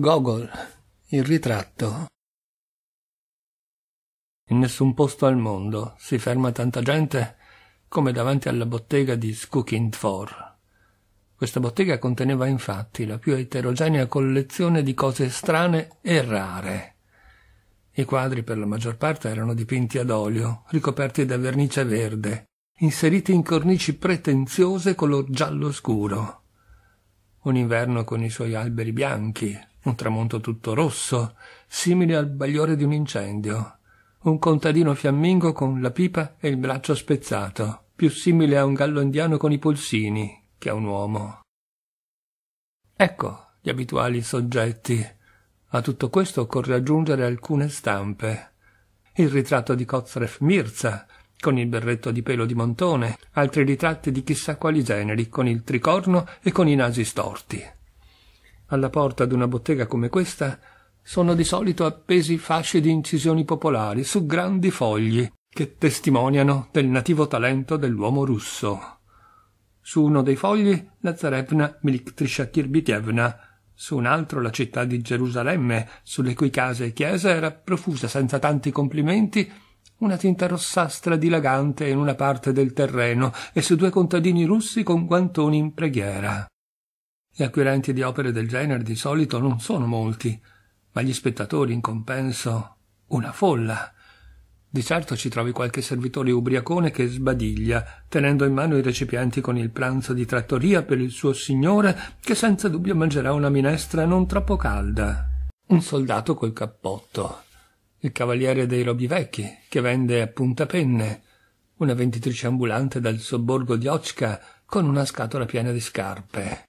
Gogol, il ritratto. In nessun posto al mondo si ferma tanta gente come davanti alla bottega di Skookin Thor. Questa bottega conteneva infatti la più eterogenea collezione di cose strane e rare. I quadri per la maggior parte erano dipinti ad olio, ricoperti da vernice verde, inseriti in cornici pretenziose color giallo scuro. Un inverno con i suoi alberi bianchi, un tramonto tutto rosso, simile al bagliore di un incendio, un contadino fiammingo con la pipa e il braccio spezzato, più simile a un gallo indiano con i polsini che a un uomo. Ecco gli abituali soggetti. A tutto questo occorre aggiungere alcune stampe. Il ritratto di Kozrev Mirza, con il berretto di pelo di montone, altri ritratti di chissà quali generi, con il tricorno e con i nasi storti alla porta d'una bottega come questa sono di solito appesi fasci di incisioni popolari su grandi fogli che testimoniano del nativo talento dell'uomo russo. Su uno dei fogli la zarevna Miliktrisha Kirbitievna, su un altro la città di Gerusalemme, sulle cui case e chiese era profusa senza tanti complimenti una tinta rossastra dilagante in una parte del terreno e su due contadini russi con guantoni in preghiera. Gli acquirenti di opere del genere di solito non sono molti, ma gli spettatori in compenso una folla. Di certo ci trovi qualche servitore ubriacone che sbadiglia, tenendo in mano i recipienti con il pranzo di trattoria per il suo signore, che senza dubbio mangerà una minestra non troppo calda. Un soldato col cappotto. Il cavaliere dei robi vecchi, che vende a punta penne. Una venditrice ambulante dal sobborgo di Ochka con una scatola piena di scarpe.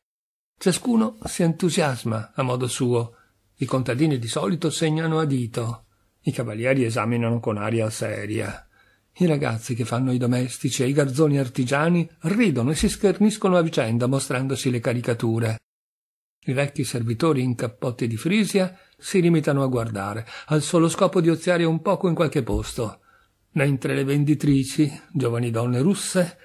Ciascuno si entusiasma a modo suo. I contadini di solito segnano a dito. I cavalieri esaminano con aria seria. I ragazzi che fanno i domestici e i garzoni artigiani ridono e si scherniscono a vicenda mostrandosi le caricature. I vecchi servitori in cappotti di frisia si limitano a guardare, al solo scopo di oziare un poco in qualche posto, mentre le venditrici, giovani donne russe,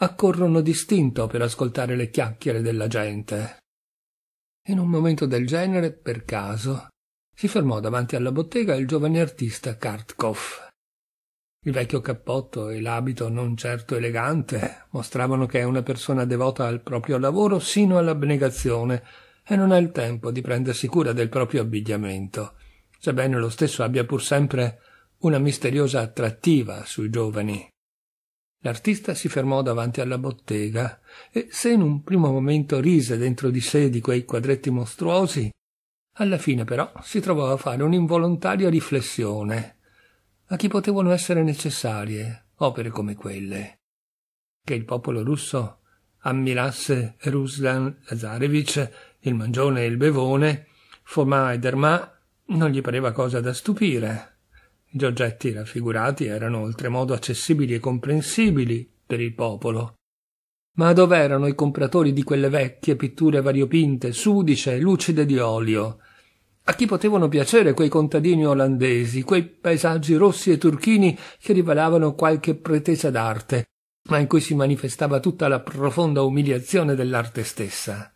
accorrono distinto per ascoltare le chiacchiere della gente. In un momento del genere, per caso, si fermò davanti alla bottega il giovane artista Kartkoff. Il vecchio cappotto e l'abito non certo elegante mostravano che è una persona devota al proprio lavoro sino all'abnegazione e non ha il tempo di prendersi cura del proprio abbigliamento, sebbene lo stesso abbia pur sempre una misteriosa attrattiva sui giovani. L'artista si fermò davanti alla bottega e se in un primo momento rise dentro di sé di quei quadretti mostruosi, alla fine però si trovò a fare un'involontaria riflessione. A chi potevano essere necessarie opere come quelle? Che il popolo russo ammirasse Ruslan Lazarevich, il mangione e il bevone, Foma e Dermà, non gli pareva cosa da stupire. Gli oggetti raffigurati erano oltremodo accessibili e comprensibili per il popolo. Ma dov'erano i compratori di quelle vecchie pitture variopinte, sudice, lucide di olio? A chi potevano piacere quei contadini olandesi, quei paesaggi rossi e turchini che rivelavano qualche pretesa d'arte, ma in cui si manifestava tutta la profonda umiliazione dell'arte stessa?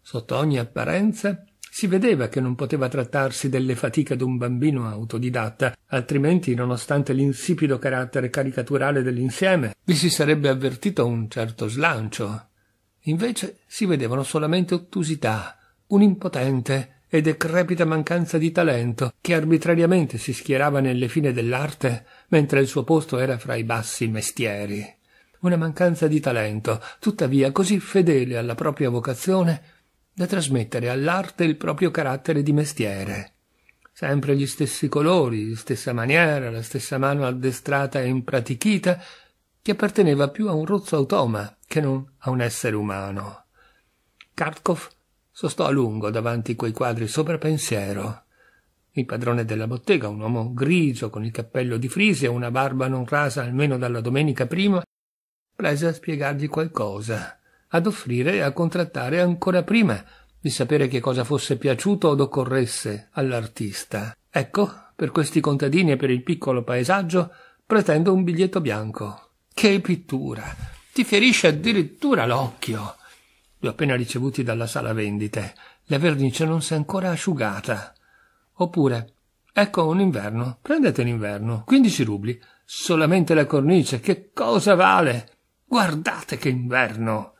Sotto ogni apparenza, si vedeva che non poteva trattarsi delle fatiche d'un bambino autodidatta, altrimenti, nonostante l'insipido carattere caricaturale dell'insieme, vi si sarebbe avvertito un certo slancio. Invece si vedevano solamente ottusità, un'impotente e decrepita mancanza di talento che arbitrariamente si schierava nelle fine dell'arte mentre il suo posto era fra i bassi mestieri. Una mancanza di talento, tuttavia così fedele alla propria vocazione da trasmettere all'arte il proprio carattere di mestiere. Sempre gli stessi colori, stessa maniera, la stessa mano addestrata e impratichita, che apparteneva più a un rozzo automa che non a un essere umano. Kartkov sostò a lungo davanti quei quadri sopra pensiero. Il padrone della bottega, un uomo grigio con il cappello di frisi e una barba non rasa almeno dalla domenica prima, prese a spiegargli qualcosa ad offrire e a contrattare ancora prima di sapere che cosa fosse piaciuto od occorresse all'artista. Ecco, per questi contadini e per il piccolo paesaggio pretendo un biglietto bianco. Che pittura! Ti ferisce addirittura l'occhio! Li ho appena ricevuti dalla sala vendite. La vernice non si è ancora asciugata. Oppure, ecco un inverno, prendete l'inverno, Quindici rubli, solamente la cornice, che cosa vale? Guardate che inverno!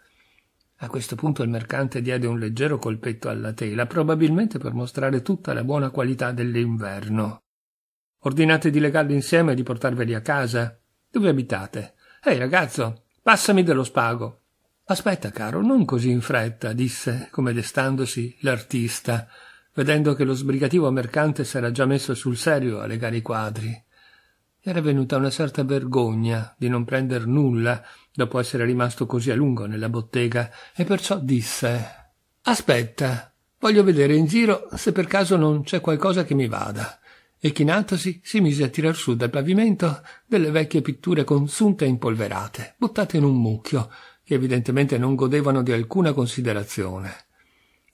A questo punto il mercante diede un leggero colpetto alla tela, probabilmente per mostrare tutta la buona qualità dell'inverno. Ordinate di legarli insieme e di portarveli a casa. Dove abitate? Ehi, ragazzo, passami dello spago. Aspetta, caro, non così in fretta, disse, come destandosi, l'artista, vedendo che lo sbrigativo mercante s'era già messo sul serio a legare i quadri. Gli era venuta una certa vergogna di non prender nulla dopo essere rimasto così a lungo nella bottega, e perciò disse Aspetta, voglio vedere in giro se per caso non c'è qualcosa che mi vada. E chinatosi si mise a tirar su dal pavimento delle vecchie pitture consunte e impolverate, buttate in un mucchio, che evidentemente non godevano di alcuna considerazione.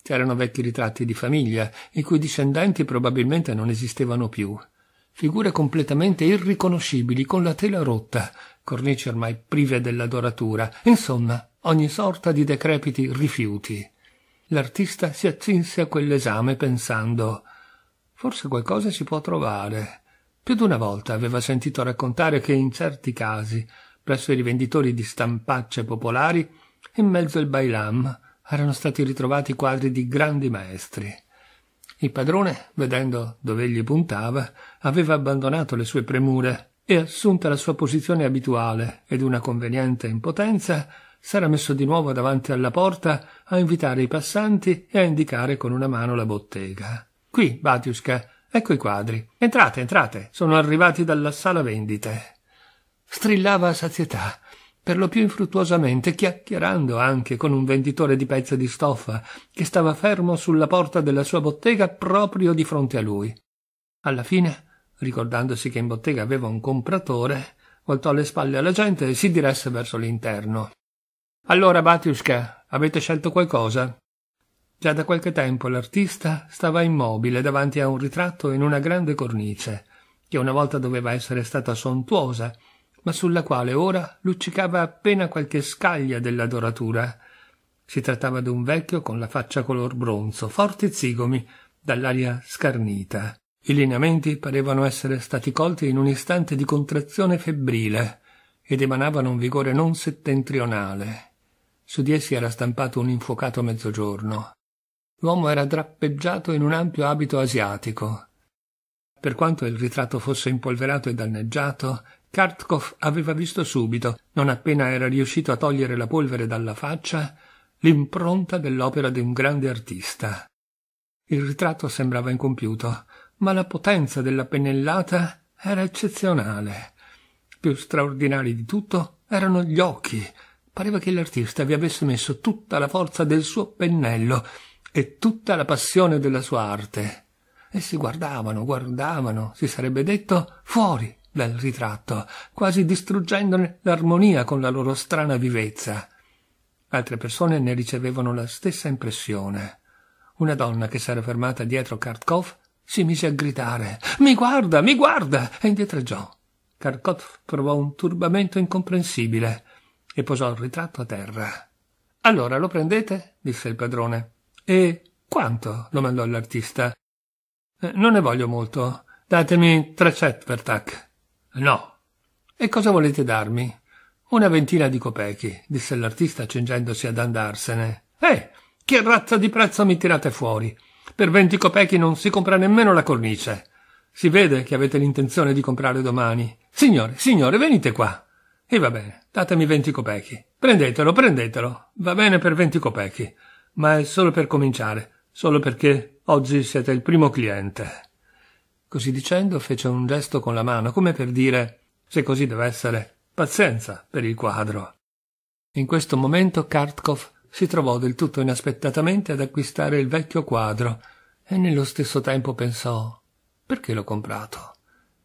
C'erano vecchi ritratti di famiglia, i cui discendenti probabilmente non esistevano più. Figure completamente irriconoscibili, con la tela rotta, cornici ormai prive della doratura, insomma ogni sorta di decrepiti rifiuti. L'artista si accinse a quell'esame pensando forse qualcosa si può trovare. Più di una volta aveva sentito raccontare che in certi casi, presso i rivenditori di stampacce popolari, in mezzo al bailam erano stati ritrovati quadri di grandi maestri. Il padrone, vedendo dove egli puntava, aveva abbandonato le sue premure e assunta la sua posizione abituale ed una conveniente impotenza, s'era messo di nuovo davanti alla porta a invitare i passanti e a indicare con una mano la bottega. Qui, Batiusca, ecco i quadri. Entrate, entrate, sono arrivati dalla sala vendite. Strillava a sazietà, per lo più infruttuosamente, chiacchierando anche con un venditore di pezzi di stoffa che stava fermo sulla porta della sua bottega proprio di fronte a lui. Alla fine ricordandosi che in bottega aveva un compratore, voltò le spalle alla gente e si diresse verso l'interno. Allora, Batiushka, avete scelto qualcosa? Già da qualche tempo l'artista stava immobile davanti a un ritratto in una grande cornice, che una volta doveva essere stata sontuosa, ma sulla quale ora luccicava appena qualche scaglia della doratura. Si trattava di un vecchio con la faccia color bronzo, forte zigomi, dall'aria scarnita. I lineamenti parevano essere stati colti in un istante di contrazione febbrile ed emanavano un vigore non settentrionale. Su di essi era stampato un infuocato mezzogiorno. L'uomo era drappeggiato in un ampio abito asiatico. Per quanto il ritratto fosse impolverato e danneggiato, Kartkov aveva visto subito, non appena era riuscito a togliere la polvere dalla faccia, l'impronta dell'opera di un grande artista. Il ritratto sembrava incompiuto, ma la potenza della pennellata era eccezionale. Più straordinari di tutto erano gli occhi. Pareva che l'artista vi avesse messo tutta la forza del suo pennello e tutta la passione della sua arte. E si guardavano, guardavano, si sarebbe detto, fuori dal ritratto, quasi distruggendone l'armonia con la loro strana vivezza. Altre persone ne ricevevano la stessa impressione. Una donna che s'era fermata dietro Kartkov si mise a gridare. Mi guarda, mi guarda! e indietreggiò. Karkov provò un turbamento incomprensibile e posò il ritratto a terra. Allora lo prendete? disse il padrone. E quanto? domandò l'artista. Eh, non ne voglio molto. Datemi tre per tac. No. E cosa volete darmi? Una ventina di copechi, disse l'artista accingendosi ad andarsene. Eh, che razza di prezzo mi tirate fuori? Per 20 copechi non si compra nemmeno la cornice. Si vede che avete l'intenzione di comprare domani. Signore, signore, venite qua. E va bene, datemi 20 copechi. Prendetelo, prendetelo. Va bene per 20 copechi. Ma è solo per cominciare, solo perché oggi siete il primo cliente. Così dicendo fece un gesto con la mano, come per dire, se così deve essere, pazienza per il quadro. In questo momento Kartkov si trovò del tutto inaspettatamente ad acquistare il vecchio quadro e nello stesso tempo pensò perché l'ho comprato?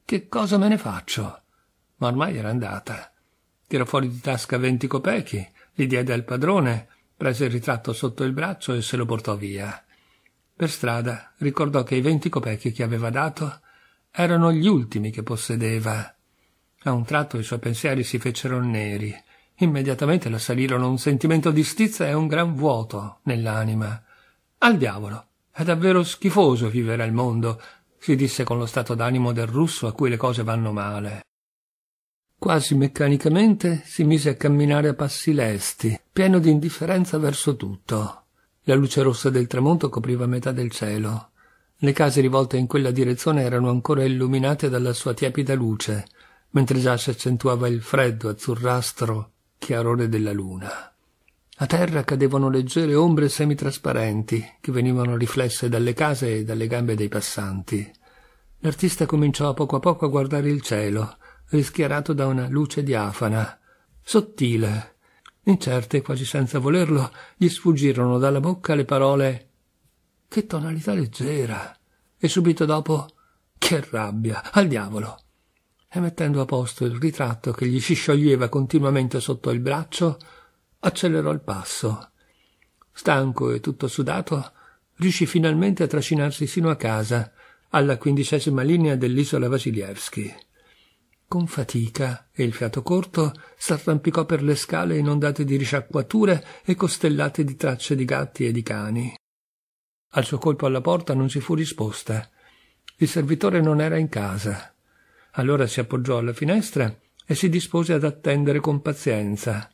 Che cosa me ne faccio? Ma ormai era andata. Tirò fuori di tasca venti copechi, li diede al padrone, prese il ritratto sotto il braccio e se lo portò via. Per strada ricordò che i venti copechi che aveva dato erano gli ultimi che possedeva. A un tratto i suoi pensieri si fecero neri Immediatamente lo assalirono un sentimento di stizza e un gran vuoto nell'anima. Al diavolo! È davvero schifoso vivere al mondo, si disse con lo stato d'animo del russo a cui le cose vanno male. Quasi meccanicamente si mise a camminare a passi lesti, pieno di indifferenza verso tutto. La luce rossa del tramonto copriva metà del cielo. Le case rivolte in quella direzione erano ancora illuminate dalla sua tiepida luce, mentre già si accentuava il freddo azzurrastro chiarore della luna. A terra cadevano leggere ombre semitrasparenti che venivano riflesse dalle case e dalle gambe dei passanti. L'artista cominciò a poco a poco a guardare il cielo, rischiarato da una luce diafana, sottile. Incerte, quasi senza volerlo, gli sfuggirono dalla bocca le parole Che tonalità leggera! E subito dopo Che rabbia! Al diavolo! e mettendo a posto il ritratto che gli si scioglieva continuamente sotto il braccio, accelerò il passo. Stanco e tutto sudato, riuscì finalmente a trascinarsi sino a casa, alla quindicesima linea dell'isola Vasilievski. Con fatica e il fiato corto s'arrampicò per le scale inondate di risciacquature e costellate di tracce di gatti e di cani. Al suo colpo alla porta non ci fu risposta. Il servitore non era in casa. Allora si appoggiò alla finestra e si dispose ad attendere con pazienza.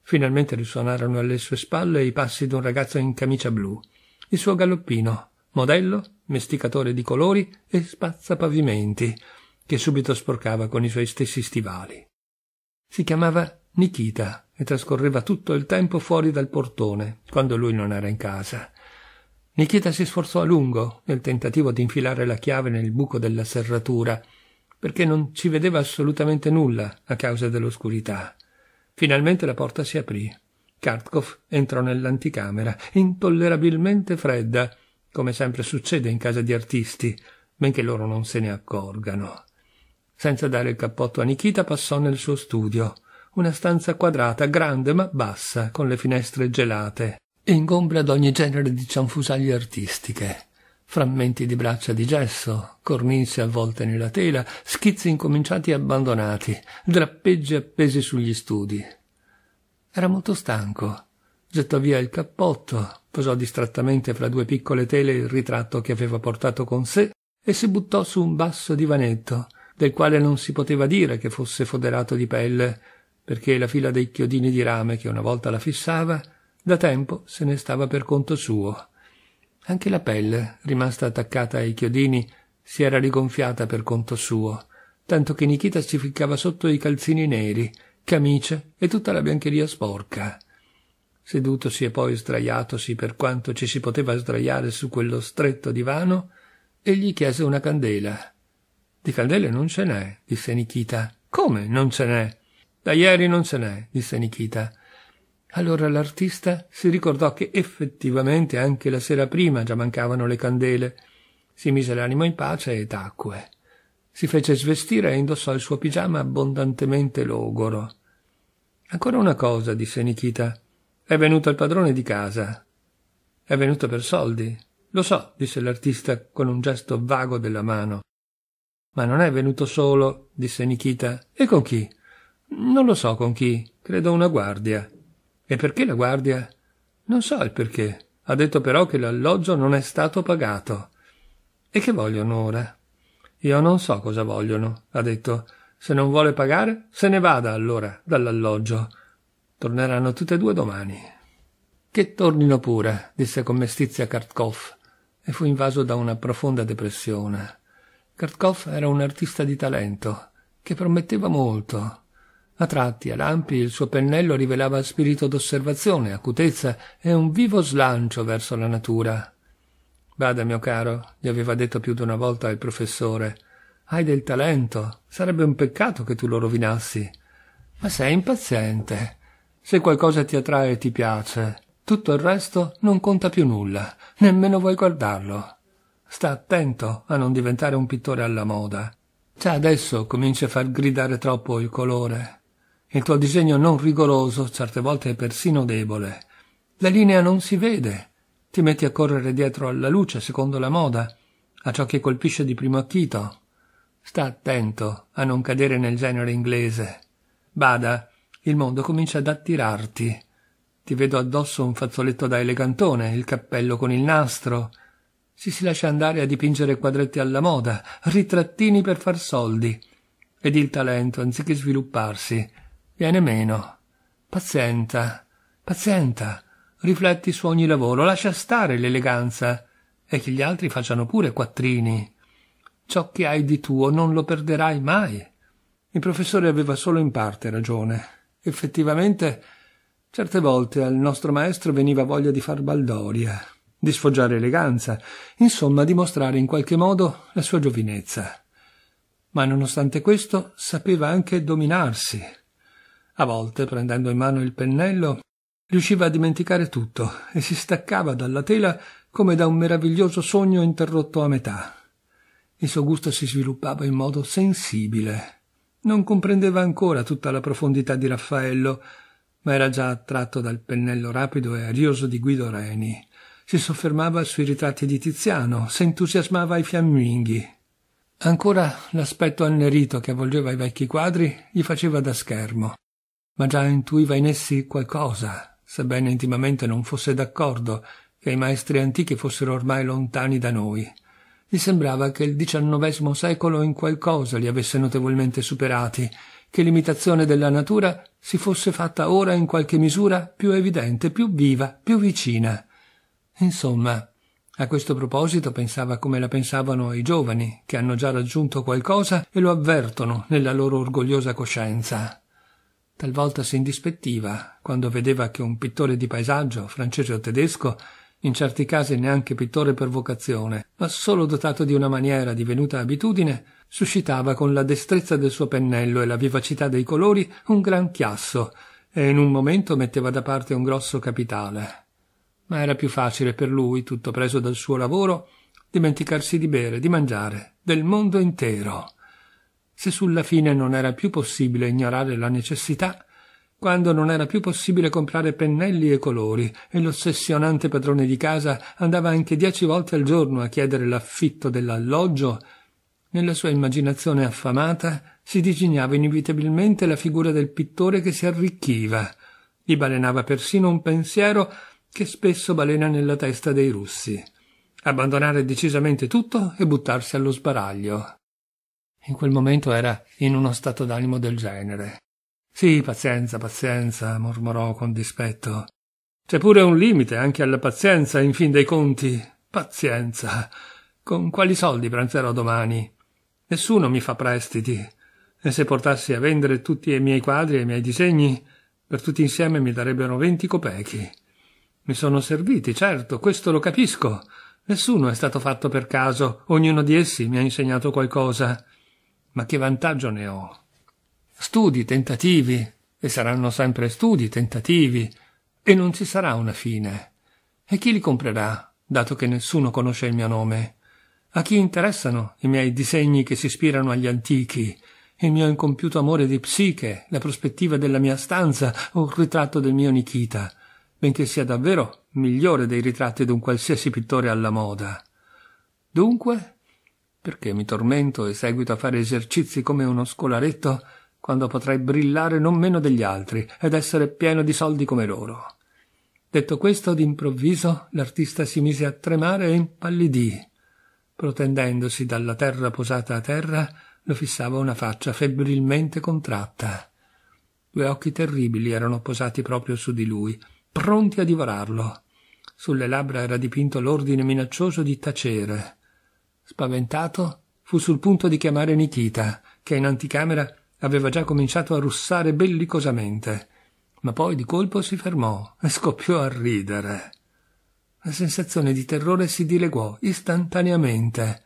Finalmente risuonarono alle sue spalle i passi di un ragazzo in camicia blu, il suo galoppino, modello, mesticatore di colori e spazzapavimenti, che subito sporcava con i suoi stessi stivali. Si chiamava Nikita e trascorreva tutto il tempo fuori dal portone, quando lui non era in casa. Nikita si sforzò a lungo nel tentativo di infilare la chiave nel buco della serratura, perché non ci vedeva assolutamente nulla a causa dell'oscurità. Finalmente la porta si aprì. Kartkov entrò nell'anticamera, intollerabilmente fredda, come sempre succede in casa di artisti, benché loro non se ne accorgano. Senza dare il cappotto a Nikita passò nel suo studio, una stanza quadrata, grande ma bassa, con le finestre gelate, ingombra d'ogni genere di cianfusaglie artistiche frammenti di braccia di gesso, cornice avvolte nella tela, schizzi incominciati e abbandonati, drappeggi appesi sugli studi. Era molto stanco. Gettò via il cappotto, posò distrattamente fra due piccole tele il ritratto che aveva portato con sé e si buttò su un basso divanetto, del quale non si poteva dire che fosse foderato di pelle, perché la fila dei chiodini di rame che una volta la fissava, da tempo se ne stava per conto suo anche la pelle, rimasta attaccata ai chiodini, si era rigonfiata per conto suo, tanto che Nikita si ficcava sotto i calzini neri, camice e tutta la biancheria sporca. Sedutosi e poi sdraiatosi per quanto ci si poteva sdraiare su quello stretto divano, egli chiese una candela. Di candele non ce n'è, disse Nikita. Come non ce n'è? Da ieri non ce n'è, disse Nikita. Allora l'artista si ricordò che effettivamente anche la sera prima già mancavano le candele. Si mise l'animo in pace e tacque. Si fece svestire e indossò il suo pigiama abbondantemente logoro. Ancora una cosa, disse Nikita. È venuto il padrone di casa. È venuto per soldi. Lo so, disse l'artista con un gesto vago della mano. Ma non è venuto solo, disse Nikita. E con chi? Non lo so con chi. Credo una guardia. E perché la guardia? Non so il perché. Ha detto però che l'alloggio non è stato pagato. E che vogliono ora? Io non so cosa vogliono, ha detto. Se non vuole pagare, se ne vada allora dall'alloggio. Torneranno tutte e due domani. Che tornino pure, disse con mestizia Kartkov, e fu invaso da una profonda depressione. Kartkov era un artista di talento, che prometteva molto, a tratti, a lampi, il suo pennello rivelava spirito d'osservazione, acutezza e un vivo slancio verso la natura. Bada, mio caro, gli aveva detto più di una volta il professore, hai del talento, sarebbe un peccato che tu lo rovinassi. Ma sei impaziente. Se qualcosa ti attrae e ti piace, tutto il resto non conta più nulla, nemmeno vuoi guardarlo. Sta attento a non diventare un pittore alla moda. Già adesso comincia a far gridare troppo il colore. Il tuo disegno non rigoroso certe volte è persino debole. La linea non si vede. Ti metti a correre dietro alla luce, secondo la moda, a ciò che colpisce di primo acchito. Sta attento a non cadere nel genere inglese. Bada, il mondo comincia ad attirarti. Ti vedo addosso un fazzoletto da elegantone, il cappello con il nastro. Ci si lascia andare a dipingere quadretti alla moda, ritrattini per far soldi. Ed il talento, anziché svilupparsi, Viene meno. Pazienta, pazienta, rifletti su ogni lavoro, lascia stare l'eleganza e che gli altri facciano pure quattrini. Ciò che hai di tuo non lo perderai mai. Il professore aveva solo in parte ragione. Effettivamente, certe volte al nostro maestro veniva voglia di far baldoria, di sfoggiare eleganza, insomma di mostrare in qualche modo la sua giovinezza. Ma nonostante questo sapeva anche dominarsi a volte, prendendo in mano il pennello, riusciva a dimenticare tutto e si staccava dalla tela come da un meraviglioso sogno interrotto a metà. Il suo gusto si sviluppava in modo sensibile. Non comprendeva ancora tutta la profondità di Raffaello, ma era già attratto dal pennello rapido e arioso di Guido Reni. Si soffermava sui ritratti di Tiziano, s'entusiasmava ai fiamminghi. Ancora l'aspetto annerito che avvolgeva i vecchi quadri gli faceva da schermo ma già intuiva in essi qualcosa, sebbene intimamente non fosse d'accordo che i maestri antichi fossero ormai lontani da noi. Gli sembrava che il XIX secolo in qualcosa li avesse notevolmente superati, che l'imitazione della natura si fosse fatta ora in qualche misura più evidente, più viva, più vicina. Insomma, a questo proposito pensava come la pensavano i giovani, che hanno già raggiunto qualcosa e lo avvertono nella loro orgogliosa coscienza talvolta si indispettiva quando vedeva che un pittore di paesaggio, francese o tedesco, in certi casi neanche pittore per vocazione, ma solo dotato di una maniera divenuta abitudine, suscitava con la destrezza del suo pennello e la vivacità dei colori un gran chiasso e in un momento metteva da parte un grosso capitale. Ma era più facile per lui, tutto preso dal suo lavoro, dimenticarsi di bere, di mangiare, del mondo intero se sulla fine non era più possibile ignorare la necessità, quando non era più possibile comprare pennelli e colori, e l'ossessionante padrone di casa andava anche dieci volte al giorno a chiedere l'affitto dell'alloggio, nella sua immaginazione affamata si disegnava inevitabilmente la figura del pittore che si arricchiva. Gli balenava persino un pensiero che spesso balena nella testa dei russi. Abbandonare decisamente tutto e buttarsi allo sbaraglio. In quel momento era in uno stato d'animo del genere. Sì, pazienza, pazienza, mormorò con dispetto. C'è pure un limite anche alla pazienza, in fin dei conti. Pazienza. Con quali soldi pranzerò domani? Nessuno mi fa prestiti. E se portassi a vendere tutti i miei quadri e i miei disegni, per tutti insieme mi darebbero venti copechi. Mi sono serviti, certo, questo lo capisco. Nessuno è stato fatto per caso, ognuno di essi mi ha insegnato qualcosa ma che vantaggio ne ho? Studi, tentativi, e saranno sempre studi, tentativi, e non ci sarà una fine. E chi li comprerà, dato che nessuno conosce il mio nome? A chi interessano i miei disegni che si ispirano agli antichi, il mio incompiuto amore di psiche, la prospettiva della mia stanza o il ritratto del mio Nikita, benché sia davvero migliore dei ritratti d'un qualsiasi pittore alla moda. Dunque, perché mi tormento e seguito a fare esercizi come uno scolaretto quando potrei brillare non meno degli altri ed essere pieno di soldi come loro? Detto questo, d'improvviso l'artista si mise a tremare e impallidì. Protendendosi dalla terra posata a terra, lo fissava una faccia febbrilmente contratta. Due occhi terribili erano posati proprio su di lui, pronti a divorarlo. Sulle labbra era dipinto l'ordine minaccioso di tacere. Spaventato, fu sul punto di chiamare Nikita, che in anticamera aveva già cominciato a russare bellicosamente, ma poi di colpo si fermò e scoppiò a ridere. La sensazione di terrore si dileguò istantaneamente.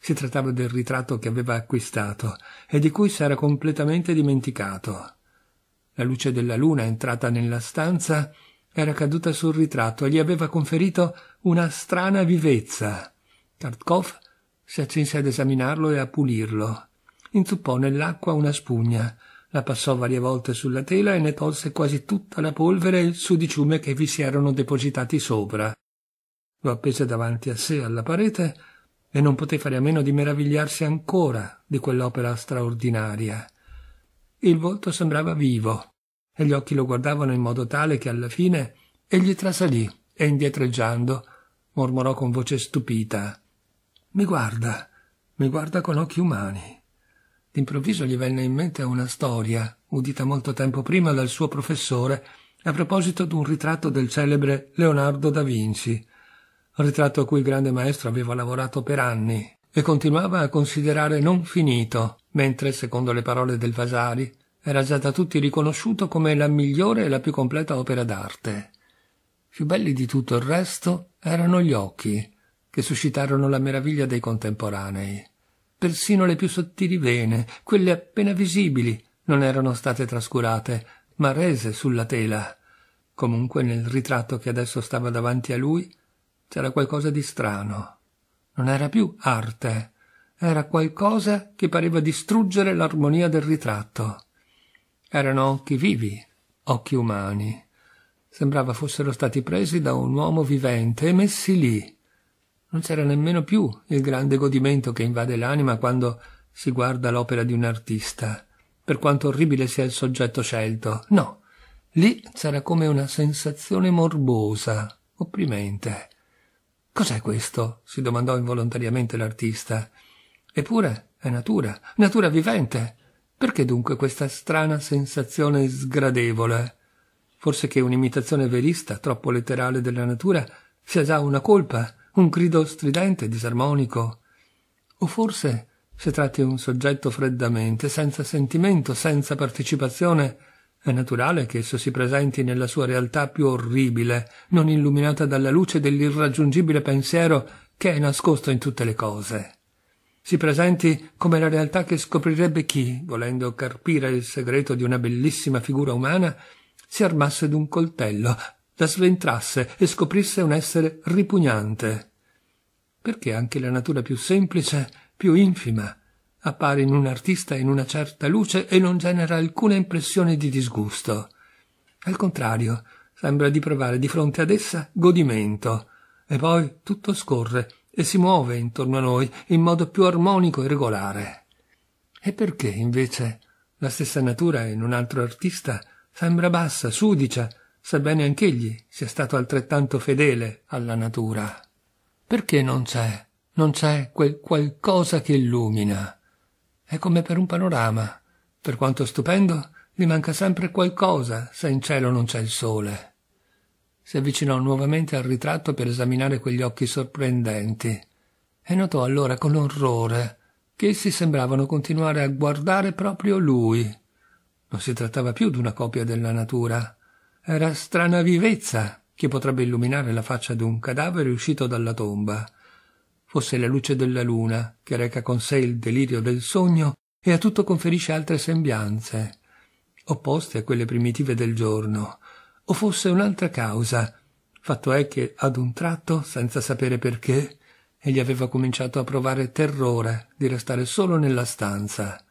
Si trattava del ritratto che aveva acquistato e di cui si era completamente dimenticato. La luce della luna entrata nella stanza era caduta sul ritratto e gli aveva conferito una strana vivezza. Tartkov si accinse ad esaminarlo e a pulirlo. Inzuppò nell'acqua una spugna, la passò varie volte sulla tela e ne tolse quasi tutta la polvere e il sudiciume che vi si erano depositati sopra. Lo appese davanti a sé alla parete e non poté fare a meno di meravigliarsi ancora di quell'opera straordinaria. Il volto sembrava vivo e gli occhi lo guardavano in modo tale che alla fine egli trasalì e indietreggiando mormorò con voce stupita mi guarda, mi guarda con occhi umani. D'improvviso gli venne in mente una storia, udita molto tempo prima dal suo professore, a proposito d'un ritratto del celebre Leonardo da Vinci, ritratto a cui il grande maestro aveva lavorato per anni e continuava a considerare non finito, mentre, secondo le parole del Vasari, era già da tutti riconosciuto come la migliore e la più completa opera d'arte. Più belli di tutto il resto erano gli occhi, che suscitarono la meraviglia dei contemporanei. Persino le più sottili vene, quelle appena visibili, non erano state trascurate, ma rese sulla tela. Comunque nel ritratto che adesso stava davanti a lui c'era qualcosa di strano. Non era più arte, era qualcosa che pareva distruggere l'armonia del ritratto. Erano occhi vivi, occhi umani. Sembrava fossero stati presi da un uomo vivente e messi lì, non c'era nemmeno più il grande godimento che invade l'anima quando si guarda l'opera di un artista, per quanto orribile sia il soggetto scelto. No, lì c'era come una sensazione morbosa, opprimente. Cos'è questo? si domandò involontariamente l'artista. Eppure è natura, natura vivente. Perché dunque questa strana sensazione sgradevole? Forse che un'imitazione verista, troppo letterale della natura, sia già una colpa, un grido stridente, e disarmonico, o forse se tratti un soggetto freddamente, senza sentimento, senza partecipazione, è naturale che esso si presenti nella sua realtà più orribile, non illuminata dalla luce dell'irraggiungibile pensiero che è nascosto in tutte le cose. Si presenti come la realtà che scoprirebbe chi, volendo carpire il segreto di una bellissima figura umana, si armasse d'un coltello, la sventrasse e scoprisse un essere ripugnante, perché anche la natura più semplice, più infima, appare in un artista in una certa luce e non genera alcuna impressione di disgusto. Al contrario, sembra di provare di fronte ad essa godimento, e poi tutto scorre e si muove intorno a noi in modo più armonico e regolare. E perché, invece, la stessa natura in un altro artista sembra bassa, sudicia, sebbene anch'egli sia stato altrettanto fedele alla natura? Perché non c'è? Non c'è quel qualcosa che illumina. È come per un panorama. Per quanto stupendo, gli manca sempre qualcosa se in cielo non c'è il sole. Si avvicinò nuovamente al ritratto per esaminare quegli occhi sorprendenti e notò allora con orrore che essi sembravano continuare a guardare proprio lui. Non si trattava più di una copia della natura. Era strana vivezza che potrebbe illuminare la faccia d'un cadavere uscito dalla tomba. Fosse la luce della luna, che reca con sé il delirio del sogno e a tutto conferisce altre sembianze, opposte a quelle primitive del giorno, o fosse un'altra causa. Fatto è che, ad un tratto, senza sapere perché, egli aveva cominciato a provare terrore di restare solo nella stanza.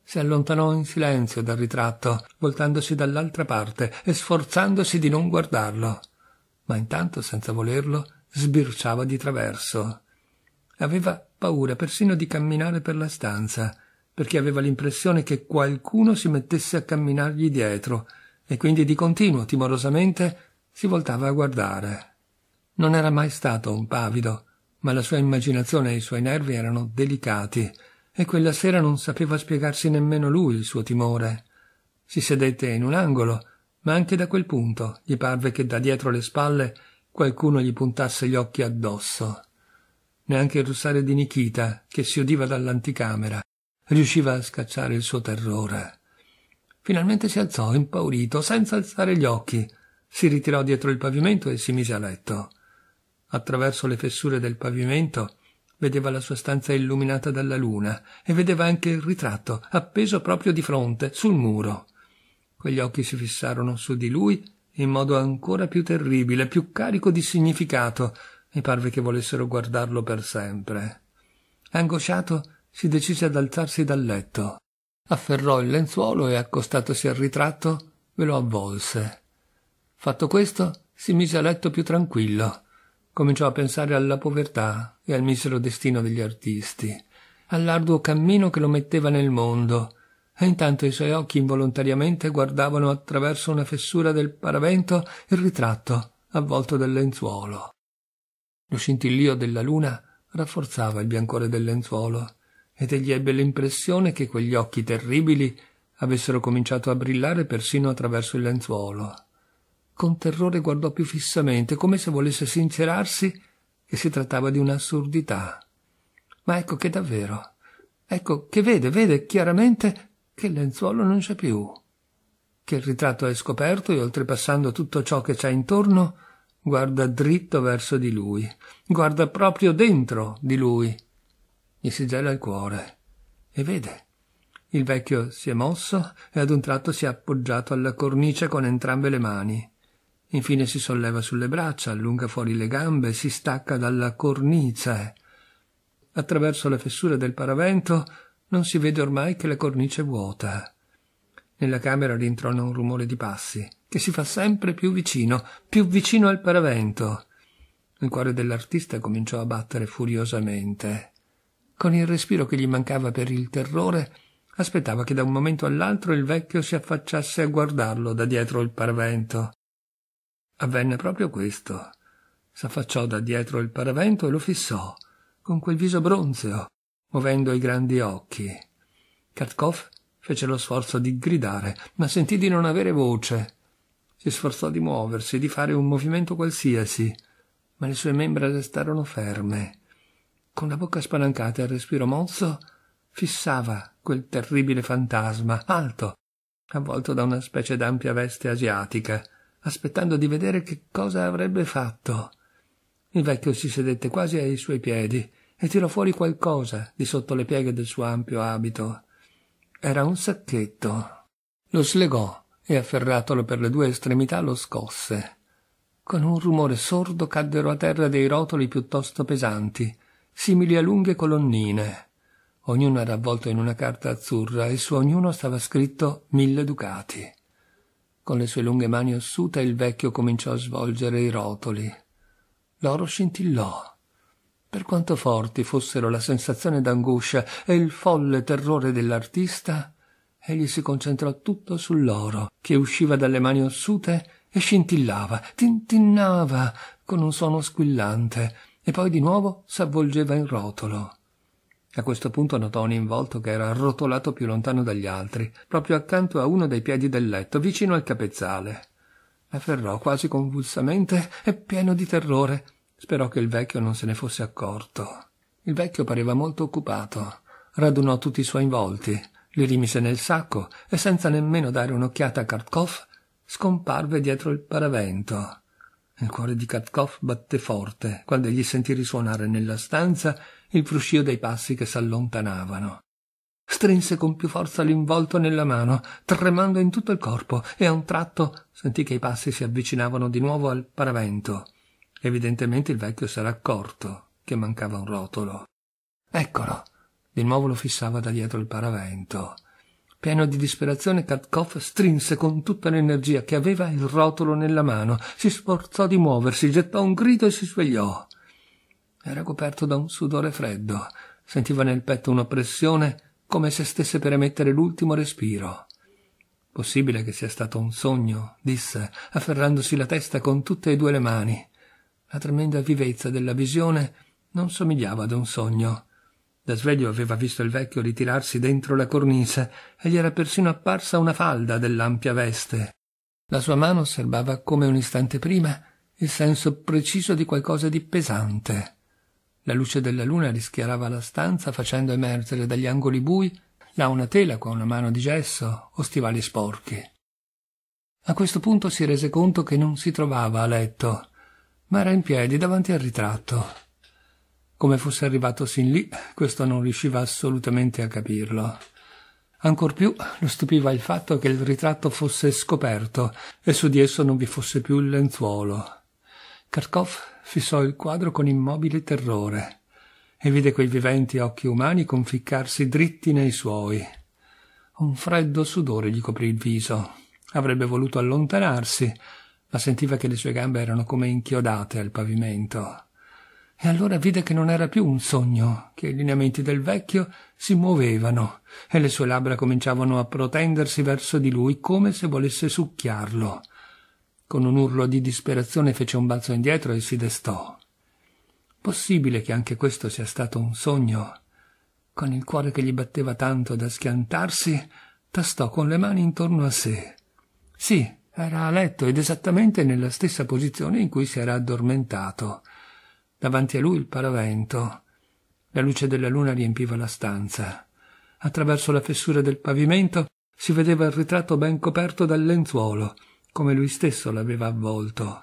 Si allontanò in silenzio dal ritratto, voltandosi dall'altra parte e sforzandosi di non guardarlo ma intanto, senza volerlo, sbirciava di traverso. Aveva paura persino di camminare per la stanza, perché aveva l'impressione che qualcuno si mettesse a camminargli dietro, e quindi di continuo, timorosamente, si voltava a guardare. Non era mai stato un pavido, ma la sua immaginazione e i suoi nervi erano delicati, e quella sera non sapeva spiegarsi nemmeno lui il suo timore. Si sedette in un angolo ma anche da quel punto gli parve che da dietro le spalle qualcuno gli puntasse gli occhi addosso. Neanche il russare di Nikita, che si udiva dall'anticamera, riusciva a scacciare il suo terrore. Finalmente si alzò, impaurito, senza alzare gli occhi, si ritirò dietro il pavimento e si mise a letto. Attraverso le fessure del pavimento vedeva la sua stanza illuminata dalla luna e vedeva anche il ritratto appeso proprio di fronte sul muro quegli occhi si fissarono su di lui in modo ancora più terribile, più carico di significato, e parve che volessero guardarlo per sempre. Angosciato, si decise ad alzarsi dal letto. Afferrò il lenzuolo e, accostatosi al ritratto, ve lo avvolse. Fatto questo, si mise a letto più tranquillo. Cominciò a pensare alla povertà e al misero destino degli artisti, all'arduo cammino che lo metteva nel mondo, e intanto i suoi occhi involontariamente guardavano attraverso una fessura del paravento il ritratto avvolto del lenzuolo. Lo scintillio della luna rafforzava il biancore del lenzuolo ed egli ebbe l'impressione che quegli occhi terribili avessero cominciato a brillare persino attraverso il lenzuolo. Con terrore guardò più fissamente, come se volesse sincerarsi che si trattava di un'assurdità. Ma ecco che davvero, ecco che vede, vede chiaramente che il lenzuolo non c'è più, che il ritratto è scoperto e oltrepassando tutto ciò che c'è intorno, guarda dritto verso di lui, guarda proprio dentro di lui. Gli si gela il cuore e vede. Il vecchio si è mosso e ad un tratto si è appoggiato alla cornice con entrambe le mani. Infine si solleva sulle braccia, allunga fuori le gambe, si stacca dalla cornice. Attraverso le fessure del paravento non si vede ormai che la cornice vuota. Nella camera rintrona un rumore di passi, che si fa sempre più vicino, più vicino al paravento. Il cuore dell'artista cominciò a battere furiosamente. Con il respiro che gli mancava per il terrore, aspettava che da un momento all'altro il vecchio si affacciasse a guardarlo da dietro il paravento. Avvenne proprio questo. S'affacciò da dietro il paravento e lo fissò, con quel viso bronzeo, muovendo i grandi occhi. Kartkov fece lo sforzo di gridare, ma sentì di non avere voce. Si sforzò di muoversi, di fare un movimento qualsiasi, ma le sue membra restarono ferme. Con la bocca spalancata e il respiro mozzo, fissava quel terribile fantasma, alto, avvolto da una specie d'ampia veste asiatica, aspettando di vedere che cosa avrebbe fatto. Il vecchio si sedette quasi ai suoi piedi e tirò fuori qualcosa di sotto le pieghe del suo ampio abito. Era un sacchetto. Lo slegò e afferratolo per le due estremità lo scosse. Con un rumore sordo caddero a terra dei rotoli piuttosto pesanti, simili a lunghe colonnine. Ognuno era avvolto in una carta azzurra e su ognuno stava scritto mille ducati. Con le sue lunghe mani ossute il vecchio cominciò a svolgere i rotoli. L'oro scintillò per quanto forti fossero la sensazione d'angoscia e il folle terrore dell'artista, egli si concentrò tutto sull'oro, che usciva dalle mani ossute e scintillava, tintinnava con un suono squillante, e poi di nuovo s'avvolgeva in rotolo. A questo punto notò un involto che era arrotolato più lontano dagli altri, proprio accanto a uno dei piedi del letto, vicino al capezzale. Afferrò quasi convulsamente e pieno di terrore Sperò che il vecchio non se ne fosse accorto. Il vecchio pareva molto occupato. Radunò tutti i suoi involti, li rimise nel sacco e senza nemmeno dare un'occhiata a Kartkov scomparve dietro il paravento. Il cuore di Katkov batté forte quando egli sentì risuonare nella stanza il fruscio dei passi che s'allontanavano. Strinse con più forza l'involto nella mano, tremando in tutto il corpo, e a un tratto sentì che i passi si avvicinavano di nuovo al paravento. Evidentemente il vecchio s'era accorto che mancava un rotolo. Eccolo! Di nuovo lo fissava da dietro il paravento. Pieno di disperazione, Katkov strinse con tutta l'energia che aveva il rotolo nella mano, si sforzò di muoversi, gettò un grido e si svegliò. Era coperto da un sudore freddo, sentiva nel petto un'oppressione come se stesse per emettere l'ultimo respiro. Possibile che sia stato un sogno, disse, afferrandosi la testa con tutte e due le mani. La tremenda vivezza della visione non somigliava ad un sogno. Da sveglio aveva visto il vecchio ritirarsi dentro la cornice e gli era persino apparsa una falda dell'ampia veste. La sua mano osservava come un istante prima il senso preciso di qualcosa di pesante. La luce della luna rischiarava la stanza facendo emergere dagli angoli bui là una tela, con una mano di gesso o stivali sporchi. A questo punto si rese conto che non si trovava a letto, ma era in piedi davanti al ritratto. Come fosse arrivato sin lì, questo non riusciva assolutamente a capirlo. Ancor più lo stupiva il fatto che il ritratto fosse scoperto e su di esso non vi fosse più il lenzuolo. Karkov fissò il quadro con immobile terrore e vide quei viventi occhi umani conficcarsi dritti nei suoi. Un freddo sudore gli coprì il viso. Avrebbe voluto allontanarsi, ma sentiva che le sue gambe erano come inchiodate al pavimento. E allora vide che non era più un sogno, che i lineamenti del vecchio si muovevano e le sue labbra cominciavano a protendersi verso di lui come se volesse succhiarlo. Con un urlo di disperazione fece un balzo indietro e si destò. Possibile che anche questo sia stato un sogno? Con il cuore che gli batteva tanto da schiantarsi, tastò con le mani intorno a sé. Sì, era a letto ed esattamente nella stessa posizione in cui si era addormentato. Davanti a lui il paravento. La luce della luna riempiva la stanza. Attraverso la fessura del pavimento si vedeva il ritratto ben coperto dal lenzuolo, come lui stesso l'aveva avvolto.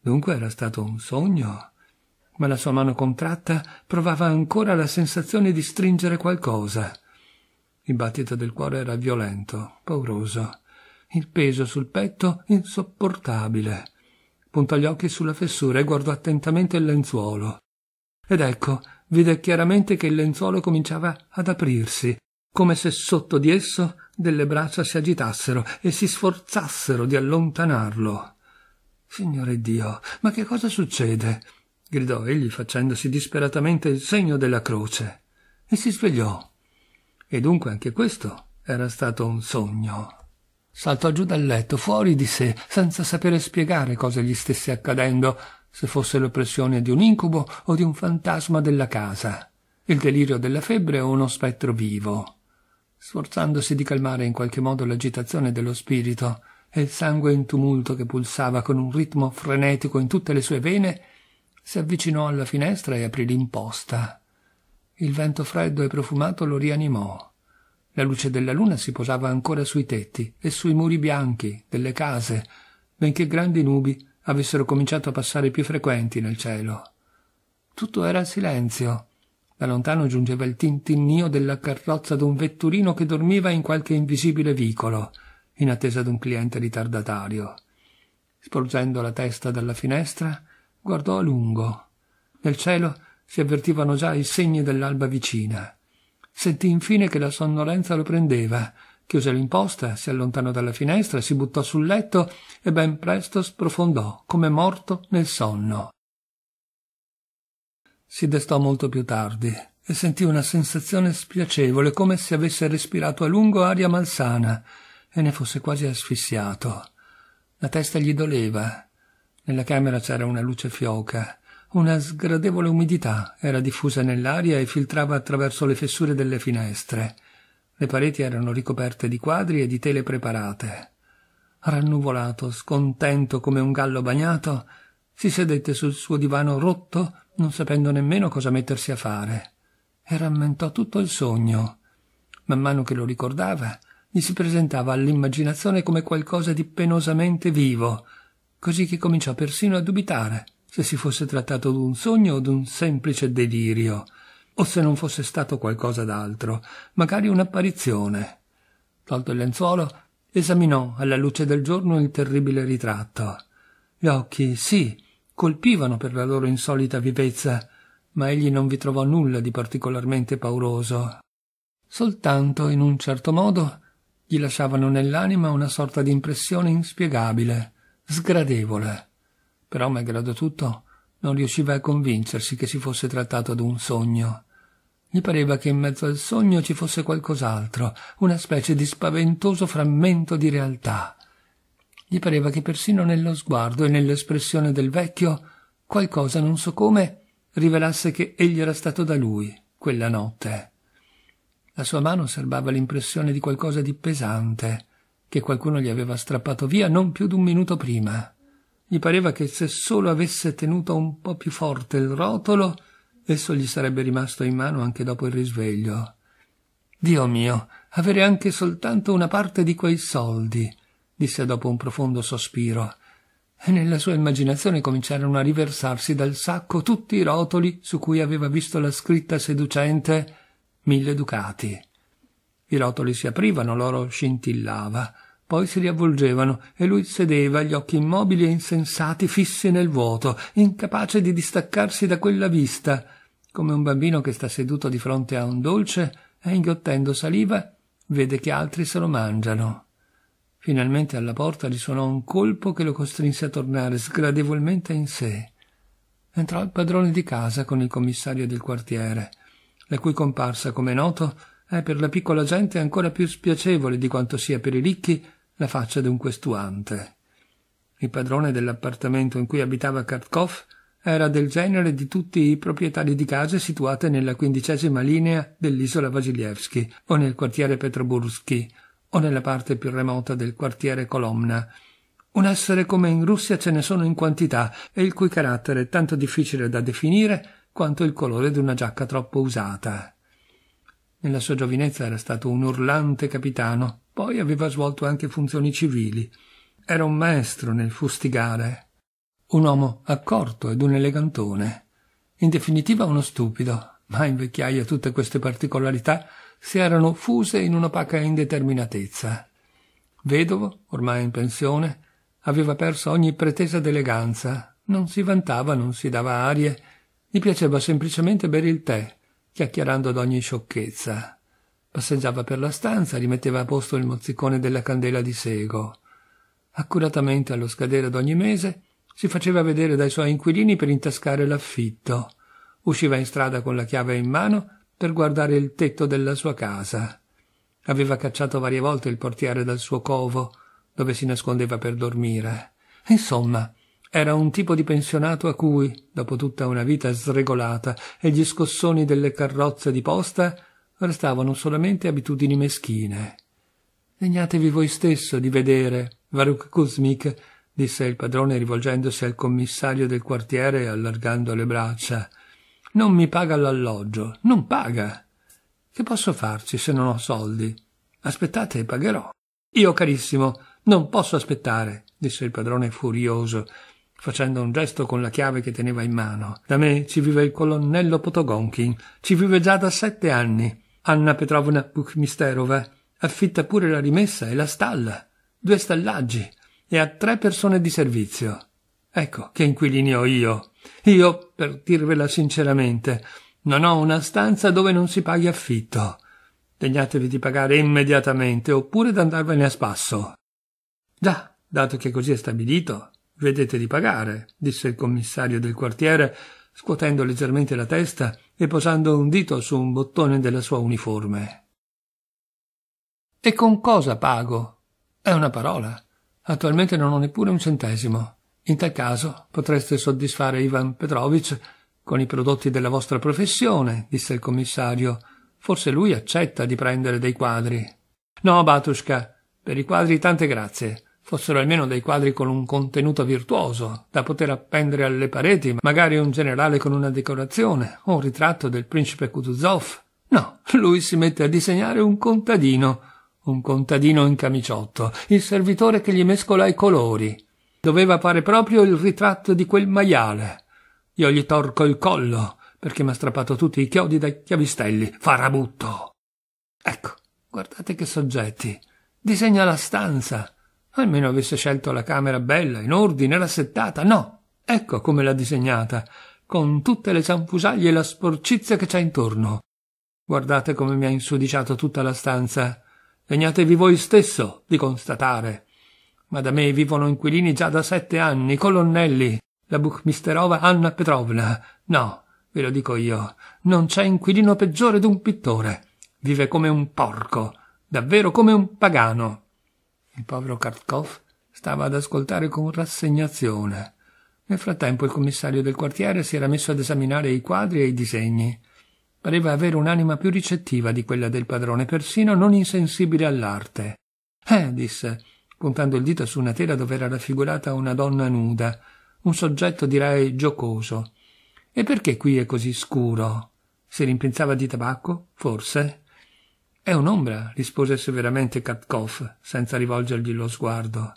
Dunque era stato un sogno. Ma la sua mano contratta provava ancora la sensazione di stringere qualcosa. Il battito del cuore era violento, pauroso il peso sul petto insopportabile. Puntò gli occhi sulla fessura e guardò attentamente il lenzuolo. Ed ecco, vide chiaramente che il lenzuolo cominciava ad aprirsi, come se sotto di esso delle braccia si agitassero e si sforzassero di allontanarlo. Signore Dio, ma che cosa succede? gridò egli facendosi disperatamente il segno della croce. E si svegliò. E dunque anche questo era stato un sogno. Saltò giù dal letto, fuori di sé, senza sapere spiegare cosa gli stesse accadendo, se fosse l'oppressione di un incubo o di un fantasma della casa, il delirio della febbre o uno spettro vivo. Sforzandosi di calmare in qualche modo l'agitazione dello spirito e il sangue in tumulto che pulsava con un ritmo frenetico in tutte le sue vene, si avvicinò alla finestra e aprì l'imposta. Il vento freddo e profumato lo rianimò. La luce della luna si posava ancora sui tetti e sui muri bianchi delle case, benché grandi nubi avessero cominciato a passare più frequenti nel cielo. Tutto era silenzio. Da lontano giungeva il tintinnio della carrozza d'un vetturino che dormiva in qualche invisibile vicolo, in attesa d'un cliente ritardatario. Sporgendo la testa dalla finestra, guardò a lungo. Nel cielo si avvertivano già i segni dell'alba vicina. Sentì infine che la sonnolenza lo prendeva. Chiuse l'imposta, si allontanò dalla finestra, si buttò sul letto e ben presto sprofondò, come morto, nel sonno. Si destò molto più tardi e sentì una sensazione spiacevole, come se avesse respirato a lungo aria malsana e ne fosse quasi asfissiato. La testa gli doleva. Nella camera c'era una luce fioca una sgradevole umidità era diffusa nell'aria e filtrava attraverso le fessure delle finestre. Le pareti erano ricoperte di quadri e di tele preparate. Rannuvolato, scontento come un gallo bagnato, si sedette sul suo divano rotto, non sapendo nemmeno cosa mettersi a fare. E rammentò tutto il sogno. Man mano che lo ricordava, gli si presentava all'immaginazione come qualcosa di penosamente vivo, così che cominciò persino a dubitare se si fosse trattato d'un sogno o d'un semplice delirio, o se non fosse stato qualcosa d'altro, magari un'apparizione. Tolto il lenzuolo, esaminò alla luce del giorno il terribile ritratto. Gli occhi, sì, colpivano per la loro insolita vivezza, ma egli non vi trovò nulla di particolarmente pauroso. Soltanto, in un certo modo, gli lasciavano nell'anima una sorta di impressione inspiegabile, sgradevole però malgrado tutto non riusciva a convincersi che si fosse trattato ad un sogno. Gli pareva che in mezzo al sogno ci fosse qualcos'altro, una specie di spaventoso frammento di realtà. Gli pareva che persino nello sguardo e nell'espressione del vecchio qualcosa, non so come, rivelasse che egli era stato da lui quella notte. La sua mano serbava l'impressione di qualcosa di pesante, che qualcuno gli aveva strappato via non più d'un minuto prima. Gli pareva che se solo avesse tenuto un po più forte il rotolo, esso gli sarebbe rimasto in mano anche dopo il risveglio. Dio mio, avere anche soltanto una parte di quei soldi, disse dopo un profondo sospiro, e nella sua immaginazione cominciarono a riversarsi dal sacco tutti i rotoli su cui aveva visto la scritta seducente mille ducati. I rotoli si aprivano, l'oro scintillava, poi si riavvolgevano e lui sedeva, gli occhi immobili e insensati fissi nel vuoto, incapace di distaccarsi da quella vista, come un bambino che sta seduto di fronte a un dolce e inghiottendo saliva vede che altri se lo mangiano. Finalmente alla porta risuonò un colpo che lo costrinse a tornare sgradevolmente in sé. Entrò il padrone di casa con il commissario del quartiere, la cui comparsa, come noto, è per la piccola gente ancora più spiacevole di quanto sia per i ricchi la faccia d'un questuante. Il padrone dell'appartamento in cui abitava Kartkov era del genere di tutti i proprietari di case situate nella quindicesima linea dell'isola Vasilievski o nel quartiere Petroburski o nella parte più remota del quartiere Kolomna. Un essere come in Russia ce ne sono in quantità e il cui carattere è tanto difficile da definire quanto il colore di una giacca troppo usata. Nella sua giovinezza era stato un urlante capitano poi aveva svolto anche funzioni civili. Era un maestro nel fustigare. Un uomo accorto ed un elegantone. In definitiva uno stupido, ma in vecchiaia tutte queste particolarità si erano fuse in un'opaca indeterminatezza. Vedovo, ormai in pensione, aveva perso ogni pretesa d'eleganza, non si vantava, non si dava arie, gli piaceva semplicemente bere il tè, chiacchierando ad ogni sciocchezza. Passeggiava per la stanza, rimetteva a posto il mozzicone della candela di sego. Accuratamente allo scadere d'ogni mese si faceva vedere dai suoi inquilini per intascare l'affitto. Usciva in strada con la chiave in mano per guardare il tetto della sua casa. Aveva cacciato varie volte il portiere dal suo covo, dove si nascondeva per dormire. Insomma, era un tipo di pensionato a cui, dopo tutta una vita sregolata e gli scossoni delle carrozze di posta, restavano solamente abitudini meschine. Degnatevi voi stesso di vedere, Varuk Kuzmik, disse il padrone rivolgendosi al commissario del quartiere e allargando le braccia. Non mi paga l'alloggio, non paga. Che posso farci se non ho soldi? Aspettate e pagherò. Io, carissimo, non posso aspettare, disse il padrone furioso, facendo un gesto con la chiave che teneva in mano. Da me ci vive il colonnello Potogonkin, ci vive già da sette anni. Anna Petrovna Puchmisterova affitta pure la rimessa e la stalla, due stallaggi, e ha tre persone di servizio. Ecco che inquilini ho io. Io, per dirvela sinceramente, non ho una stanza dove non si paghi affitto. Degnatevi di pagare immediatamente oppure d'andarvene a spasso. Già, dato che così è stabilito, vedete di pagare, disse il commissario del quartiere, scuotendo leggermente la testa e posando un dito su un bottone della sua uniforme. E con cosa pago? È una parola. Attualmente non ho neppure un centesimo. In tal caso potreste soddisfare Ivan Petrovich con i prodotti della vostra professione, disse il commissario. Forse lui accetta di prendere dei quadri. No, Batushka, per i quadri tante grazie fossero almeno dei quadri con un contenuto virtuoso, da poter appendere alle pareti, magari un generale con una decorazione, o un ritratto del principe Kutuzov. No, lui si mette a disegnare un contadino, un contadino in camiciotto, il servitore che gli mescola i colori. Doveva fare proprio il ritratto di quel maiale. Io gli torco il collo, perché mi ha strappato tutti i chiodi dai chiavistelli, farabutto. Ecco, guardate che soggetti. Disegna la stanza, Almeno avesse scelto la camera bella, in ordine, rassettata. No, ecco come l'ha disegnata, con tutte le zampusaglie e la sporcizia che c'è intorno. Guardate come mi ha insudiciato tutta la stanza. Degnatevi voi stesso di constatare. Ma da me vivono inquilini già da sette anni, colonnelli, la Buchmisterova Anna Petrovna. No, ve lo dico io, non c'è inquilino peggiore d'un pittore. Vive come un porco, davvero come un pagano. Il povero Kartkov stava ad ascoltare con rassegnazione. Nel frattempo il commissario del quartiere si era messo ad esaminare i quadri e i disegni. Pareva avere un'anima più ricettiva di quella del padrone, persino non insensibile all'arte. Eh, disse, puntando il dito su una tela dove era raffigurata una donna nuda, un soggetto direi giocoso. E perché qui è così scuro? Si rimpinzava di tabacco, forse? È un'ombra, rispose severamente Katkov, senza rivolgergli lo sguardo.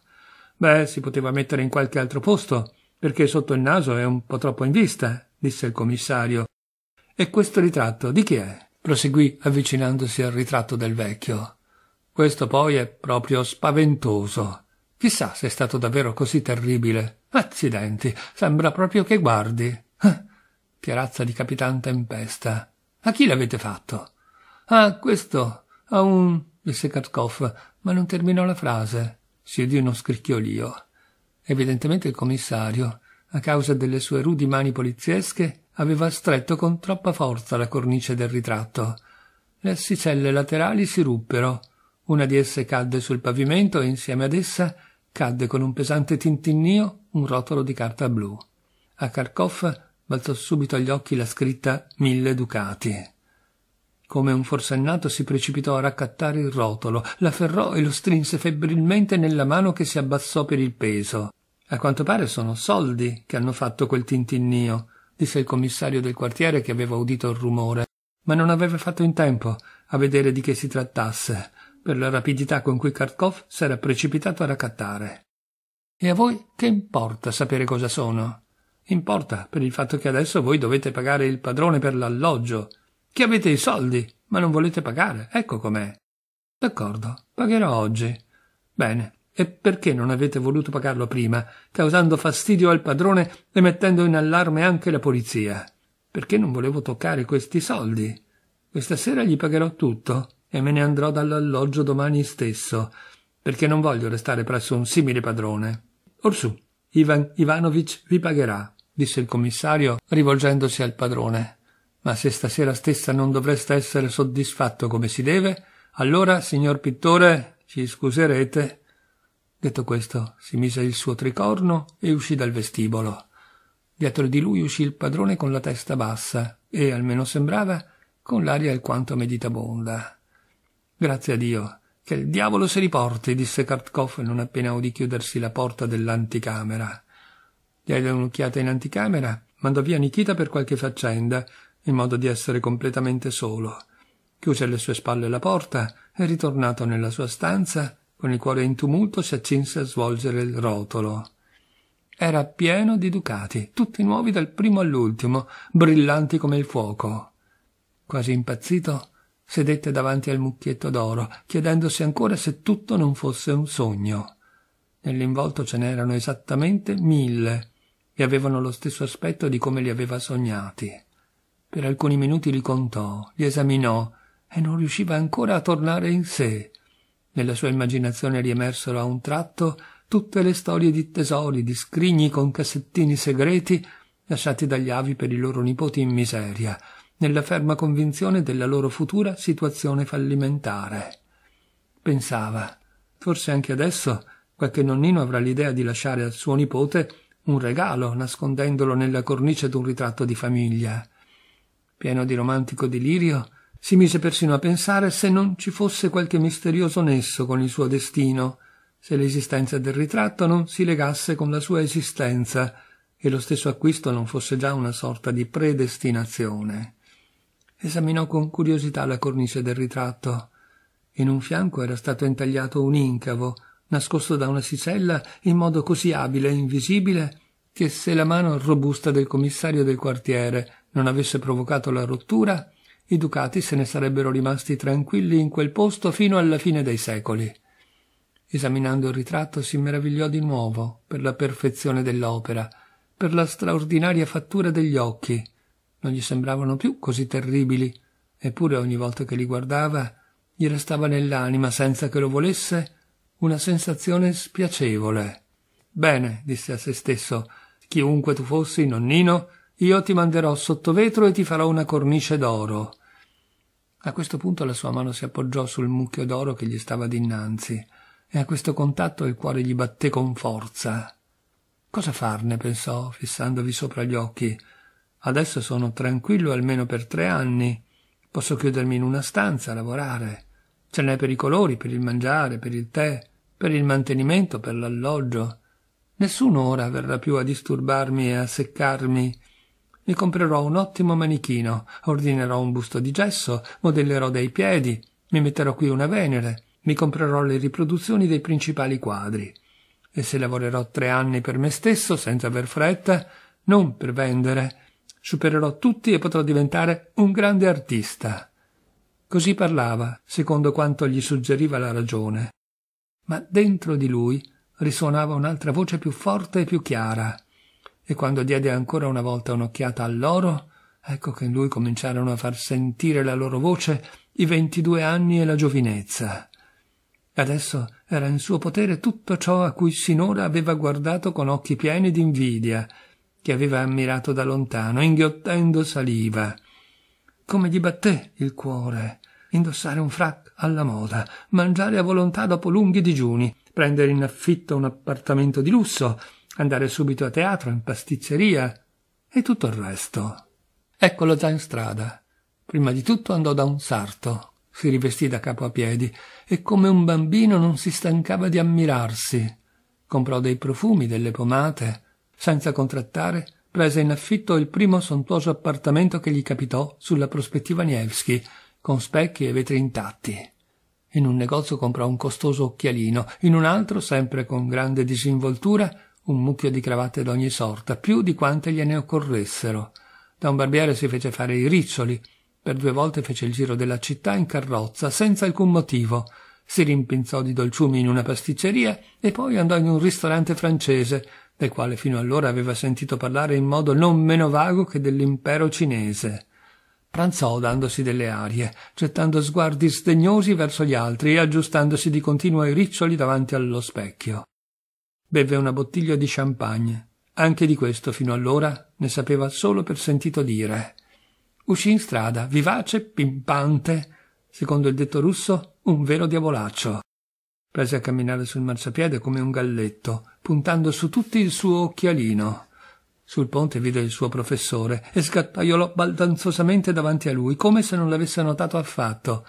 Beh, si poteva mettere in qualche altro posto, perché sotto il naso è un po' troppo in vista, disse il commissario. E questo ritratto di chi è? proseguì avvicinandosi al ritratto del vecchio. Questo poi è proprio spaventoso. Chissà se è stato davvero così terribile. Accidenti, sembra proprio che guardi. Chiarazza di capitan tempesta. A chi l'avete fatto? Ah, questo a un. disse Karkov, ma non terminò la frase. Si udì uno scricchiolio. Evidentemente il commissario, a causa delle sue rudi mani poliziesche, aveva stretto con troppa forza la cornice del ritratto. Le assicelle laterali si ruppero. Una di esse cadde sul pavimento e insieme ad essa cadde con un pesante tintinnio un rotolo di carta blu. A Karkov balzò subito agli occhi la scritta Mille ducati. Come un forsennato si precipitò a raccattare il rotolo, l'afferrò e lo strinse febbrilmente nella mano che si abbassò per il peso. A quanto pare sono soldi che hanno fatto quel tintinnio, disse il commissario del quartiere che aveva udito il rumore, ma non aveva fatto in tempo a vedere di che si trattasse, per la rapidità con cui Karkov s'era precipitato a raccattare. E a voi che importa sapere cosa sono? Importa per il fatto che adesso voi dovete pagare il padrone per l'alloggio, che avete i soldi, ma non volete pagare. Ecco com'è. D'accordo, pagherò oggi. Bene. E perché non avete voluto pagarlo prima, causando fastidio al padrone e mettendo in allarme anche la polizia? Perché non volevo toccare questi soldi. Questa sera gli pagherò tutto e me ne andrò dall'alloggio domani stesso, perché non voglio restare presso un simile padrone. Orsù, Ivan Ivanovich vi pagherà, disse il commissario rivolgendosi al padrone. Ma se stasera stessa non dovreste essere soddisfatto come si deve, allora, signor pittore, ci scuserete. Detto questo, si mise il suo tricorno e uscì dal vestibolo. Dietro di lui uscì il padrone con la testa bassa e, almeno sembrava, con l'aria alquanto meditabonda. Grazie a Dio. Che il diavolo si riporti, disse Kartkoff non appena udì chiudersi la porta dell'anticamera. Diede un'occhiata in anticamera, mandò via Nikita per qualche faccenda, in modo di essere completamente solo. Chiuse alle sue spalle la porta e ritornato nella sua stanza, con il cuore in tumulto si accinse a svolgere il rotolo. Era pieno di ducati, tutti nuovi dal primo all'ultimo, brillanti come il fuoco. Quasi impazzito, sedette davanti al mucchietto d'oro, chiedendosi ancora se tutto non fosse un sogno. Nell'involto ce n'erano esattamente mille, e avevano lo stesso aspetto di come li aveva sognati. Per alcuni minuti li contò, li esaminò e non riusciva ancora a tornare in sé. Nella sua immaginazione riemersero a un tratto tutte le storie di tesori, di scrigni con cassettini segreti lasciati dagli avi per i loro nipoti in miseria, nella ferma convinzione della loro futura situazione fallimentare. Pensava, forse anche adesso qualche nonnino avrà l'idea di lasciare al suo nipote un regalo nascondendolo nella cornice d'un ritratto di famiglia pieno di romantico delirio, si mise persino a pensare se non ci fosse qualche misterioso nesso con il suo destino, se l'esistenza del ritratto non si legasse con la sua esistenza e lo stesso acquisto non fosse già una sorta di predestinazione. Esaminò con curiosità la cornice del ritratto. In un fianco era stato intagliato un incavo, nascosto da una sicella in modo così abile e invisibile che se la mano robusta del commissario del quartiere non avesse provocato la rottura, i ducati se ne sarebbero rimasti tranquilli in quel posto fino alla fine dei secoli. Esaminando il ritratto si meravigliò di nuovo per la perfezione dell'opera, per la straordinaria fattura degli occhi. Non gli sembravano più così terribili, eppure ogni volta che li guardava gli restava nell'anima, senza che lo volesse, una sensazione spiacevole. Bene, disse a se stesso, chiunque tu fossi, nonnino, io ti manderò sotto vetro e ti farò una cornice d'oro. A questo punto la sua mano si appoggiò sul mucchio d'oro che gli stava dinanzi, e a questo contatto il cuore gli batté con forza. Cosa farne? pensò, fissandovi sopra gli occhi. Adesso sono tranquillo almeno per tre anni. Posso chiudermi in una stanza a lavorare. Ce n'è per i colori, per il mangiare, per il tè, per il mantenimento, per l'alloggio. Nessuno ora verrà più a disturbarmi e a seccarmi mi comprerò un ottimo manichino, ordinerò un busto di gesso, modellerò dei piedi, mi metterò qui una Venere, mi comprerò le riproduzioni dei principali quadri. E se lavorerò tre anni per me stesso, senza aver fretta, non per vendere, supererò tutti e potrò diventare un grande artista. Così parlava, secondo quanto gli suggeriva la ragione. Ma dentro di lui risuonava un'altra voce più forte e più chiara e quando diede ancora una volta un'occhiata all'oro, ecco che in lui cominciarono a far sentire la loro voce i ventidue anni e la giovinezza. Adesso era in suo potere tutto ciò a cui sinora aveva guardato con occhi pieni d'invidia, che aveva ammirato da lontano, inghiottendo saliva. Come gli batté il cuore. Indossare un frac alla moda, mangiare a volontà dopo lunghi digiuni, prendere in affitto un appartamento di lusso, andare subito a teatro, in pasticceria e tutto il resto. Eccolo già in strada. Prima di tutto andò da un sarto, si rivestì da capo a piedi e come un bambino non si stancava di ammirarsi. Comprò dei profumi, delle pomate. Senza contrattare, prese in affitto il primo sontuoso appartamento che gli capitò sulla prospettiva Nievski, con specchi e vetri intatti. In un negozio comprò un costoso occhialino, in un altro, sempre con grande disinvoltura, un mucchio di cravatte d'ogni sorta, più di quante gliene occorressero. Da un barbiere si fece fare i riccioli, per due volte fece il giro della città in carrozza, senza alcun motivo. Si rimpinzò di dolciumi in una pasticceria e poi andò in un ristorante francese, del quale fino allora aveva sentito parlare in modo non meno vago che dell'impero cinese. Pranzò dandosi delle arie, gettando sguardi sdegnosi verso gli altri e aggiustandosi di continuo i riccioli davanti allo specchio beve una bottiglia di champagne. Anche di questo fino allora ne sapeva solo per sentito dire. Uscì in strada, vivace, pimpante, secondo il detto russo, un vero diavolaccio. Prese a camminare sul marciapiede come un galletto, puntando su tutti il suo occhialino. Sul ponte vide il suo professore e sgattaiolò baldanzosamente davanti a lui, come se non l'avesse notato affatto,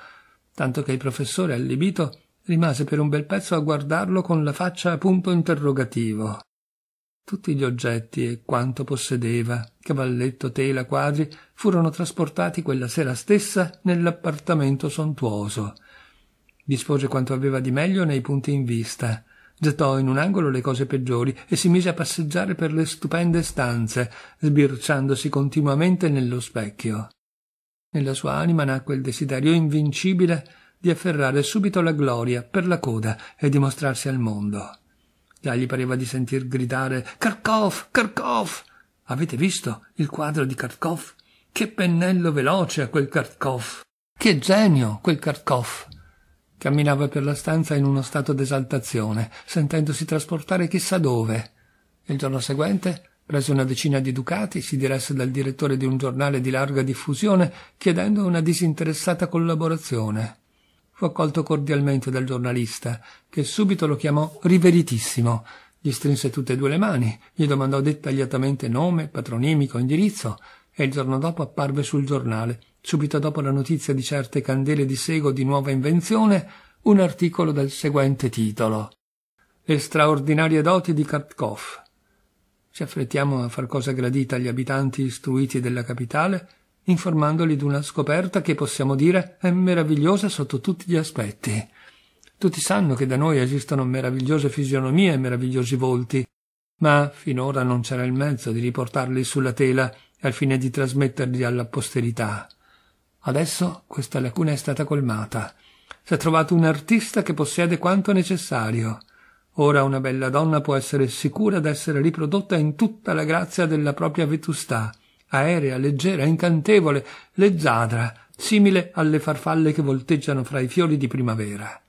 tanto che il professore, allibito, rimase per un bel pezzo a guardarlo con la faccia a punto interrogativo. Tutti gli oggetti e quanto possedeva, cavalletto, tela, quadri, furono trasportati quella sera stessa nell'appartamento sontuoso. Dispose quanto aveva di meglio nei punti in vista, gettò in un angolo le cose peggiori e si mise a passeggiare per le stupende stanze, sbirciandosi continuamente nello specchio. Nella sua anima nacque il desiderio invincibile di afferrare subito la gloria per la coda e di mostrarsi al mondo. Già gli pareva di sentir gridare Karkov, Karkov! Avete visto il quadro di Karkov? Che pennello veloce quel Karkov! Che genio quel Karkov! Camminava per la stanza in uno stato d'esaltazione, sentendosi trasportare chissà dove. Il giorno seguente prese una decina di ducati, si diresse dal direttore di un giornale di larga diffusione chiedendo una disinteressata collaborazione. Fu accolto cordialmente dal giornalista, che subito lo chiamò riveritissimo. Gli strinse tutte e due le mani, gli domandò dettagliatamente nome, patronimico, indirizzo, e il giorno dopo apparve sul giornale, subito dopo la notizia di certe candele di sego di nuova invenzione, un articolo dal seguente titolo. Le straordinarie doti di Kartkov. Ci affrettiamo a far cosa gradita agli abitanti istruiti della capitale informandoli di una scoperta che possiamo dire è meravigliosa sotto tutti gli aspetti. Tutti sanno che da noi esistono meravigliose fisionomie e meravigliosi volti, ma finora non c'era il mezzo di riportarli sulla tela al fine di trasmetterli alla posterità. Adesso questa lacuna è stata colmata. Si è trovato un artista che possiede quanto necessario. Ora una bella donna può essere sicura d'essere riprodotta in tutta la grazia della propria vetustà, aerea, leggera, incantevole, leggiadra, simile alle farfalle che volteggiano fra i fiori di primavera.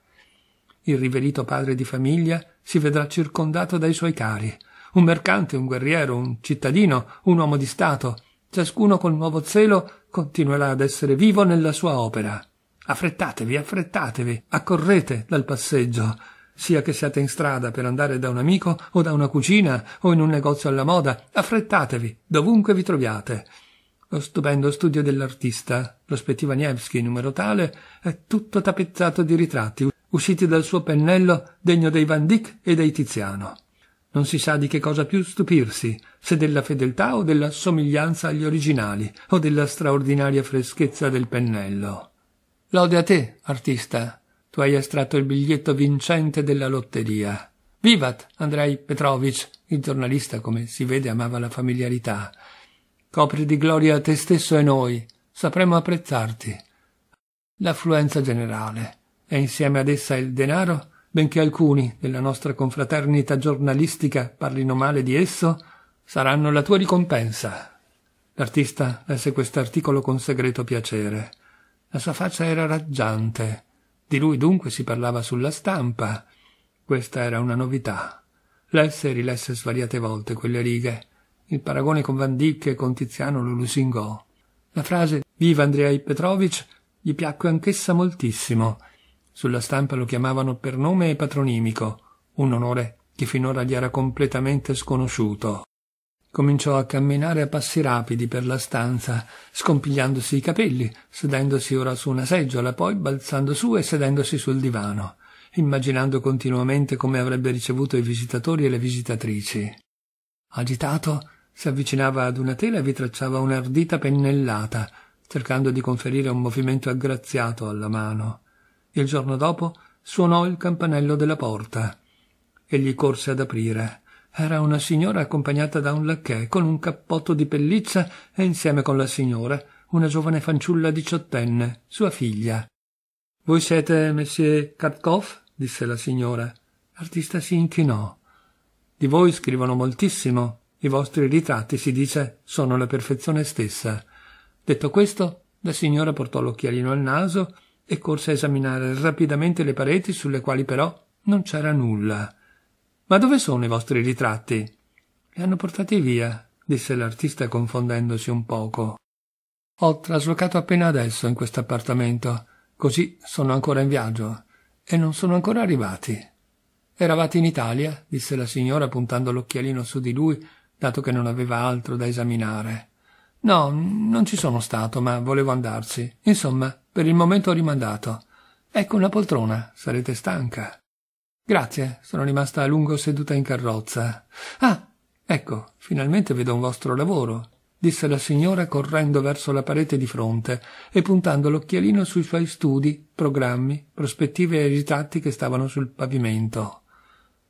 Il riverito padre di famiglia si vedrà circondato dai suoi cari, un mercante, un guerriero, un cittadino, un uomo di Stato, ciascuno col nuovo zelo continuerà ad essere vivo nella sua opera. Affrettatevi, affrettatevi, accorrete dal passeggio, sia che siate in strada per andare da un amico o da una cucina o in un negozio alla moda, affrettatevi, dovunque vi troviate. Lo stupendo studio dell'artista, prospettiva spettiva numero tale, è tutto tappezzato di ritratti, usciti dal suo pennello degno dei Van Dyck e dei Tiziano. Non si sa di che cosa più stupirsi, se della fedeltà o della somiglianza agli originali, o della straordinaria freschezza del pennello. Lode a te, artista, tu hai estratto il biglietto vincente della lotteria. Vivat, Andrei Petrovich. Il giornalista, come si vede, amava la familiarità. Copri di gloria te stesso e noi. Sapremo apprezzarti. L'affluenza generale. E insieme ad essa il denaro? Benché alcuni della nostra confraternita giornalistica parlino male di esso, saranno la tua ricompensa. L'artista lesse quest'articolo con segreto piacere. La sua faccia era raggiante di lui dunque si parlava sulla stampa. Questa era una novità. Lesse e rilesse svariate volte quelle righe. Il paragone con Van Dyck e con Tiziano lo lusingò. La frase Viva Andrei Petrovich gli piacque anch'essa moltissimo. Sulla stampa lo chiamavano per nome e patronimico, un onore che finora gli era completamente sconosciuto cominciò a camminare a passi rapidi per la stanza, scompigliandosi i capelli, sedendosi ora su una seggiola, poi balzando su e sedendosi sul divano, immaginando continuamente come avrebbe ricevuto i visitatori e le visitatrici. Agitato, si avvicinava ad una tela e vi tracciava un'ardita pennellata, cercando di conferire un movimento aggraziato alla mano. Il giorno dopo suonò il campanello della porta. Egli corse ad aprire. Era una signora accompagnata da un lacchè, con un cappotto di pelliccia e insieme con la signora, una giovane fanciulla diciottenne, sua figlia. Voi siete Monsieur Katkoff? disse la signora. L'artista si inchinò. Di voi scrivono moltissimo. I vostri ritratti, si dice, sono la perfezione stessa. Detto questo, la signora portò l'occhialino al naso e corse a esaminare rapidamente le pareti sulle quali però non c'era nulla. Ma dove sono i vostri ritratti? Li hanno portati via, disse l'artista confondendosi un poco. Ho traslocato appena adesso in questo appartamento, così sono ancora in viaggio e non sono ancora arrivati. Eravate in Italia? disse la signora puntando l'occhialino su di lui, dato che non aveva altro da esaminare. No, non ci sono stato, ma volevo andarci. Insomma, per il momento ho rimandato. Ecco una poltrona, sarete stanca. Grazie, sono rimasta a lungo seduta in carrozza. Ah, ecco, finalmente vedo un vostro lavoro, disse la signora correndo verso la parete di fronte e puntando l'occhialino sui suoi studi, programmi, prospettive e ritratti che stavano sul pavimento.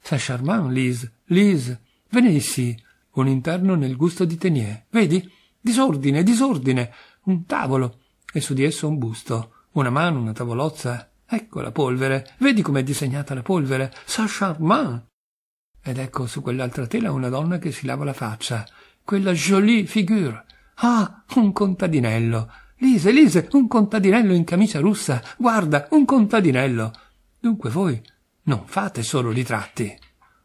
C'est charmant, Lise, Lise, venez ici. Un interno nel gusto di Tenier. Vedi? Disordine, disordine. Un tavolo. E su di esso un busto. Una mano, una tavolozza. Ecco la polvere, vedi com'è disegnata la polvere, Sa charmant! Ed ecco su quell'altra tela una donna che si lava la faccia, quella jolie figure. Ah, un contadinello! Lise, Lise, un contadinello in camicia russa! Guarda, un contadinello! Dunque voi non fate solo ritratti.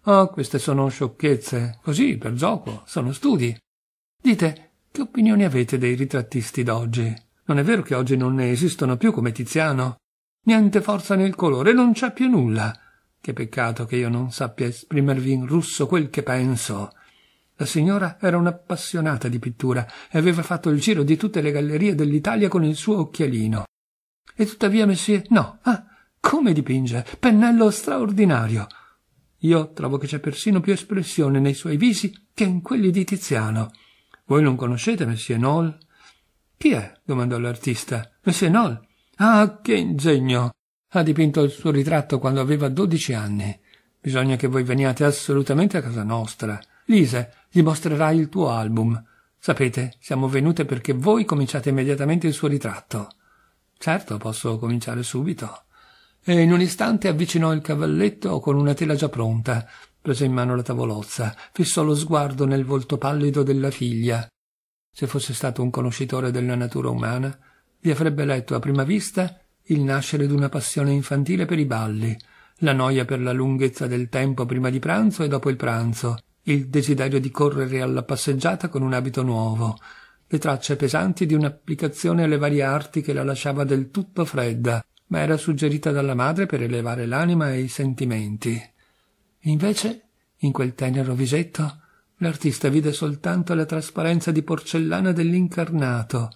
Ah, oh, queste sono sciocchezze, così, per gioco, sono studi. Dite, che opinioni avete dei ritrattisti d'oggi? Non è vero che oggi non ne esistono più come Tiziano? niente forza nel colore, non c'è più nulla. Che peccato che io non sappia esprimervi in russo quel che penso. La signora era un'appassionata di pittura e aveva fatto il giro di tutte le gallerie dell'Italia con il suo occhialino. E tuttavia, messie, no, ah, come dipinge, pennello straordinario. Io trovo che c'è persino più espressione nei suoi visi che in quelli di Tiziano. Voi non conoscete Messie Noll? Chi è? domandò l'artista. Messie Noll Ah, che ingegno! Ha dipinto il suo ritratto quando aveva dodici anni. Bisogna che voi veniate assolutamente a casa nostra. Lise, gli mostrerai il tuo album. Sapete, siamo venute perché voi cominciate immediatamente il suo ritratto. Certo, posso cominciare subito. E in un istante avvicinò il cavalletto con una tela già pronta, prese in mano la tavolozza, fissò lo sguardo nel volto pallido della figlia. Se fosse stato un conoscitore della natura umana, vi avrebbe letto a prima vista il nascere d'una passione infantile per i balli, la noia per la lunghezza del tempo prima di pranzo e dopo il pranzo, il desiderio di correre alla passeggiata con un abito nuovo, le tracce pesanti di un'applicazione alle varie arti che la lasciava del tutto fredda, ma era suggerita dalla madre per elevare l'anima e i sentimenti. Invece, in quel tenero visetto, l'artista vide soltanto la trasparenza di porcellana dell'incarnato,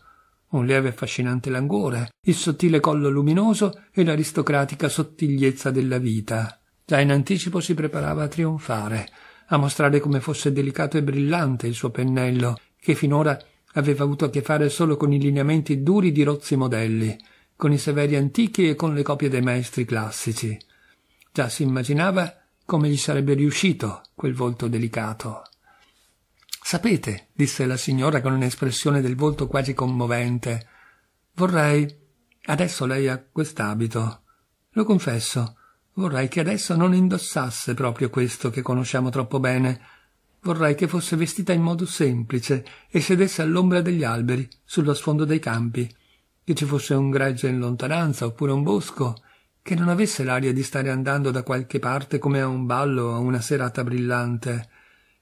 un lieve e affascinante languore, il sottile collo luminoso e l'aristocratica sottigliezza della vita. Già in anticipo si preparava a trionfare, a mostrare come fosse delicato e brillante il suo pennello, che finora aveva avuto a che fare solo con i lineamenti duri di rozzi modelli, con i severi antichi e con le copie dei maestri classici. Già si immaginava come gli sarebbe riuscito quel volto delicato. Sapete, disse la signora con un'espressione del volto quasi commovente, vorrei. Adesso lei ha quest'abito. Lo confesso, vorrei che adesso non indossasse proprio questo che conosciamo troppo bene. Vorrei che fosse vestita in modo semplice e sedesse all'ombra degli alberi, sullo sfondo dei campi, che ci fosse un gregge in lontananza oppure un bosco, che non avesse l'aria di stare andando da qualche parte come a un ballo o a una serata brillante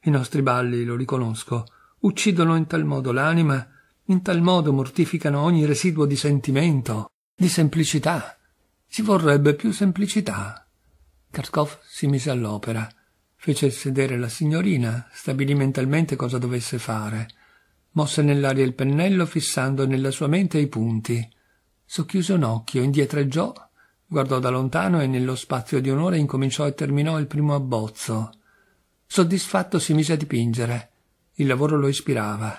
i nostri balli, lo riconosco, uccidono in tal modo l'anima, in tal modo mortificano ogni residuo di sentimento, di semplicità. Ci vorrebbe più semplicità. Karkov si mise all'opera. Fece sedere la signorina, stabilì mentalmente cosa dovesse fare. Mosse nell'aria il pennello, fissando nella sua mente i punti. Socchiuse un occhio, indietreggiò, guardò da lontano e nello spazio di un'ora incominciò e terminò il primo abbozzo. Soddisfatto si mise a dipingere. Il lavoro lo ispirava.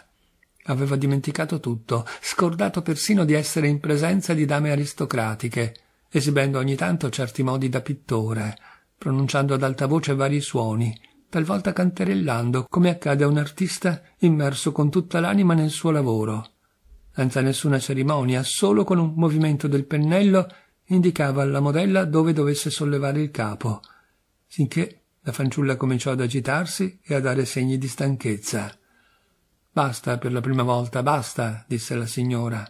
Aveva dimenticato tutto, scordato persino di essere in presenza di dame aristocratiche, esibendo ogni tanto certi modi da pittore, pronunciando ad alta voce vari suoni, talvolta canterellando, come accade a un artista immerso con tutta l'anima nel suo lavoro. Senza nessuna cerimonia, solo con un movimento del pennello indicava alla modella dove dovesse sollevare il capo, sinché la fanciulla cominciò ad agitarsi e a dare segni di stanchezza. Basta per la prima volta, basta, disse la signora.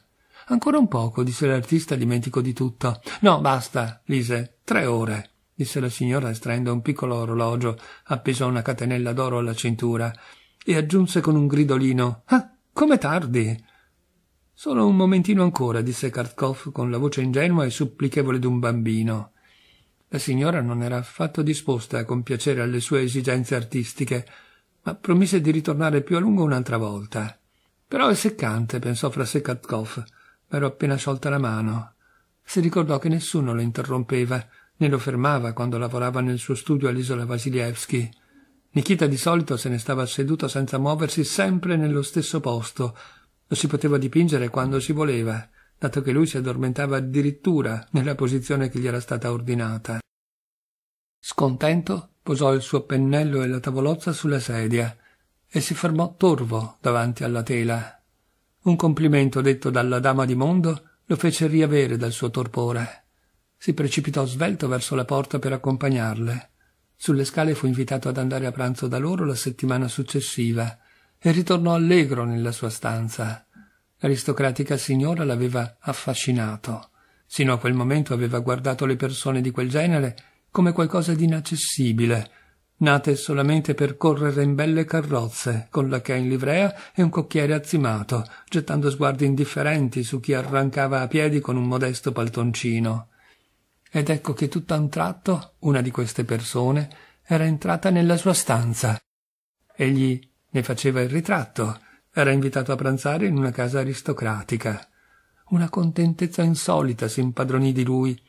Ancora un poco, disse l'artista, dimentico di tutto. No, basta, Lise, tre ore, disse la signora estraendo un piccolo orologio appeso a una catenella d'oro alla cintura, e aggiunse con un gridolino Ah, come tardi. Solo un momentino ancora, disse Kartkov con la voce ingenua e supplichevole d'un bambino. La signora non era affatto disposta a compiacere alle sue esigenze artistiche, ma promise di ritornare più a lungo un'altra volta. Però è seccante, pensò fra sé Katkov. M'ero appena sciolta la mano. Si ricordò che nessuno lo interrompeva, né lo fermava quando lavorava nel suo studio all'isola Vasilievski. Nikita di solito se ne stava seduto senza muoversi sempre nello stesso posto. Lo si poteva dipingere quando si voleva dato che lui si addormentava addirittura nella posizione che gli era stata ordinata. Scontento, posò il suo pennello e la tavolozza sulla sedia e si fermò torvo davanti alla tela. Un complimento detto dalla dama di mondo lo fece riavere dal suo torpore. Si precipitò svelto verso la porta per accompagnarle. Sulle scale fu invitato ad andare a pranzo da loro la settimana successiva e ritornò allegro nella sua stanza aristocratica signora l'aveva affascinato. Sino a quel momento aveva guardato le persone di quel genere come qualcosa di inaccessibile, nate solamente per correre in belle carrozze, con la che in livrea e un cocchiere azzimato, gettando sguardi indifferenti su chi arrancava a piedi con un modesto paltoncino. Ed ecco che tutt'a un tratto una di queste persone era entrata nella sua stanza. Egli ne faceva il ritratto, era invitato a pranzare in una casa aristocratica. Una contentezza insolita si impadronì di lui.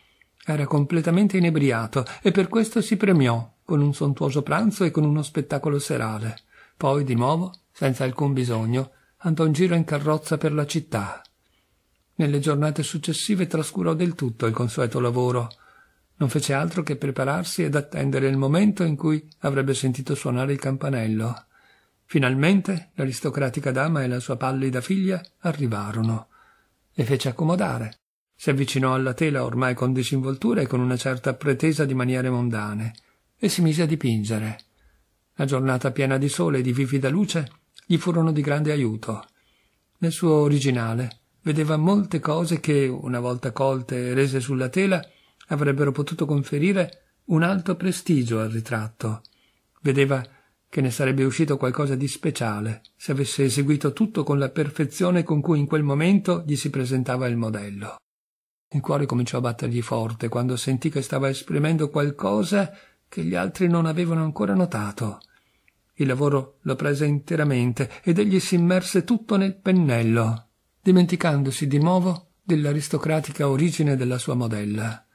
Era completamente inebriato e per questo si premiò con un sontuoso pranzo e con uno spettacolo serale. Poi, di nuovo, senza alcun bisogno, andò in giro in carrozza per la città. Nelle giornate successive trascurò del tutto il consueto lavoro. Non fece altro che prepararsi ed attendere il momento in cui avrebbe sentito suonare il campanello. Finalmente l'aristocratica dama e la sua pallida figlia arrivarono. Le fece accomodare. Si avvicinò alla tela ormai con disinvoltura e con una certa pretesa di maniere mondane, e si mise a dipingere. La giornata piena di sole e di vivida luce gli furono di grande aiuto. Nel suo originale vedeva molte cose che, una volta colte e rese sulla tela, avrebbero potuto conferire un alto prestigio al ritratto. Vedeva che ne sarebbe uscito qualcosa di speciale se avesse eseguito tutto con la perfezione con cui in quel momento gli si presentava il modello. Il cuore cominciò a battergli forte quando sentì che stava esprimendo qualcosa che gli altri non avevano ancora notato. Il lavoro lo prese interamente ed egli si immerse tutto nel pennello, dimenticandosi di nuovo dell'aristocratica origine della sua modella.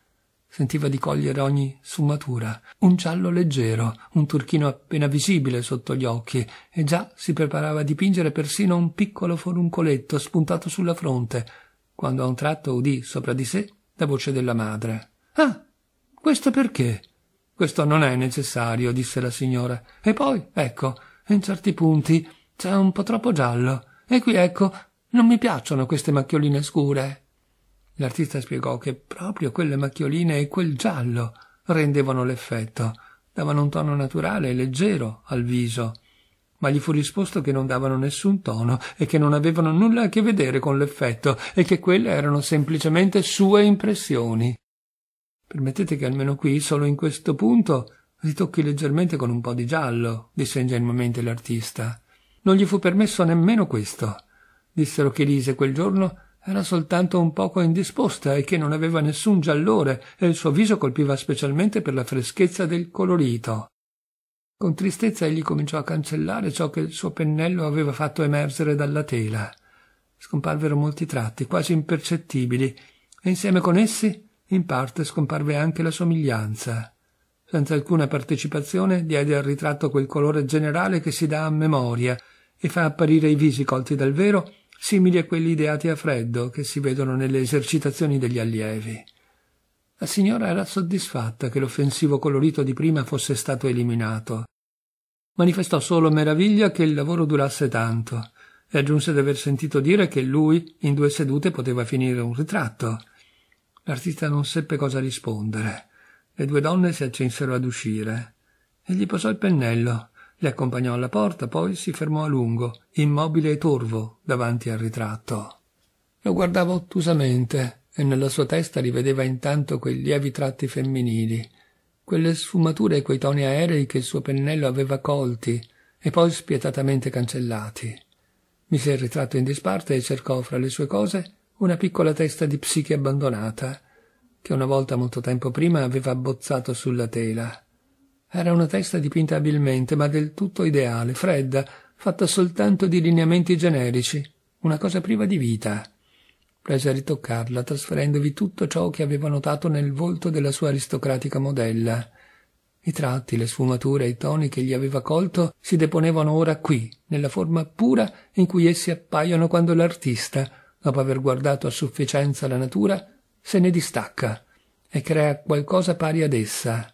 Sentiva di cogliere ogni sfumatura, un giallo leggero, un turchino appena visibile sotto gli occhi, e già si preparava a dipingere persino un piccolo foruncoletto spuntato sulla fronte, quando a un tratto udì sopra di sé la voce della madre. Ah, questo perché? Questo non è necessario, disse la signora. E poi, ecco, in certi punti c'è un po' troppo giallo. E qui, ecco, non mi piacciono queste macchioline scure. L'artista spiegò che proprio quelle macchioline e quel giallo rendevano l'effetto, davano un tono naturale e leggero al viso. Ma gli fu risposto che non davano nessun tono e che non avevano nulla a che vedere con l'effetto e che quelle erano semplicemente sue impressioni. Permettete che almeno qui, solo in questo punto, ritocchi leggermente con un po' di giallo, disse ingenuamente l'artista. Non gli fu permesso nemmeno questo. Dissero che Lise quel giorno era soltanto un poco indisposta e che non aveva nessun giallore e il suo viso colpiva specialmente per la freschezza del colorito. Con tristezza egli cominciò a cancellare ciò che il suo pennello aveva fatto emergere dalla tela. Scomparvero molti tratti, quasi impercettibili, e insieme con essi, in parte, scomparve anche la somiglianza. Senza alcuna partecipazione diede al ritratto quel colore generale che si dà a memoria e fa apparire i visi colti dal vero simili a quelli ideati a freddo che si vedono nelle esercitazioni degli allievi. La signora era soddisfatta che l'offensivo colorito di prima fosse stato eliminato. Manifestò solo meraviglia che il lavoro durasse tanto e aggiunse di aver sentito dire che lui in due sedute poteva finire un ritratto. L'artista non seppe cosa rispondere. Le due donne si accensero ad uscire. Egli posò il pennello li accompagnò alla porta, poi si fermò a lungo, immobile e torvo, davanti al ritratto. Lo guardava ottusamente e nella sua testa rivedeva intanto quei lievi tratti femminili, quelle sfumature e quei toni aerei che il suo pennello aveva colti e poi spietatamente cancellati. Mise il ritratto in disparte e cercò fra le sue cose una piccola testa di psiche abbandonata, che una volta molto tempo prima aveva abbozzato sulla tela. Era una testa dipinta abilmente, ma del tutto ideale, fredda, fatta soltanto di lineamenti generici, una cosa priva di vita. Prese a ritoccarla, trasferendovi tutto ciò che aveva notato nel volto della sua aristocratica modella. I tratti, le sfumature e i toni che gli aveva colto si deponevano ora qui, nella forma pura in cui essi appaiono quando l'artista, dopo aver guardato a sufficienza la natura, se ne distacca e crea qualcosa pari ad essa.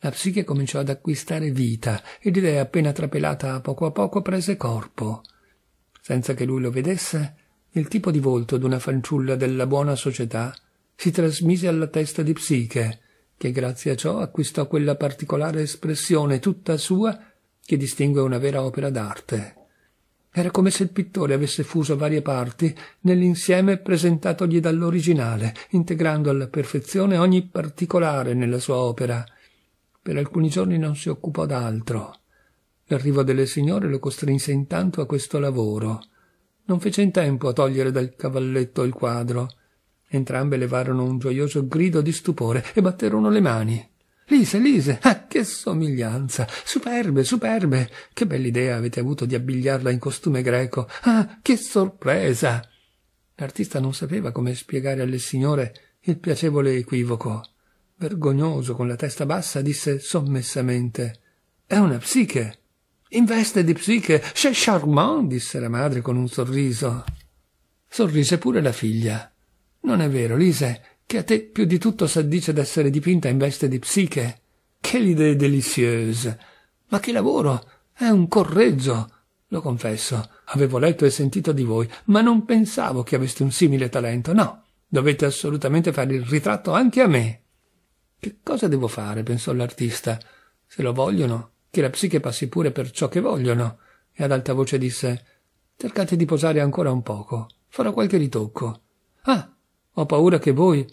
La psiche cominciò ad acquistare vita e l'idea appena trapelata poco a poco prese corpo. Senza che lui lo vedesse, il tipo di volto d'una fanciulla della buona società si trasmise alla testa di psiche, che grazie a ciò acquistò quella particolare espressione tutta sua che distingue una vera opera d'arte. Era come se il pittore avesse fuso varie parti nell'insieme presentatogli dall'originale, integrando alla perfezione ogni particolare nella sua opera, per alcuni giorni non si occupò d'altro. L'arrivo delle signore lo costrinse intanto a questo lavoro. Non fece in tempo a togliere dal cavalletto il quadro. Entrambe levarono un gioioso grido di stupore e batterono le mani. Lise, Lise, ah, che somiglianza! Superbe, superbe! Che bell'idea avete avuto di abbigliarla in costume greco! Ah, che sorpresa! L'artista non sapeva come spiegare alle signore il piacevole equivoco vergognoso, con la testa bassa, disse sommessamente È una psiche. In veste di psiche. C'est charmant, disse la madre con un sorriso. Sorrise pure la figlia. Non è vero, Lise, che a te più di tutto s'addice d'essere dipinta in veste di psiche. Che idee délicieuse. Ma che lavoro! È un correggio. Lo confesso, avevo letto e sentito di voi, ma non pensavo che aveste un simile talento. No, dovete assolutamente fare il ritratto anche a me. Che cosa devo fare? pensò l'artista. Se lo vogliono, che la psiche passi pure per ciò che vogliono. E ad alta voce disse Cercate di posare ancora un poco. Farò qualche ritocco. Ah, ho paura che voi.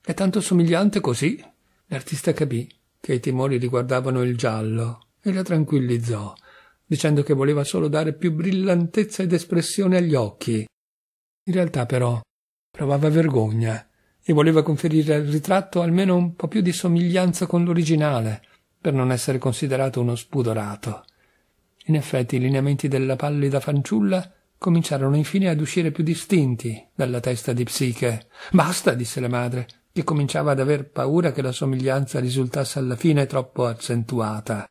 È tanto somigliante così. L'artista capì che i timori riguardavano il giallo e la tranquillizzò, dicendo che voleva solo dare più brillantezza ed espressione agli occhi. In realtà però provava vergogna e voleva conferire al ritratto almeno un po più di somiglianza con l'originale, per non essere considerato uno spudorato. In effetti i lineamenti della pallida fanciulla cominciarono infine ad uscire più distinti dalla testa di Psiche. Basta, disse la madre, che cominciava ad aver paura che la somiglianza risultasse alla fine troppo accentuata.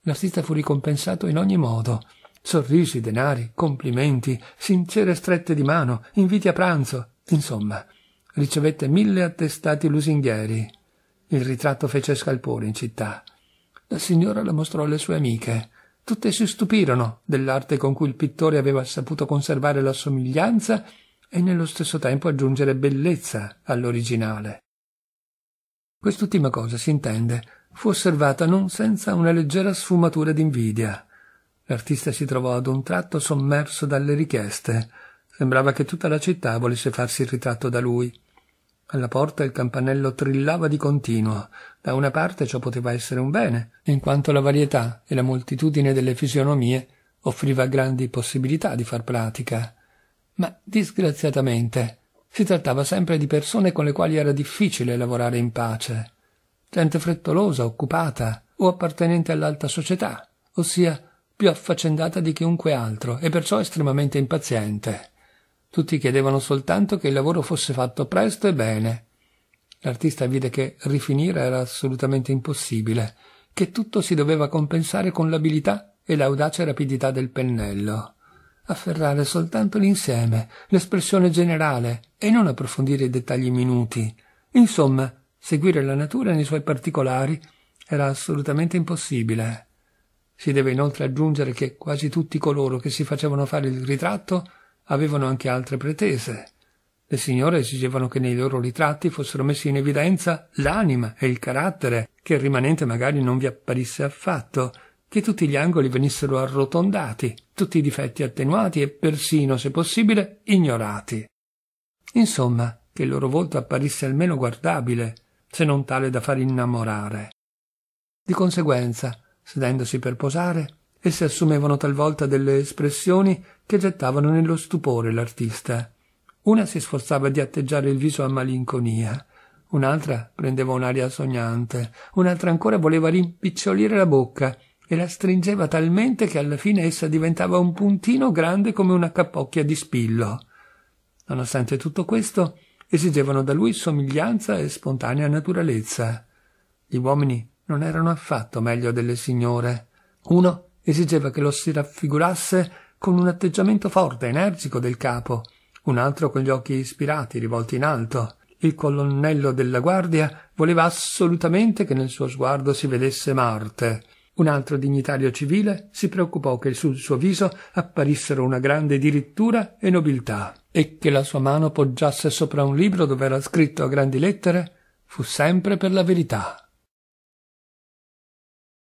L'artista fu ricompensato in ogni modo. Sorrisi, denari, complimenti, sincere strette di mano, inviti a pranzo, insomma, ricevette mille attestati lusinghieri. Il ritratto fece scalpore in città. La signora la mostrò alle sue amiche. Tutte si stupirono dell'arte con cui il pittore aveva saputo conservare la somiglianza e nello stesso tempo aggiungere bellezza all'originale. Quest'ultima cosa, si intende, fu osservata non senza una leggera sfumatura d'invidia. L'artista si trovò ad un tratto sommerso dalle richieste. Sembrava che tutta la città volesse farsi il ritratto da lui. Alla porta il campanello trillava di continuo. Da una parte ciò poteva essere un bene, in quanto la varietà e la moltitudine delle fisionomie offriva grandi possibilità di far pratica. Ma disgraziatamente si trattava sempre di persone con le quali era difficile lavorare in pace. Gente frettolosa, occupata o appartenente all'alta società, ossia più affaccendata di chiunque altro e perciò estremamente impaziente. Tutti chiedevano soltanto che il lavoro fosse fatto presto e bene. L'artista vide che rifinire era assolutamente impossibile, che tutto si doveva compensare con l'abilità e l'audace rapidità del pennello. Afferrare soltanto l'insieme, l'espressione generale, e non approfondire i dettagli minuti. Insomma, seguire la natura nei suoi particolari era assolutamente impossibile. Si deve inoltre aggiungere che quasi tutti coloro che si facevano fare il ritratto avevano anche altre pretese. Le signore esigevano che nei loro ritratti fossero messi in evidenza l'anima e il carattere, che il rimanente magari non vi apparisse affatto, che tutti gli angoli venissero arrotondati, tutti i difetti attenuati e persino, se possibile, ignorati. Insomma, che il loro volto apparisse almeno guardabile, se non tale da far innamorare. Di conseguenza, sedendosi per posare, esse assumevano talvolta delle espressioni che gettavano nello stupore l'artista. Una si sforzava di atteggiare il viso a malinconia, un'altra prendeva un'aria sognante, un'altra ancora voleva rimpicciolire la bocca e la stringeva talmente che alla fine essa diventava un puntino grande come una capocchia di spillo. Nonostante tutto questo, esigevano da lui somiglianza e spontanea naturalezza. Gli uomini non erano affatto meglio delle signore. Uno Esigeva che lo si raffigurasse con un atteggiamento forte, energico del capo, un altro con gli occhi ispirati, rivolti in alto. Il colonnello della guardia voleva assolutamente che nel suo sguardo si vedesse Marte. Un altro dignitario civile si preoccupò che sul suo viso apparissero una grande dirittura e nobiltà, e che la sua mano poggiasse sopra un libro dove era scritto a grandi lettere fu sempre per la verità.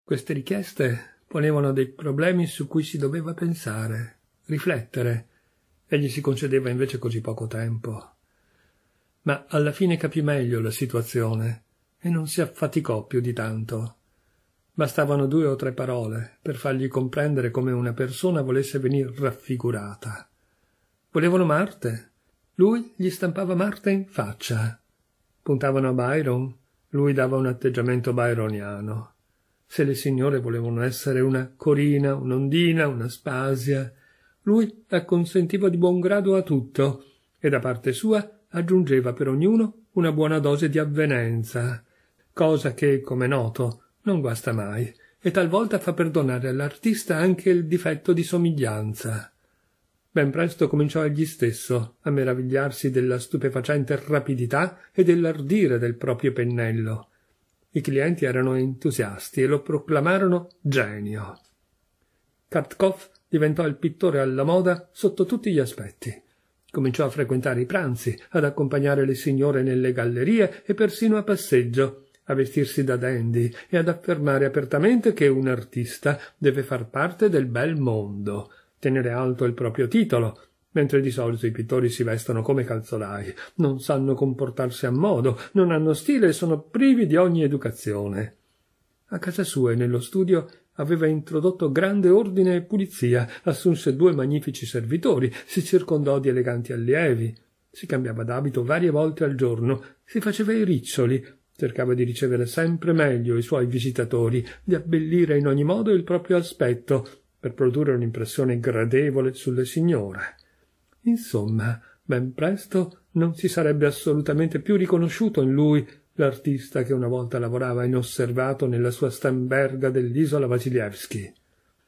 Queste richieste ponevano dei problemi su cui si doveva pensare, riflettere. Egli si concedeva invece così poco tempo. Ma alla fine capì meglio la situazione e non si affaticò più di tanto. Bastavano due o tre parole per fargli comprendere come una persona volesse venir raffigurata. Volevano Marte. Lui gli stampava Marte in faccia. Puntavano a Byron. Lui dava un atteggiamento byroniano. Se le signore volevano essere una Corina, un'Ondina, una Spasia, lui acconsentiva di buon grado a tutto e da parte sua aggiungeva per ognuno una buona dose di avvenenza, cosa che, come noto, non guasta mai e talvolta fa perdonare all'artista anche il difetto di somiglianza. Ben presto cominciò egli stesso a meravigliarsi della stupefacente rapidità e dell'ardire del proprio pennello, i clienti erano entusiasti e lo proclamarono genio. Kartkov diventò il pittore alla moda sotto tutti gli aspetti. Cominciò a frequentare i pranzi, ad accompagnare le signore nelle gallerie e persino a passeggio, a vestirsi da dandy e ad affermare apertamente che un artista deve far parte del bel mondo, tenere alto il proprio titolo, mentre di solito i pittori si vestono come calzolai, non sanno comportarsi a modo, non hanno stile e sono privi di ogni educazione. A casa sua e nello studio aveva introdotto grande ordine e pulizia, assunse due magnifici servitori, si circondò di eleganti allievi, si cambiava d'abito varie volte al giorno, si faceva i riccioli, cercava di ricevere sempre meglio i suoi visitatori, di abbellire in ogni modo il proprio aspetto, per produrre un'impressione gradevole sulle signore. Insomma, ben presto non si sarebbe assolutamente più riconosciuto in lui l'artista che una volta lavorava inosservato nella sua stamberga dell'isola Vasilievski.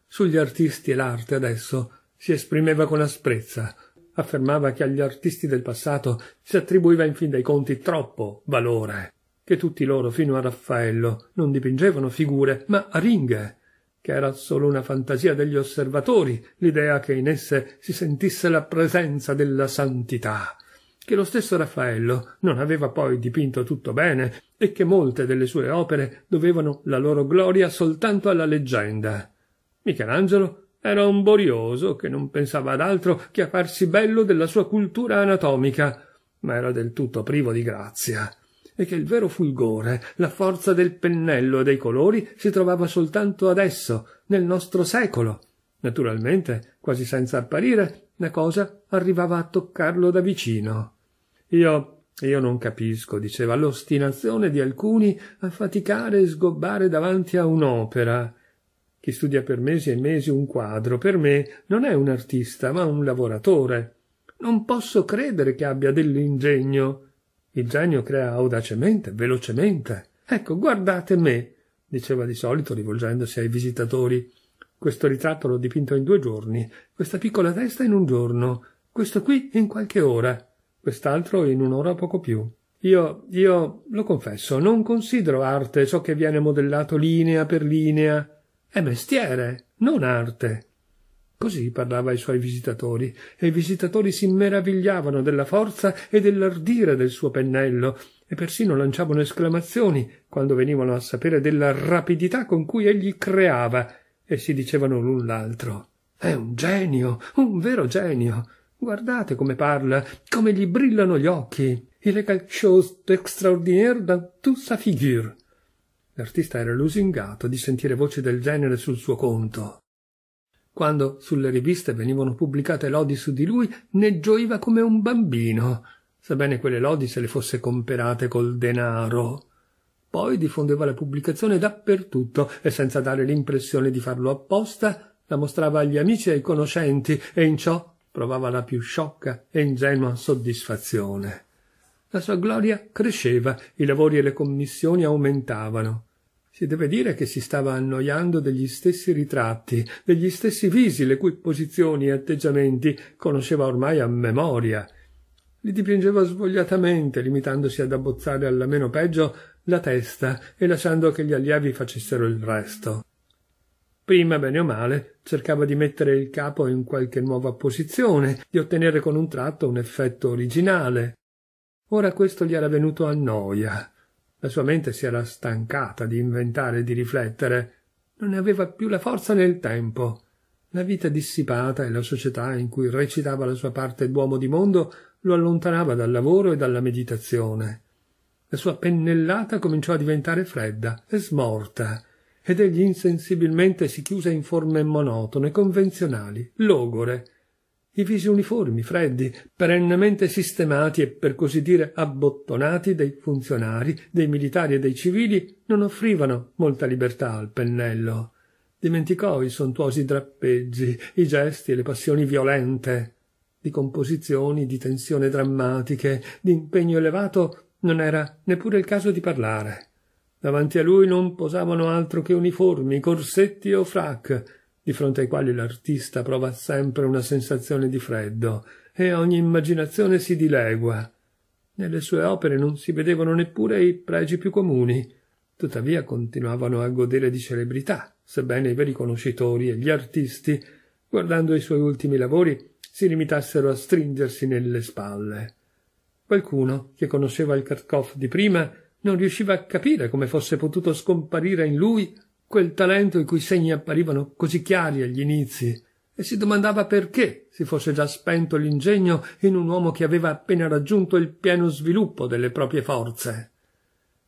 Sugli artisti e l'arte adesso si esprimeva con asprezza, affermava che agli artisti del passato si attribuiva in fin dei conti troppo valore, che tutti loro fino a Raffaello non dipingevano figure, ma ringhe, che era solo una fantasia degli osservatori l'idea che in esse si sentisse la presenza della santità che lo stesso Raffaello non aveva poi dipinto tutto bene e che molte delle sue opere dovevano la loro gloria soltanto alla leggenda. Michelangelo era un borioso che non pensava ad altro che a farsi bello della sua cultura anatomica, ma era del tutto privo di grazia e che il vero fulgore, la forza del pennello e dei colori si trovava soltanto adesso, nel nostro secolo. Naturalmente, quasi senza apparire, la cosa arrivava a toccarlo da vicino. Io io non capisco, diceva, l'ostinazione di alcuni a faticare e sgobbare davanti a un'opera. Chi studia per mesi e mesi un quadro, per me non è un artista, ma un lavoratore. Non posso credere che abbia dell'ingegno. Il genio crea audacemente, velocemente. Ecco, guardate me, diceva di solito rivolgendosi ai visitatori. Questo ritratto l'ho dipinto in due giorni, questa piccola testa in un giorno, questo qui in qualche ora, quest'altro in un'ora poco più. Io, io, lo confesso, non considero arte ciò che viene modellato linea per linea. È mestiere, non arte. Così parlava ai suoi visitatori, e i visitatori si meravigliavano della forza e dell'ardire del suo pennello, e persino lanciavano esclamazioni quando venivano a sapere della rapidità con cui egli creava, e si dicevano l'un l'altro. È un genio, un vero genio. Guardate come parla, come gli brillano gli occhi. Il est quelque chose d'extraordinaire dans toute sa figure. L'artista era lusingato di sentire voci del genere sul suo conto. Quando sulle riviste venivano pubblicate lodi su di lui, ne gioiva come un bambino, sebbene quelle lodi se le fosse comperate col denaro. Poi diffondeva la pubblicazione dappertutto e senza dare l'impressione di farlo apposta, la mostrava agli amici e ai conoscenti e in ciò provava la più sciocca e ingenua soddisfazione. La sua gloria cresceva, i lavori e le commissioni aumentavano. Si deve dire che si stava annoiando degli stessi ritratti, degli stessi visi, le cui posizioni e atteggiamenti conosceva ormai a memoria. Li dipingeva svogliatamente, limitandosi ad abbozzare alla meno peggio la testa e lasciando che gli allievi facessero il resto. Prima, bene o male, cercava di mettere il capo in qualche nuova posizione, di ottenere con un tratto un effetto originale. Ora questo gli era venuto a noia. La sua mente si era stancata di inventare e di riflettere, non ne aveva più la forza né il tempo. La vita dissipata e la società in cui recitava la sua parte d'uomo di mondo lo allontanava dal lavoro e dalla meditazione. La sua pennellata cominciò a diventare fredda e smorta, ed egli insensibilmente si chiuse in forme monotone, convenzionali, logore, i visi uniformi, freddi, perennemente sistemati e per così dire abbottonati dei funzionari, dei militari e dei civili non offrivano molta libertà al pennello. Dimenticò i sontuosi drappeggi, i gesti e le passioni violente. Di composizioni, di tensione drammatiche, di impegno elevato non era neppure il caso di parlare. Davanti a lui non posavano altro che uniformi, corsetti o frac di fronte ai quali l'artista prova sempre una sensazione di freddo e ogni immaginazione si dilegua. Nelle sue opere non si vedevano neppure i pregi più comuni, tuttavia continuavano a godere di celebrità, sebbene i veri conoscitori e gli artisti, guardando i suoi ultimi lavori, si limitassero a stringersi nelle spalle. Qualcuno che conosceva il Karkov di prima non riusciva a capire come fosse potuto scomparire in lui quel talento i cui segni apparivano così chiari agli inizi, e si domandava perché si fosse già spento l'ingegno in un uomo che aveva appena raggiunto il pieno sviluppo delle proprie forze.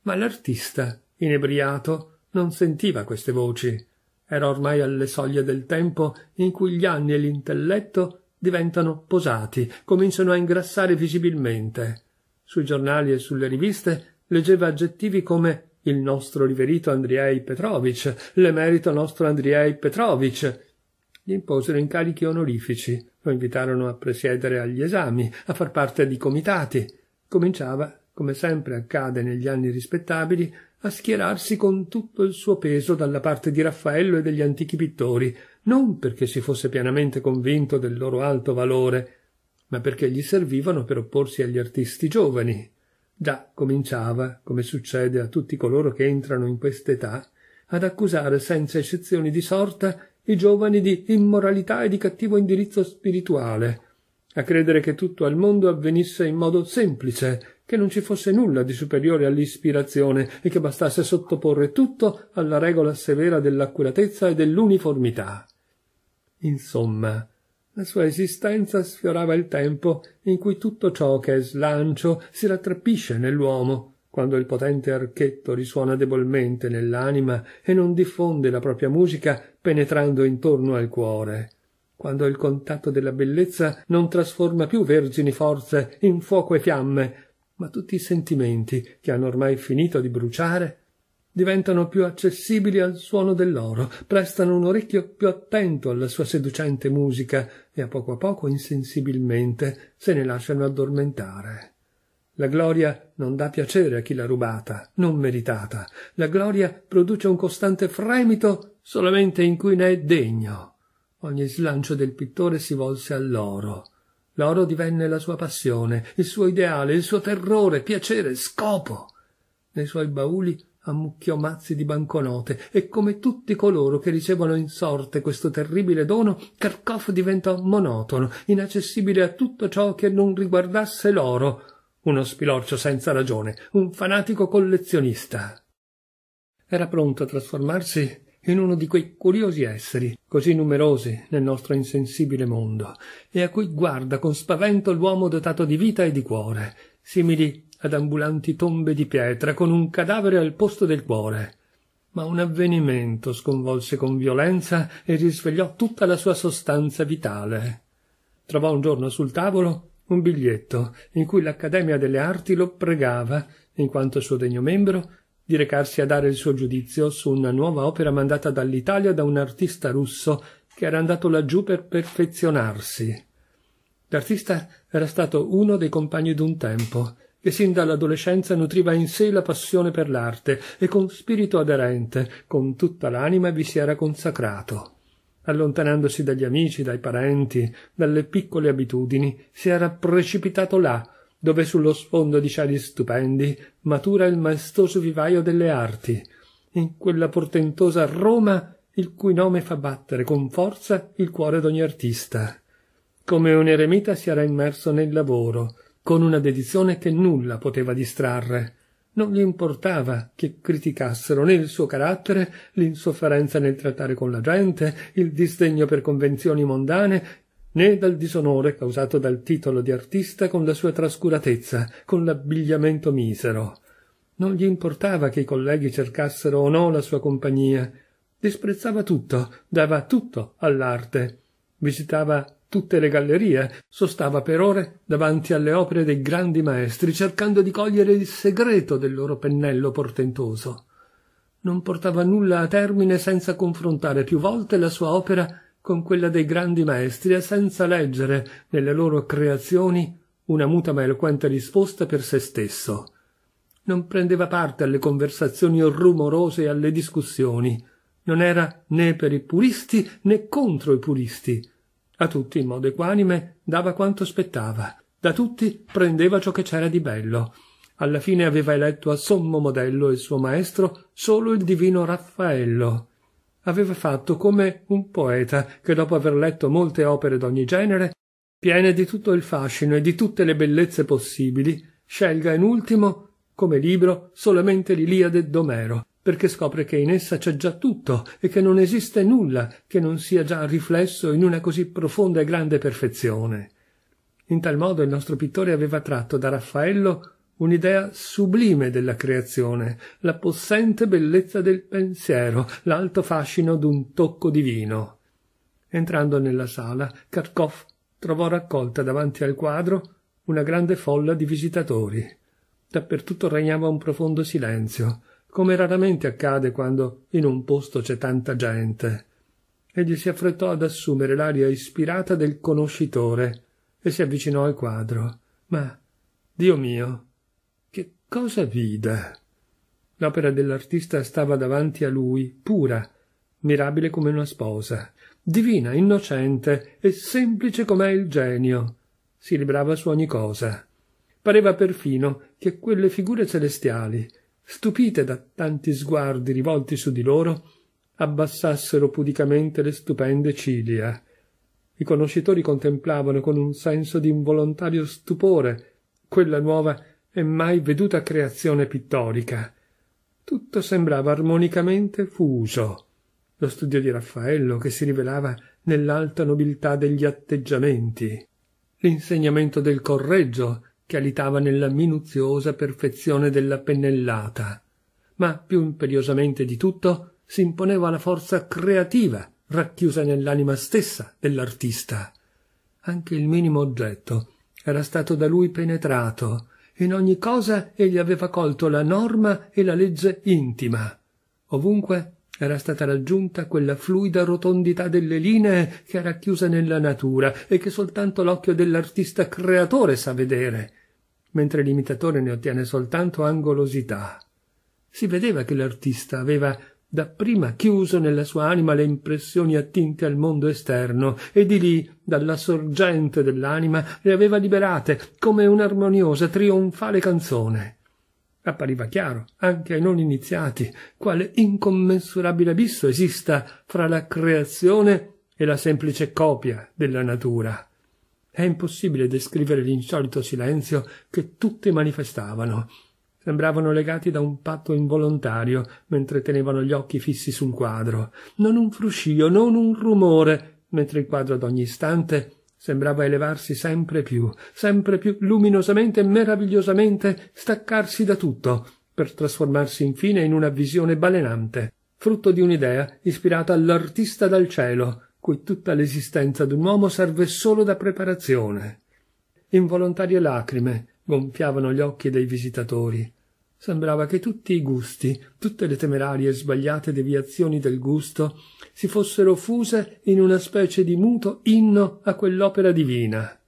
Ma l'artista, inebriato, non sentiva queste voci. Era ormai alle soglie del tempo in cui gli anni e l'intelletto diventano posati, cominciano a ingrassare visibilmente. Sui giornali e sulle riviste leggeva aggettivi come il nostro riverito Andriei Petrovic, l'emerito nostro Andriei Petrovic. Gli imposero incarichi onorifici, lo invitarono a presiedere agli esami, a far parte di comitati. Cominciava, come sempre accade negli anni rispettabili, a schierarsi con tutto il suo peso dalla parte di Raffaello e degli antichi pittori, non perché si fosse pienamente convinto del loro alto valore, ma perché gli servivano per opporsi agli artisti giovani, Già cominciava, come succede a tutti coloro che entrano in quest'età, ad accusare senza eccezioni di sorta i giovani di immoralità e di cattivo indirizzo spirituale, a credere che tutto al mondo avvenisse in modo semplice, che non ci fosse nulla di superiore all'ispirazione e che bastasse sottoporre tutto alla regola severa dell'accuratezza e dell'uniformità. Insomma, la sua esistenza sfiorava il tempo in cui tutto ciò che è slancio si rattrappisce nell'uomo, quando il potente archetto risuona debolmente nell'anima e non diffonde la propria musica penetrando intorno al cuore, quando il contatto della bellezza non trasforma più vergini forze in fuoco e fiamme, ma tutti i sentimenti che hanno ormai finito di bruciare diventano più accessibili al suono dell'oro, prestano un orecchio più attento alla sua seducente musica e a poco a poco insensibilmente se ne lasciano addormentare. La gloria non dà piacere a chi l'ha rubata, non meritata. La gloria produce un costante fremito solamente in cui ne è degno. Ogni slancio del pittore si volse all'oro. L'oro divenne la sua passione, il suo ideale, il suo terrore, piacere, scopo. Nei suoi bauli ammucchiò mazzi di banconote e come tutti coloro che ricevono in sorte questo terribile dono Kharkov diventò monotono inaccessibile a tutto ciò che non riguardasse l'oro uno spilorcio senza ragione un fanatico collezionista era pronto a trasformarsi in uno di quei curiosi esseri così numerosi nel nostro insensibile mondo e a cui guarda con spavento l'uomo dotato di vita e di cuore simili ad ambulanti tombe di pietra con un cadavere al posto del cuore. Ma un avvenimento sconvolse con violenza e risvegliò tutta la sua sostanza vitale. Trovò un giorno sul tavolo un biglietto in cui l'Accademia delle Arti lo pregava, in quanto suo degno membro, di recarsi a dare il suo giudizio su una nuova opera mandata dall'Italia da un artista russo che era andato laggiù per perfezionarsi. L'artista era stato uno dei compagni d'un tempo che sin dall'adolescenza nutriva in sé la passione per l'arte e con spirito aderente, con tutta l'anima vi si era consacrato. Allontanandosi dagli amici, dai parenti, dalle piccole abitudini, si era precipitato là, dove sullo sfondo di cieli stupendi matura il maestoso vivaio delle arti, in quella portentosa Roma il cui nome fa battere con forza il cuore d'ogni artista. Come un eremita si era immerso nel lavoro, con una dedizione che nulla poteva distrarre. Non gli importava che criticassero né il suo carattere, l'insofferenza nel trattare con la gente, il disdegno per convenzioni mondane, né dal disonore causato dal titolo di artista con la sua trascuratezza, con l'abbigliamento misero. Non gli importava che i colleghi cercassero o no la sua compagnia. Disprezzava tutto, dava tutto all'arte. Visitava tutte le gallerie, sostava per ore davanti alle opere dei grandi maestri, cercando di cogliere il segreto del loro pennello portentoso. Non portava nulla a termine senza confrontare più volte la sua opera con quella dei grandi maestri e senza leggere nelle loro creazioni una muta ma eloquente risposta per se stesso. Non prendeva parte alle conversazioni rumorose e alle discussioni. Non era né per i puristi né contro i puristi a tutti, in modo equanime, dava quanto spettava, da tutti prendeva ciò che c'era di bello. Alla fine aveva eletto a sommo modello il suo maestro solo il divino Raffaello. Aveva fatto come un poeta che, dopo aver letto molte opere d'ogni genere, piene di tutto il fascino e di tutte le bellezze possibili, scelga in ultimo, come libro, solamente l'Iliade d'Omero, perché scopre che in essa c'è già tutto e che non esiste nulla che non sia già riflesso in una così profonda e grande perfezione. In tal modo il nostro pittore aveva tratto da Raffaello un'idea sublime della creazione, la possente bellezza del pensiero, l'alto fascino d'un tocco divino. Entrando nella sala, Karkov trovò raccolta davanti al quadro una grande folla di visitatori. Dappertutto regnava un profondo silenzio come raramente accade quando in un posto c'è tanta gente. Egli si affrettò ad assumere l'aria ispirata del conoscitore e si avvicinò al quadro. Ma, Dio mio, che cosa vide? L'opera dell'artista stava davanti a lui, pura, mirabile come una sposa, divina, innocente e semplice com'è il genio. Si librava su ogni cosa. Pareva perfino che quelle figure celestiali stupite da tanti sguardi rivolti su di loro, abbassassero pudicamente le stupende ciglia. I conoscitori contemplavano con un senso di involontario stupore quella nuova e mai veduta creazione pittorica. Tutto sembrava armonicamente fuso. Lo studio di Raffaello che si rivelava nell'alta nobiltà degli atteggiamenti, l'insegnamento del correggio che alitava nella minuziosa perfezione della pennellata, ma più imperiosamente di tutto si imponeva la forza creativa racchiusa nell'anima stessa dell'artista. Anche il minimo oggetto era stato da lui penetrato, in ogni cosa egli aveva colto la norma e la legge intima. Ovunque era stata raggiunta quella fluida rotondità delle linee che era chiusa nella natura e che soltanto l'occhio dell'artista creatore sa vedere, mentre l'imitatore ne ottiene soltanto angolosità. Si vedeva che l'artista aveva dapprima chiuso nella sua anima le impressioni attinte al mondo esterno e di lì dalla sorgente dell'anima le aveva liberate come un'armoniosa trionfale canzone Appariva chiaro, anche ai non iniziati, quale incommensurabile abisso esista fra la creazione e la semplice copia della natura. È impossibile descrivere l'insolito silenzio che tutti manifestavano. Sembravano legati da un patto involontario mentre tenevano gli occhi fissi sul quadro. Non un fruscio, non un rumore, mentre il quadro ad ogni istante Sembrava elevarsi sempre più, sempre più luminosamente e meravigliosamente, staccarsi da tutto, per trasformarsi infine in una visione balenante, frutto di un'idea ispirata all'artista dal cielo, cui tutta l'esistenza d'un uomo serve solo da preparazione. Involontarie lacrime gonfiavano gli occhi dei visitatori. Sembrava che tutti i gusti, tutte le temerarie e sbagliate deviazioni del gusto, si fossero fuse in una specie di muto inno a quell'opera divina.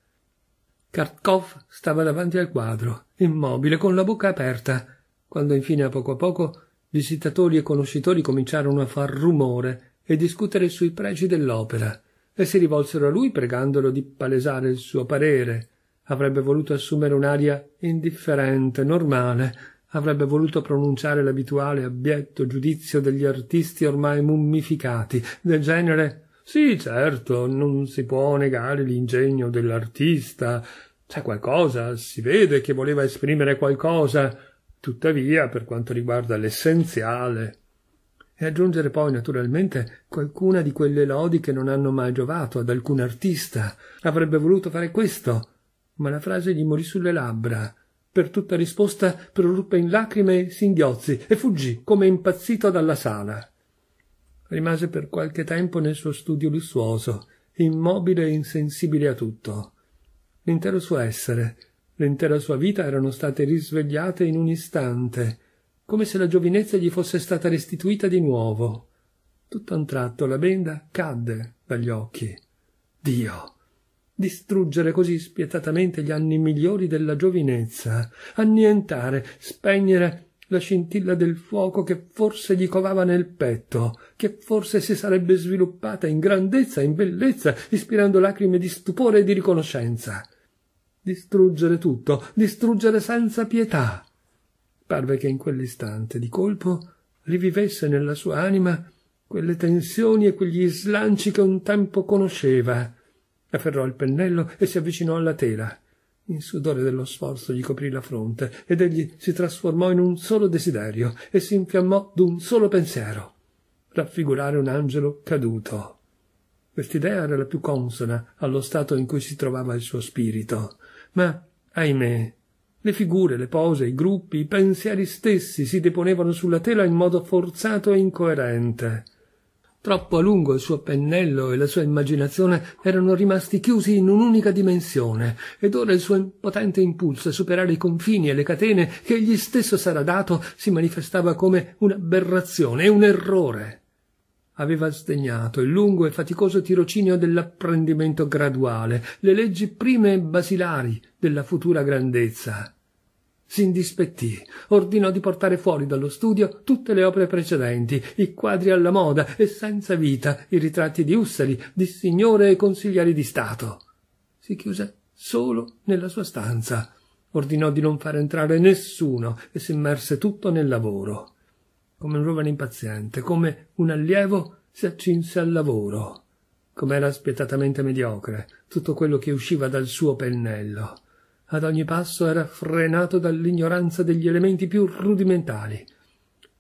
Kartkov stava davanti al quadro, immobile, con la bocca aperta, quando infine a poco a poco visitatori e conoscitori cominciarono a far rumore e discutere sui pregi dell'opera, e si rivolsero a lui pregandolo di palesare il suo parere. Avrebbe voluto assumere un'aria indifferente, normale, avrebbe voluto pronunciare l'abituale abietto giudizio degli artisti ormai mummificati, del genere sì, certo, non si può negare l'ingegno dell'artista. C'è qualcosa, si vede che voleva esprimere qualcosa. Tuttavia, per quanto riguarda l'essenziale. E aggiungere poi, naturalmente, qualcuna di quelle lodi che non hanno mai giovato ad alcun artista. Avrebbe voluto fare questo. Ma la frase gli morì sulle labbra per tutta risposta proruppe in lacrime e singhiozzi e fuggì come impazzito dalla sala. Rimase per qualche tempo nel suo studio lussuoso, immobile e insensibile a tutto. L'intero suo essere, l'intera sua vita erano state risvegliate in un istante, come se la giovinezza gli fosse stata restituita di nuovo. Tutto un tratto la benda cadde dagli occhi. Dio! distruggere così spietatamente gli anni migliori della giovinezza, annientare, spegnere la scintilla del fuoco che forse gli covava nel petto, che forse si sarebbe sviluppata in grandezza, in bellezza, ispirando lacrime di stupore e di riconoscenza. Distruggere tutto, distruggere senza pietà. Parve che in quell'istante, di colpo, rivivesse nella sua anima quelle tensioni e quegli slanci che un tempo conosceva, Afferrò il pennello e si avvicinò alla tela. Il sudore dello sforzo gli coprì la fronte ed egli si trasformò in un solo desiderio e si infiammò d'un solo pensiero raffigurare un angelo caduto. Quest'idea era la più consona allo stato in cui si trovava il suo spirito, ma, ahimè, le figure, le pose, i gruppi, i pensieri stessi si deponevano sulla tela in modo forzato e incoerente. Troppo a lungo il suo pennello e la sua immaginazione erano rimasti chiusi in un'unica dimensione, ed ora il suo impotente impulso a superare i confini e le catene che egli stesso s'era dato si manifestava come un'aberrazione e un errore aveva sdegnato il lungo e faticoso tirocinio dell'apprendimento graduale, le leggi prime e basilari della futura grandezza si indispettì, ordinò di portare fuori dallo studio tutte le opere precedenti, i quadri alla moda e senza vita, i ritratti di Ussari, di signore e consiglieri di Stato. Si chiuse solo nella sua stanza, ordinò di non far entrare nessuno e si immerse tutto nel lavoro. Come un giovane impaziente, come un allievo, si accinse al lavoro. Com'era spietatamente mediocre tutto quello che usciva dal suo pennello ad ogni passo era frenato dall'ignoranza degli elementi più rudimentali.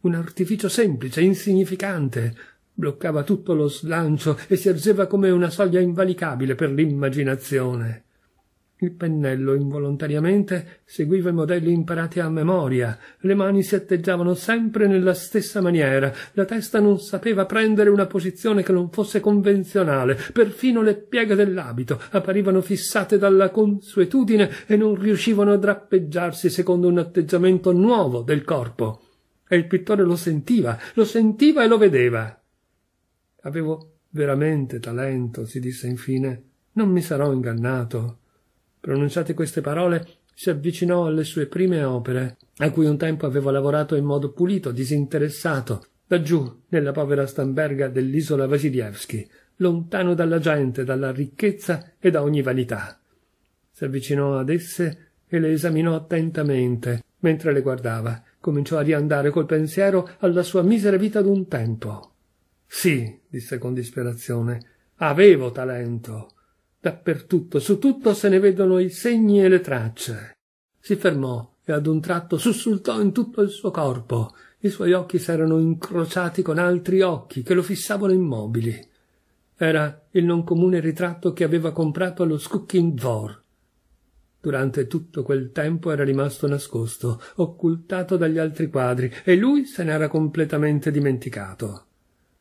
Un artificio semplice, insignificante, bloccava tutto lo slancio e si ergeva come una soglia invalicabile per l'immaginazione. Il pennello involontariamente seguiva i modelli imparati a memoria, le mani si atteggiavano sempre nella stessa maniera, la testa non sapeva prendere una posizione che non fosse convenzionale, perfino le pieghe dell'abito apparivano fissate dalla consuetudine e non riuscivano a drappeggiarsi secondo un atteggiamento nuovo del corpo. E il pittore lo sentiva, lo sentiva e lo vedeva. Avevo veramente talento, si disse infine, non mi sarò ingannato. Pronunciate queste parole, si avvicinò alle sue prime opere, a cui un tempo aveva lavorato in modo pulito, disinteressato, laggiù, nella povera Stamberga dell'isola Vasilievski, lontano dalla gente, dalla ricchezza e da ogni vanità. Si avvicinò ad esse e le esaminò attentamente, mentre le guardava. Cominciò a riandare col pensiero alla sua misera vita d'un tempo. Sì, disse con disperazione, avevo talento Dappertutto, su tutto se ne vedono i segni e le tracce. Si fermò e ad un tratto sussultò in tutto il suo corpo. I suoi occhi s'erano incrociati con altri occhi che lo fissavano immobili. Era il non comune ritratto che aveva comprato allo Scucking Dvor. Durante tutto quel tempo era rimasto nascosto, occultato dagli altri quadri, e lui se n'era completamente dimenticato.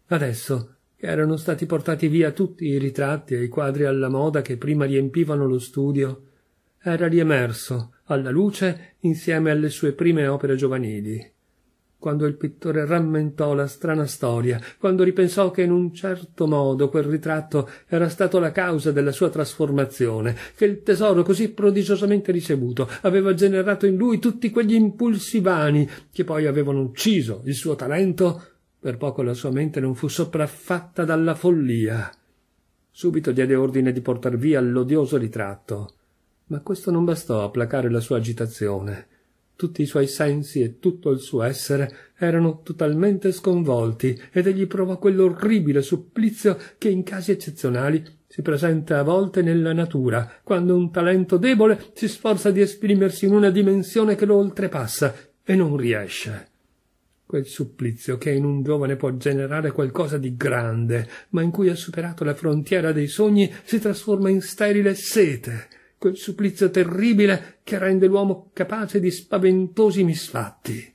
Adesso erano stati portati via tutti i ritratti e i quadri alla moda che prima riempivano lo studio. Era riemerso, alla luce, insieme alle sue prime opere giovanili. Quando il pittore rammentò la strana storia, quando ripensò che in un certo modo quel ritratto era stato la causa della sua trasformazione, che il tesoro così prodigiosamente ricevuto aveva generato in lui tutti quegli impulsi vani che poi avevano ucciso il suo talento, per poco la sua mente non fu sopraffatta dalla follia. Subito diede ordine di portar via l'odioso ritratto. Ma questo non bastò a placare la sua agitazione. Tutti i suoi sensi e tutto il suo essere erano totalmente sconvolti ed egli provò quell'orribile supplizio che in casi eccezionali si presenta a volte nella natura, quando un talento debole si sforza di esprimersi in una dimensione che lo oltrepassa e non riesce quel supplizio che in un giovane può generare qualcosa di grande, ma in cui ha superato la frontiera dei sogni si trasforma in sterile sete, quel supplizio terribile che rende l'uomo capace di spaventosi misfatti.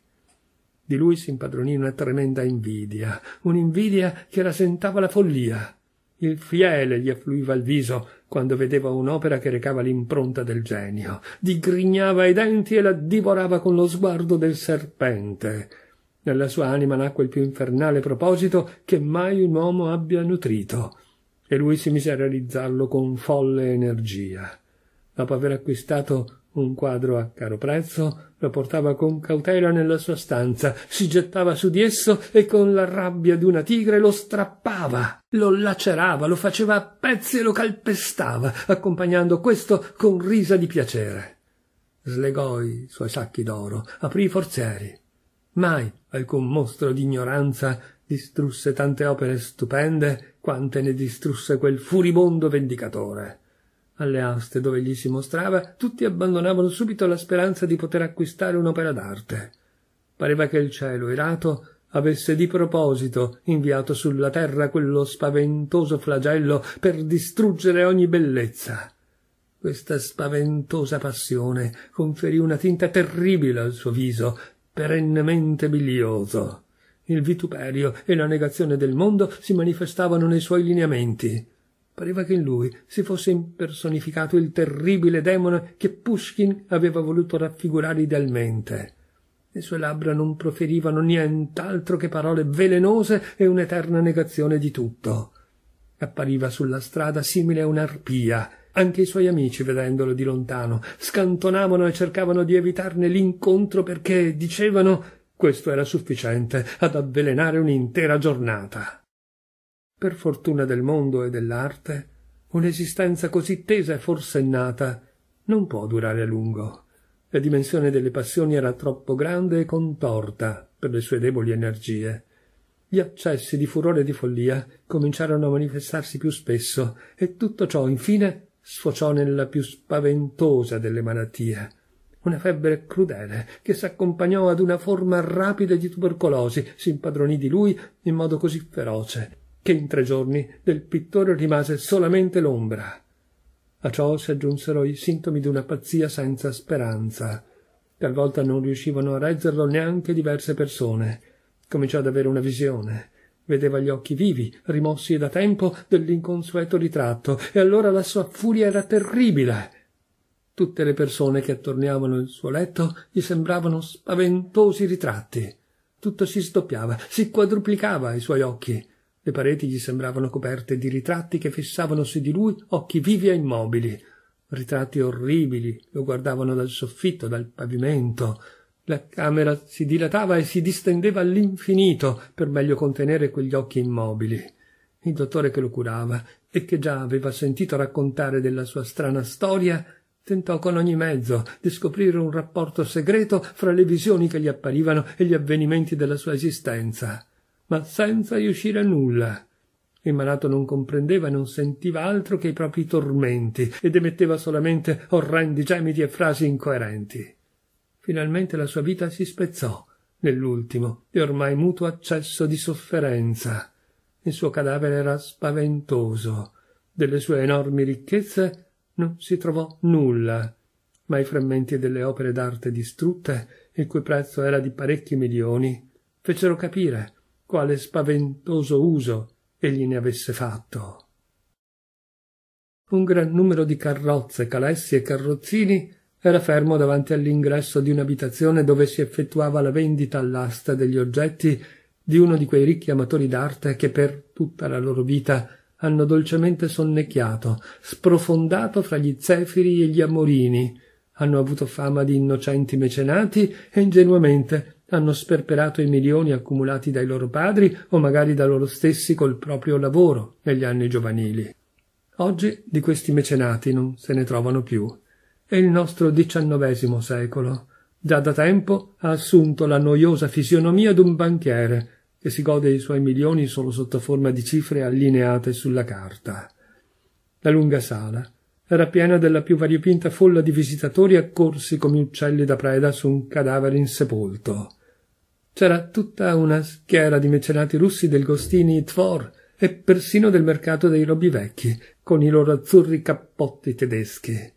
Di lui si impadronì una tremenda invidia, un'invidia che rasentava la follia. Il fiele gli affluiva al viso quando vedeva un'opera che recava l'impronta del genio, digrignava i denti e la divorava con lo sguardo del serpente nella sua anima nacque il più infernale proposito che mai un uomo abbia nutrito, e lui si mise a realizzarlo con folle energia. Dopo aver acquistato un quadro a caro prezzo, lo portava con cautela nella sua stanza, si gettava su di esso e con la rabbia di una tigre lo strappava, lo lacerava, lo faceva a pezzi e lo calpestava, accompagnando questo con risa di piacere. Slegò i suoi sacchi d'oro, aprì i forzieri, Mai alcun mostro d'ignoranza distrusse tante opere stupende quante ne distrusse quel furibondo vendicatore. Alle aste dove gli si mostrava, tutti abbandonavano subito la speranza di poter acquistare un'opera d'arte. Pareva che il cielo irato avesse di proposito inviato sulla terra quello spaventoso flagello per distruggere ogni bellezza. Questa spaventosa passione conferì una tinta terribile al suo viso, perennemente bilioso. Il vituperio e la negazione del mondo si manifestavano nei suoi lineamenti. Pareva che in lui si fosse impersonificato il terribile demone che Pushkin aveva voluto raffigurare idealmente. Le sue labbra non proferivano nient'altro che parole velenose e un'eterna negazione di tutto. Appariva sulla strada simile a un'arpia, anche i suoi amici, vedendolo di lontano, scantonavano e cercavano di evitarne l'incontro perché dicevano questo era sufficiente ad avvelenare un'intera giornata. Per fortuna del mondo e dell'arte, un'esistenza così tesa e forsennata non può durare a lungo. La dimensione delle passioni era troppo grande e contorta per le sue deboli energie. Gli accessi di furore e di follia cominciarono a manifestarsi più spesso e tutto ciò infine sfociò nella più spaventosa delle malattie una febbre crudele che s'accompagnò ad una forma rapida di tubercolosi s'impadronì di lui in modo così feroce che in tre giorni del pittore rimase solamente l'ombra a ciò si aggiunsero i sintomi di una pazzia senza speranza talvolta non riuscivano a reggerlo neanche diverse persone cominciò ad avere una visione Vedeva gli occhi vivi, rimossi da tempo dell'inconsueto ritratto, e allora la sua furia era terribile. Tutte le persone che attorniavano il suo letto gli sembravano spaventosi ritratti. Tutto si sdoppiava, si quadruplicava ai suoi occhi. Le pareti gli sembravano coperte di ritratti che fissavano su di lui occhi vivi e immobili. Ritratti orribili lo guardavano dal soffitto, dal pavimento. La camera si dilatava e si distendeva all'infinito per meglio contenere quegli occhi immobili. Il dottore che lo curava e che già aveva sentito raccontare della sua strana storia tentò con ogni mezzo di scoprire un rapporto segreto fra le visioni che gli apparivano e gli avvenimenti della sua esistenza, ma senza riuscire a nulla. Il malato non comprendeva e non sentiva altro che i propri tormenti ed emetteva solamente orrendi gemiti e frasi incoerenti finalmente la sua vita si spezzò nell'ultimo e ormai muto accesso di sofferenza. Il suo cadavere era spaventoso. Delle sue enormi ricchezze non si trovò nulla, ma i frammenti delle opere d'arte distrutte, il cui prezzo era di parecchi milioni, fecero capire quale spaventoso uso egli ne avesse fatto. Un gran numero di carrozze, calessi e carrozzini era fermo davanti all'ingresso di un'abitazione dove si effettuava la vendita all'asta degli oggetti di uno di quei ricchi amatori d'arte che per tutta la loro vita hanno dolcemente sonnecchiato, sprofondato fra gli zefiri e gli amorini, hanno avuto fama di innocenti mecenati e ingenuamente hanno sperperato i milioni accumulati dai loro padri o magari da loro stessi col proprio lavoro negli anni giovanili. Oggi di questi mecenati non se ne trovano più e il nostro diciannovesimo secolo già da tempo ha assunto la noiosa fisionomia d'un banchiere che si gode i suoi milioni solo sotto forma di cifre allineate sulla carta. La lunga sala era piena della più variopinta folla di visitatori accorsi come uccelli da preda su un cadavere insepolto. C'era tutta una schiera di mecenati russi del Gostini Tvor e persino del mercato dei robi vecchi, con i loro azzurri cappotti tedeschi.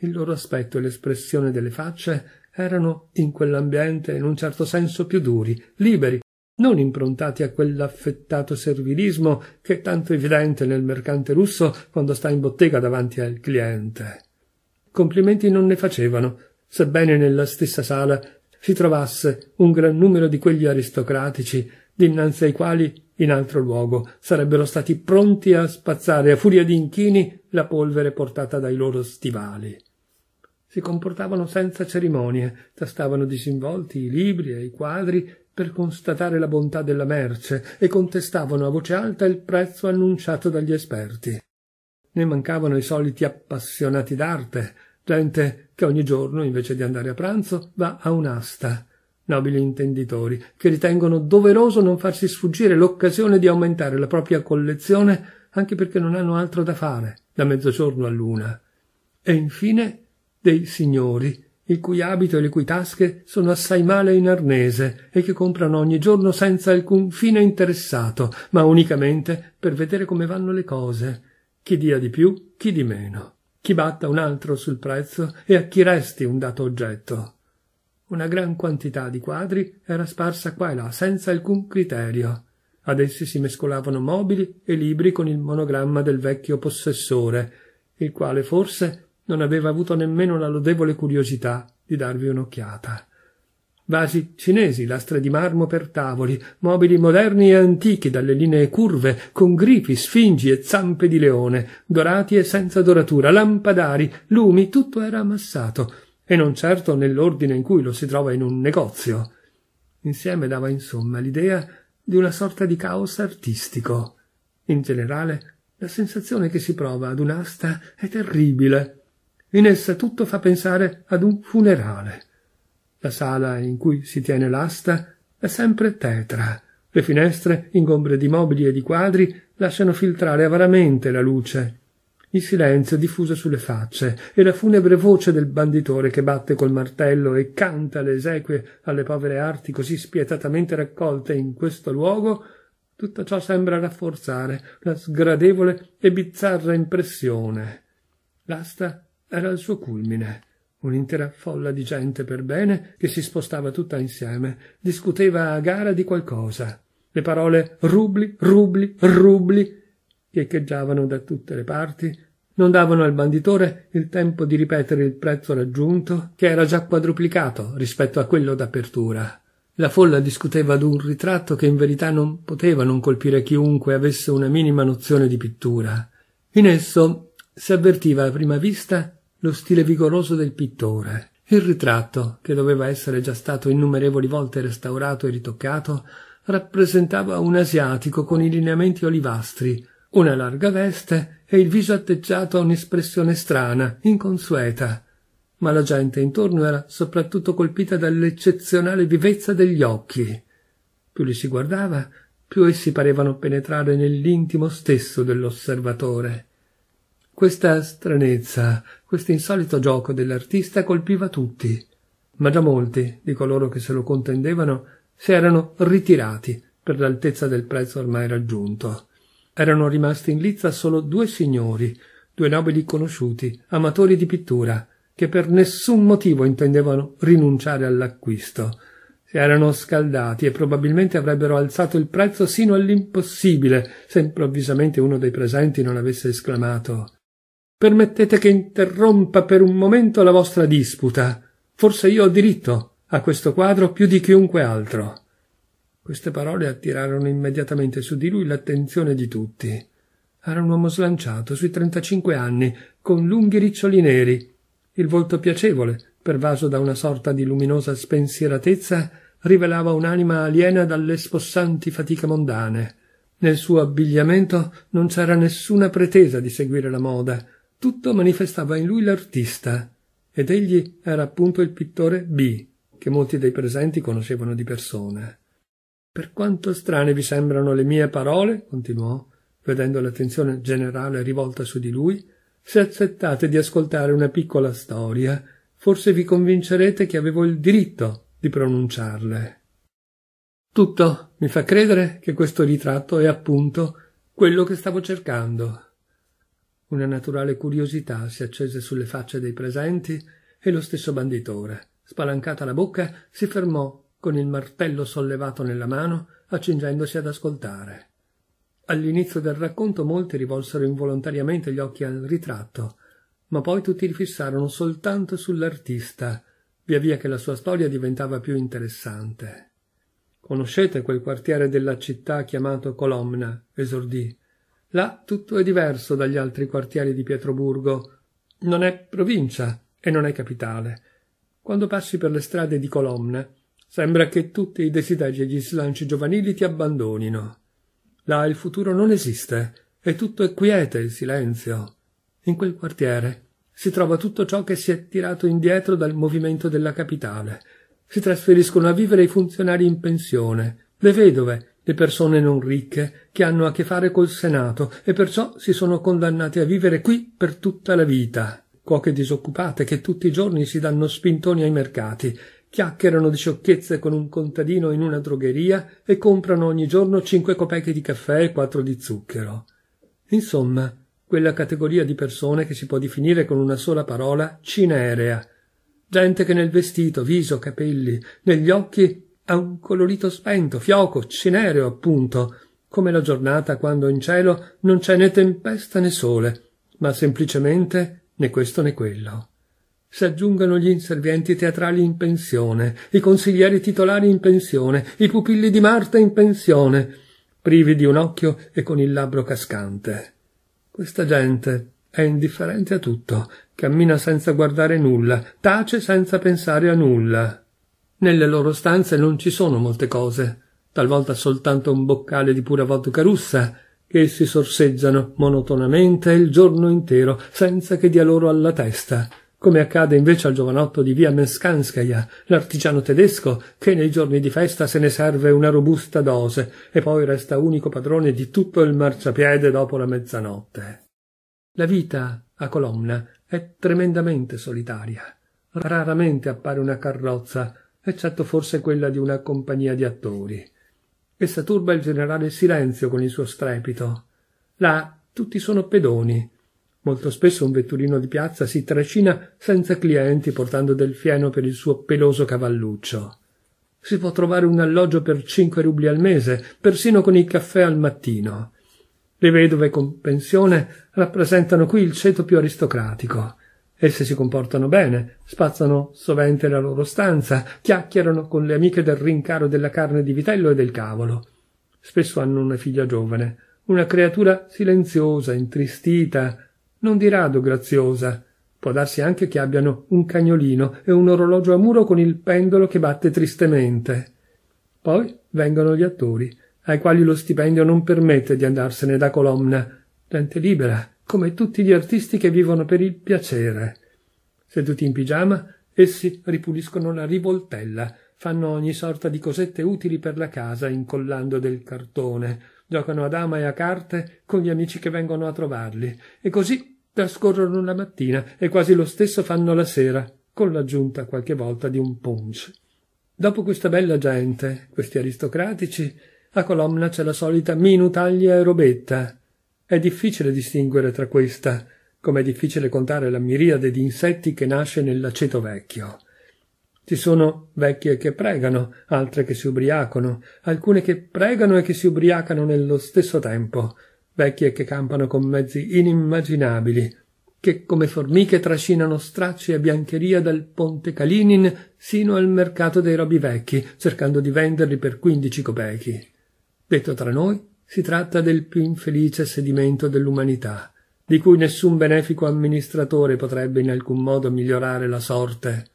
Il loro aspetto e l'espressione delle facce erano, in quell'ambiente, in un certo senso più duri, liberi, non improntati a quell'affettato servilismo che è tanto evidente nel mercante russo quando sta in bottega davanti al cliente. Complimenti non ne facevano, sebbene nella stessa sala si trovasse un gran numero di quegli aristocratici dinanzi ai quali in altro luogo sarebbero stati pronti a spazzare a furia di inchini la polvere portata dai loro stivali si comportavano senza cerimonie, tastavano disinvolti i libri e i quadri per constatare la bontà della merce e contestavano a voce alta il prezzo annunciato dagli esperti. Ne mancavano i soliti appassionati d'arte, gente che ogni giorno, invece di andare a pranzo, va a un'asta, nobili intenditori, che ritengono doveroso non farsi sfuggire l'occasione di aumentare la propria collezione anche perché non hanno altro da fare da mezzogiorno a luna. E infine dei signori, il cui abito e le cui tasche sono assai male in arnese e che comprano ogni giorno senza alcun fine interessato, ma unicamente per vedere come vanno le cose, chi dia di più, chi di meno, chi batta un altro sul prezzo e a chi resti un dato oggetto. Una gran quantità di quadri era sparsa qua e là, senza alcun criterio. Ad essi si mescolavano mobili e libri con il monogramma del vecchio possessore, il quale forse non aveva avuto nemmeno la lodevole curiosità di darvi un'occhiata. Vasi cinesi, lastre di marmo per tavoli, mobili moderni e antichi dalle linee curve, con grifi, sfingi e zampe di leone, dorati e senza doratura, lampadari, lumi, tutto era ammassato, e non certo nell'ordine in cui lo si trova in un negozio. Insieme dava insomma l'idea di una sorta di caos artistico. In generale, la sensazione che si prova ad un'asta è terribile in essa tutto fa pensare ad un funerale. La sala in cui si tiene l'asta è sempre tetra. Le finestre, ingombre di mobili e di quadri, lasciano filtrare avaramente la luce. Il silenzio è diffuso sulle facce e la funebre voce del banditore che batte col martello e canta le esequie alle povere arti così spietatamente raccolte in questo luogo, tutto ciò sembra rafforzare la sgradevole e bizzarra impressione. L'asta era il suo culmine. Un'intera folla di gente per bene che si spostava tutta insieme, discuteva a gara di qualcosa. Le parole rubli, rubli, rubli che echeggiavano da tutte le parti non davano al banditore il tempo di ripetere il prezzo raggiunto, che era già quadruplicato rispetto a quello d'apertura. La folla discuteva d'un ritratto che in verità non poteva non colpire chiunque avesse una minima nozione di pittura. In esso si avvertiva a prima vista lo stile vigoroso del pittore. Il ritratto, che doveva essere già stato innumerevoli volte restaurato e ritoccato, rappresentava un asiatico con i lineamenti olivastri, una larga veste e il viso atteggiato a un'espressione strana, inconsueta. Ma la gente intorno era soprattutto colpita dall'eccezionale vivezza degli occhi. Più li si guardava, più essi parevano penetrare nell'intimo stesso dell'osservatore. Questa stranezza, questo insolito gioco dell'artista colpiva tutti, ma già molti di coloro che se lo contendevano si erano ritirati per l'altezza del prezzo ormai raggiunto. Erano rimasti in lizza solo due signori, due nobili conosciuti, amatori di pittura, che per nessun motivo intendevano rinunciare all'acquisto. Si erano scaldati e probabilmente avrebbero alzato il prezzo sino all'impossibile se improvvisamente uno dei presenti non avesse esclamato Permettete che interrompa per un momento la vostra disputa. Forse io ho diritto a questo quadro più di chiunque altro. Queste parole attirarono immediatamente su di lui l'attenzione di tutti. Era un uomo slanciato, sui trentacinque anni, con lunghi riccioli neri, il volto piacevole, pervaso da una sorta di luminosa spensieratezza, rivelava un'anima aliena dalle spossanti fatiche mondane. Nel suo abbigliamento non c'era nessuna pretesa di seguire la moda, tutto manifestava in lui l'artista, ed egli era appunto il pittore B, che molti dei presenti conoscevano di persona. Per quanto strane vi sembrano le mie parole, continuò, vedendo l'attenzione generale rivolta su di lui, se accettate di ascoltare una piccola storia, forse vi convincerete che avevo il diritto di pronunciarle. Tutto mi fa credere che questo ritratto è appunto quello che stavo cercando. Una naturale curiosità si accese sulle facce dei presenti e lo stesso banditore, spalancata la bocca, si fermò con il martello sollevato nella mano, accingendosi ad ascoltare. All'inizio del racconto molti rivolsero involontariamente gli occhi al ritratto, ma poi tutti li fissarono soltanto sull'artista, via via che la sua storia diventava più interessante. Conoscete quel quartiere della città chiamato Colomna, esordì, Là tutto è diverso dagli altri quartieri di Pietroburgo. Non è provincia e non è capitale. Quando passi per le strade di Colomna, sembra che tutti i desideri e gli slanci giovanili ti abbandonino. Là il futuro non esiste e tutto è quiete e silenzio. In quel quartiere si trova tutto ciò che si è tirato indietro dal movimento della capitale. Si trasferiscono a vivere i funzionari in pensione, le vedove, le persone non ricche che hanno a che fare col Senato e perciò si sono condannate a vivere qui per tutta la vita. Cuoche disoccupate che tutti i giorni si danno spintoni ai mercati, chiacchierano di sciocchezze con un contadino in una drogheria e comprano ogni giorno cinque copeche di caffè e quattro di zucchero. Insomma, quella categoria di persone che si può definire con una sola parola cinerea. Gente che nel vestito, viso, capelli, negli occhi ha un colorito spento, fioco, cinereo appunto, come la giornata quando in cielo non c'è né tempesta né sole, ma semplicemente né questo né quello. Si aggiungono gli inservienti teatrali in pensione, i consiglieri titolari in pensione, i pupilli di Marta in pensione, privi di un occhio e con il labbro cascante. Questa gente è indifferente a tutto, cammina senza guardare nulla, tace senza pensare a nulla. Nelle loro stanze non ci sono molte cose, talvolta soltanto un boccale di pura vodka russa, che essi sorseggiano monotonamente il giorno intero, senza che dia loro alla testa, come accade invece al giovanotto di via Meskanskaya, l'artigiano tedesco, che nei giorni di festa se ne serve una robusta dose e poi resta unico padrone di tutto il marciapiede dopo la mezzanotte. La vita a Colomna è tremendamente solitaria. Raramente appare una carrozza eccetto forse quella di una compagnia di attori. Essa turba il generale silenzio con il suo strepito. Là tutti sono pedoni. Molto spesso un vetturino di piazza si trascina senza clienti portando del fieno per il suo peloso cavalluccio. Si può trovare un alloggio per cinque rubli al mese, persino con il caffè al mattino. Le vedove con pensione rappresentano qui il ceto più aristocratico. Esse si comportano bene, spazzano sovente la loro stanza, chiacchierano con le amiche del rincaro della carne di vitello e del cavolo. Spesso hanno una figlia giovane, una creatura silenziosa, intristita, non di rado graziosa. Può darsi anche che abbiano un cagnolino e un orologio a muro con il pendolo che batte tristemente. Poi vengono gli attori, ai quali lo stipendio non permette di andarsene da colonna, gente libera, come tutti gli artisti che vivono per il piacere. Seduti in pigiama, essi ripuliscono la rivoltella, fanno ogni sorta di cosette utili per la casa incollando del cartone, giocano a dama e a carte con gli amici che vengono a trovarli, e così trascorrono la mattina e quasi lo stesso fanno la sera, con l'aggiunta qualche volta di un punch. Dopo questa bella gente, questi aristocratici, a colonna c'è la solita minutaglia e robetta, è difficile distinguere tra questa, come è difficile contare la miriade di insetti che nasce nell'aceto vecchio. Ci sono vecchie che pregano, altre che si ubriacano, alcune che pregano e che si ubriacano nello stesso tempo, vecchie che campano con mezzi inimmaginabili, che come formiche trascinano stracci e biancheria dal ponte Kalinin sino al mercato dei robi vecchi, cercando di venderli per quindici copechi. Detto tra noi, si tratta del più infelice sedimento dell'umanità, di cui nessun benefico amministratore potrebbe in alcun modo migliorare la sorte.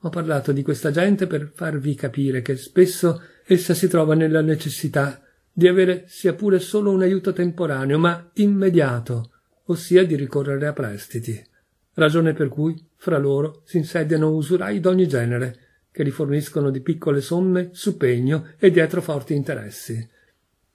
Ho parlato di questa gente per farvi capire che spesso essa si trova nella necessità di avere sia pure solo un aiuto temporaneo, ma immediato, ossia di ricorrere a prestiti. Ragione per cui fra loro si insediano usurai d'ogni genere, che li forniscono di piccole somme su pegno e dietro forti interessi.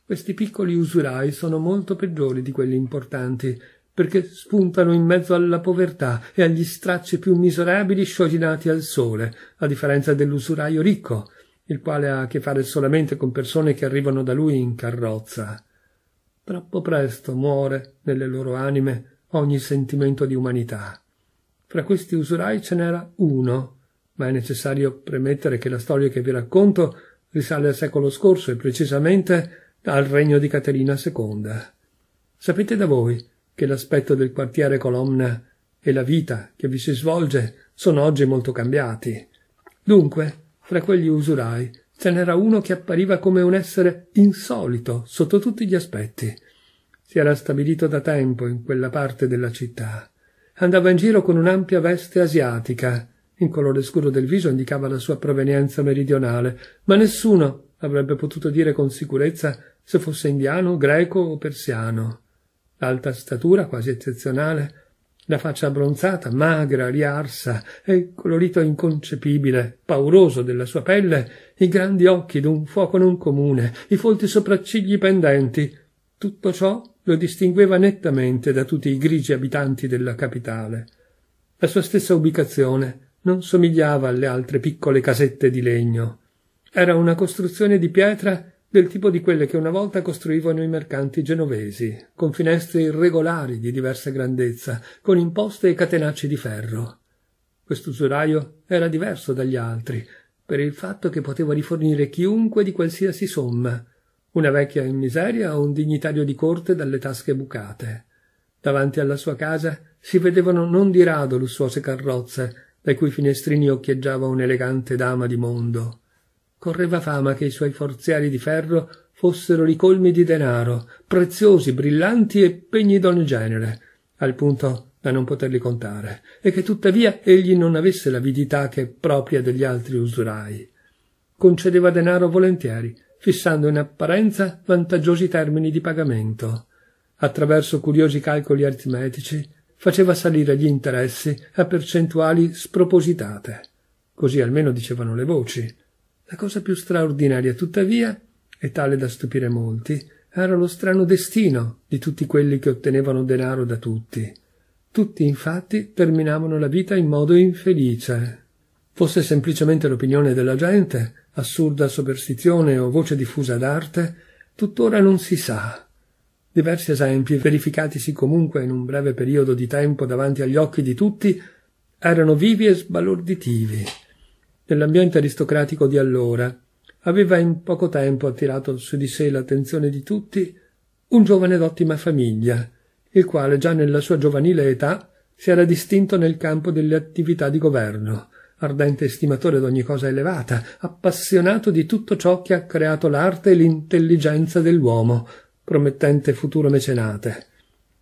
Questi piccoli usurai sono molto peggiori di quelli importanti, perché spuntano in mezzo alla povertà e agli stracci più miserabili sciogliati al sole, a differenza dell'usuraio ricco, il quale ha a che fare solamente con persone che arrivano da lui in carrozza. Troppo presto muore nelle loro anime ogni sentimento di umanità. Fra questi usurai ce n'era uno, ma è necessario premettere che la storia che vi racconto risale al secolo scorso e precisamente al regno di Caterina II. Sapete da voi che l'aspetto del quartiere Colomna e la vita che vi si svolge sono oggi molto cambiati. Dunque, fra quegli usurai ce n'era uno che appariva come un essere insolito sotto tutti gli aspetti. Si era stabilito da tempo in quella parte della città. Andava in giro con un'ampia veste asiatica. In colore scuro del viso indicava la sua provenienza meridionale, ma nessuno avrebbe potuto dire con sicurezza se fosse indiano, greco o persiano. L'alta statura quasi eccezionale, la faccia abbronzata, magra, riarsa e il colorito inconcepibile, pauroso della sua pelle, i grandi occhi d'un fuoco non comune, i folti sopraccigli pendenti. Tutto ciò lo distingueva nettamente da tutti i grigi abitanti della capitale. La sua stessa ubicazione non somigliava alle altre piccole casette di legno. Era una costruzione di pietra del tipo di quelle che una volta costruivano i mercanti genovesi, con finestre irregolari di diversa grandezza, con imposte e catenacci di ferro. Quest'usuraio era diverso dagli altri, per il fatto che poteva rifornire chiunque di qualsiasi somma, una vecchia in miseria o un dignitario di corte dalle tasche bucate. Davanti alla sua casa si vedevano non di rado lussuose carrozze, dai cui finestrini occhieggiava un'elegante dama di mondo correva fama che i suoi forziari di ferro fossero ricolmi di denaro, preziosi, brillanti e pegni d'ogni genere, al punto da non poterli contare, e che tuttavia egli non avesse l'avidità che è propria degli altri usurai. Concedeva denaro volentieri, fissando in apparenza vantaggiosi termini di pagamento. Attraverso curiosi calcoli aritmetici faceva salire gli interessi a percentuali spropositate. Così almeno dicevano le voci la cosa più straordinaria, tuttavia, e tale da stupire molti, era lo strano destino di tutti quelli che ottenevano denaro da tutti. Tutti, infatti, terminavano la vita in modo infelice. Fosse semplicemente l'opinione della gente, assurda superstizione o voce diffusa d'arte, tuttora non si sa. Diversi esempi, verificatisi comunque in un breve periodo di tempo davanti agli occhi di tutti, erano vivi e sbalorditivi nell'ambiente aristocratico di allora, aveva in poco tempo attirato su di sé l'attenzione di tutti un giovane d'ottima famiglia, il quale già nella sua giovanile età si era distinto nel campo delle attività di governo, ardente estimatore d'ogni cosa elevata, appassionato di tutto ciò che ha creato l'arte e l'intelligenza dell'uomo, promettente futuro mecenate.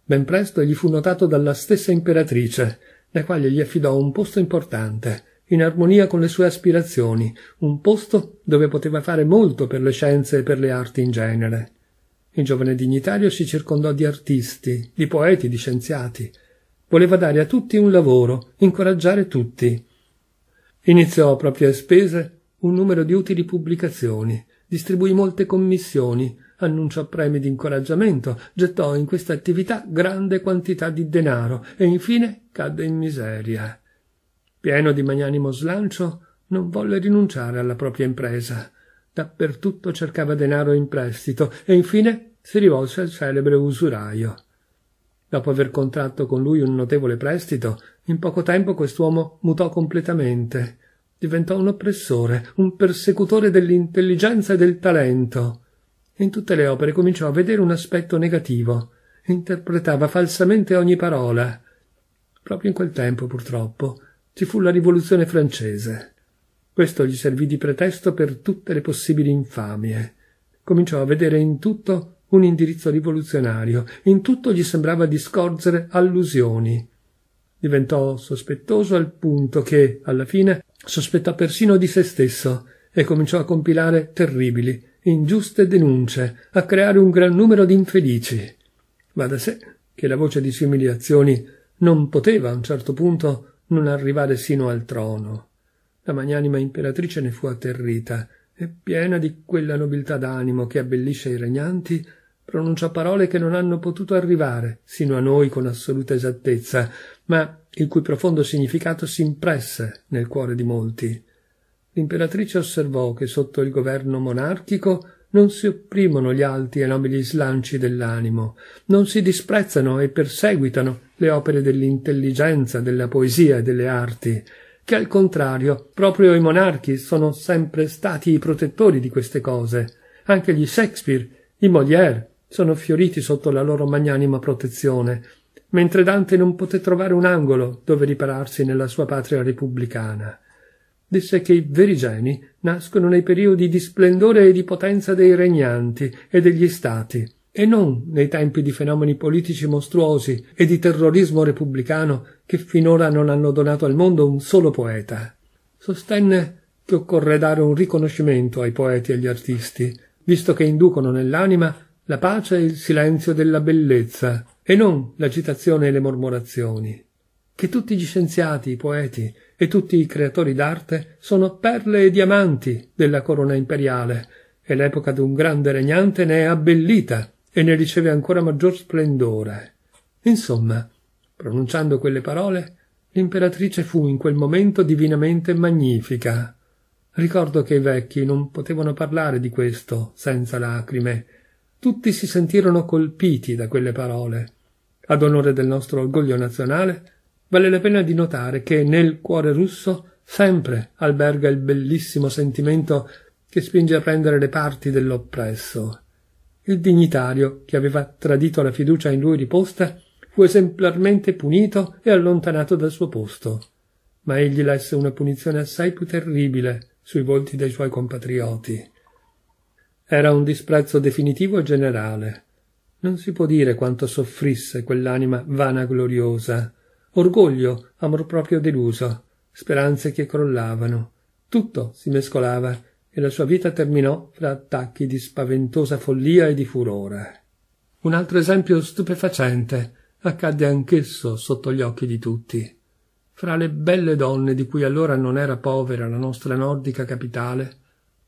Ben presto egli fu notato dalla stessa imperatrice, la quale gli affidò un posto importante, in armonia con le sue aspirazioni, un posto dove poteva fare molto per le scienze e per le arti in genere. Il giovane dignitario si circondò di artisti, di poeti, di scienziati. Voleva dare a tutti un lavoro, incoraggiare tutti. Iniziò a proprie spese un numero di utili pubblicazioni, distribuì molte commissioni, annunciò premi di incoraggiamento, gettò in questa attività grande quantità di denaro e infine cadde in miseria. Pieno di magnanimo slancio, non volle rinunciare alla propria impresa. Dappertutto cercava denaro in prestito e infine si rivolse al celebre usuraio. Dopo aver contratto con lui un notevole prestito, in poco tempo quest'uomo mutò completamente. Diventò un oppressore, un persecutore dell'intelligenza e del talento. In tutte le opere cominciò a vedere un aspetto negativo. Interpretava falsamente ogni parola. Proprio in quel tempo, purtroppo, ci fu la rivoluzione francese. Questo gli servì di pretesto per tutte le possibili infamie. Cominciò a vedere in tutto un indirizzo rivoluzionario, in tutto gli sembrava di scorgere allusioni. Diventò sospettoso al punto che, alla fine, sospettò persino di se stesso e cominciò a compilare terribili, ingiuste denunce, a creare un gran numero di infelici. Va da sé che la voce di simili azioni non poteva a un certo punto non arrivare sino al trono. La magnanima imperatrice ne fu atterrita e piena di quella nobiltà d'animo che abbellisce i regnanti, pronunciò parole che non hanno potuto arrivare sino a noi con assoluta esattezza, ma il cui profondo significato si impresse nel cuore di molti. L'imperatrice osservò che sotto il governo monarchico non si opprimono gli alti e nobili slanci dell'animo, non si disprezzano e perseguitano le opere dell'intelligenza, della poesia e delle arti, che al contrario proprio i monarchi sono sempre stati i protettori di queste cose. Anche gli Shakespeare, i Molière, sono fioriti sotto la loro magnanima protezione, mentre Dante non poté trovare un angolo dove ripararsi nella sua patria repubblicana. Disse che i veri geni nascono nei periodi di splendore e di potenza dei regnanti e degli stati, e non nei tempi di fenomeni politici mostruosi e di terrorismo repubblicano che finora non hanno donato al mondo un solo poeta. Sostenne che occorre dare un riconoscimento ai poeti e agli artisti, visto che inducono nell'anima la pace e il silenzio della bellezza, e non l'agitazione e le mormorazioni che tutti gli scienziati, i poeti e tutti i creatori d'arte sono perle e diamanti della corona imperiale, e l'epoca d'un grande regnante ne è abbellita e ne riceve ancora maggior splendore. Insomma, pronunciando quelle parole, l'imperatrice fu in quel momento divinamente magnifica. Ricordo che i vecchi non potevano parlare di questo senza lacrime. Tutti si sentirono colpiti da quelle parole. Ad onore del nostro orgoglio nazionale, Vale la pena di notare che nel cuore russo sempre alberga il bellissimo sentimento che spinge a prendere le parti dell'oppresso. Il dignitario, che aveva tradito la fiducia in lui riposta, fu esemplarmente punito e allontanato dal suo posto. Ma egli lesse una punizione assai più terribile sui volti dei suoi compatrioti. Era un disprezzo definitivo e generale. Non si può dire quanto soffrisse quell'anima vanagloriosa, orgoglio, amor proprio deluso, speranze che crollavano. Tutto si mescolava e la sua vita terminò fra attacchi di spaventosa follia e di furore. Un altro esempio stupefacente accadde anch'esso sotto gli occhi di tutti. Fra le belle donne di cui allora non era povera la nostra nordica capitale,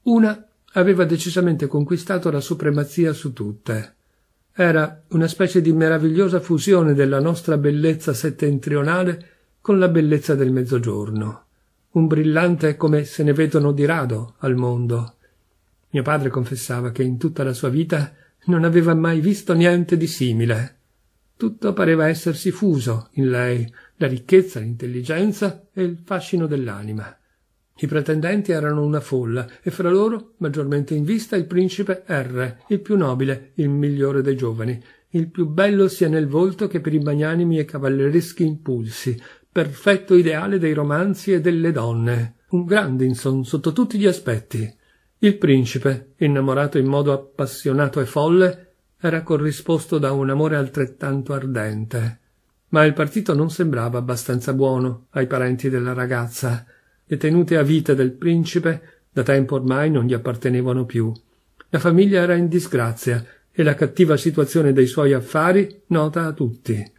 una aveva decisamente conquistato la supremazia su tutte. Era una specie di meravigliosa fusione della nostra bellezza settentrionale con la bellezza del mezzogiorno. Un brillante come se ne vedono di rado al mondo. Mio padre confessava che in tutta la sua vita non aveva mai visto niente di simile. Tutto pareva essersi fuso in lei, la ricchezza, l'intelligenza e il fascino dell'anima. I pretendenti erano una folla e fra loro maggiormente in vista il principe R, il più nobile, il migliore dei giovani, il più bello sia nel volto che per i magnanimi e cavallereschi impulsi, perfetto ideale dei romanzi e delle donne, un Grandinson sotto tutti gli aspetti. Il principe, innamorato in modo appassionato e folle, era corrisposto da un amore altrettanto ardente. Ma il partito non sembrava abbastanza buono ai parenti della ragazza le tenute a vita del principe, da tempo ormai non gli appartenevano più. La famiglia era in disgrazia e la cattiva situazione dei suoi affari nota a tutti.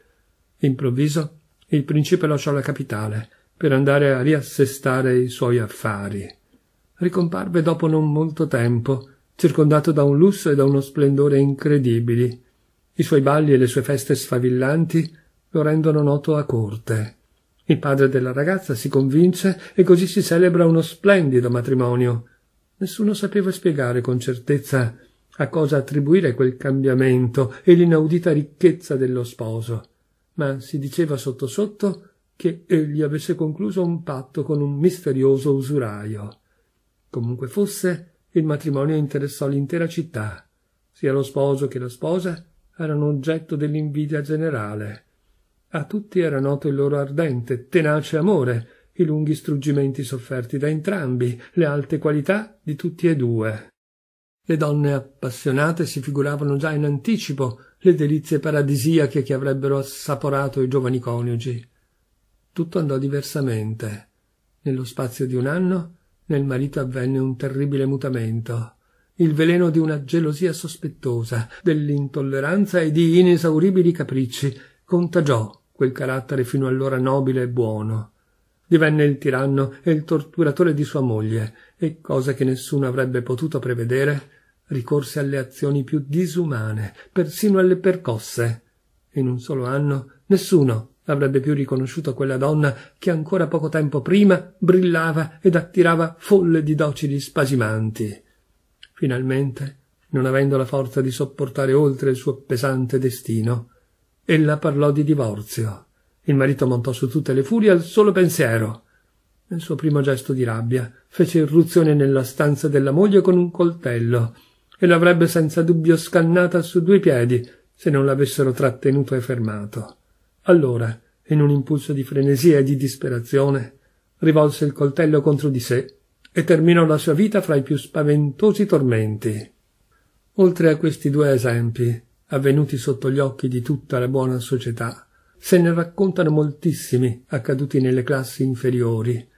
Improvviso, il principe lasciò la capitale per andare a riassestare i suoi affari. Ricomparve dopo non molto tempo, circondato da un lusso e da uno splendore incredibili. I suoi balli e le sue feste sfavillanti lo rendono noto a corte. Il padre della ragazza si convince e così si celebra uno splendido matrimonio. Nessuno sapeva spiegare con certezza a cosa attribuire quel cambiamento e l'inaudita ricchezza dello sposo, ma si diceva sotto sotto che egli avesse concluso un patto con un misterioso usuraio. Comunque fosse, il matrimonio interessò l'intera città. Sia lo sposo che la sposa erano oggetto dell'invidia generale. A tutti era noto il loro ardente, tenace amore, i lunghi struggimenti sofferti da entrambi, le alte qualità di tutti e due. Le donne appassionate si figuravano già in anticipo le delizie paradisiache che avrebbero assaporato i giovani coniugi. Tutto andò diversamente. Nello spazio di un anno nel marito avvenne un terribile mutamento il veleno di una gelosia sospettosa, dell'intolleranza e di inesauribili capricci, contagiò quel carattere fino allora nobile e buono. Divenne il tiranno e il torturatore di sua moglie, e cosa che nessuno avrebbe potuto prevedere, ricorse alle azioni più disumane, persino alle percosse. In un solo anno nessuno avrebbe più riconosciuto quella donna che ancora poco tempo prima brillava ed attirava folle di docili spasimanti. Finalmente, non avendo la forza di sopportare oltre il suo pesante destino, Ella parlò di divorzio. Il marito montò su tutte le furie al solo pensiero. Nel suo primo gesto di rabbia fece irruzione nella stanza della moglie con un coltello e l'avrebbe senza dubbio scannata su due piedi se non l'avessero trattenuto e fermato. Allora, in un impulso di frenesia e di disperazione, rivolse il coltello contro di sé e terminò la sua vita fra i più spaventosi tormenti. Oltre a questi due esempi, avvenuti sotto gli occhi di tutta la buona società. Se ne raccontano moltissimi accaduti nelle classi inferiori,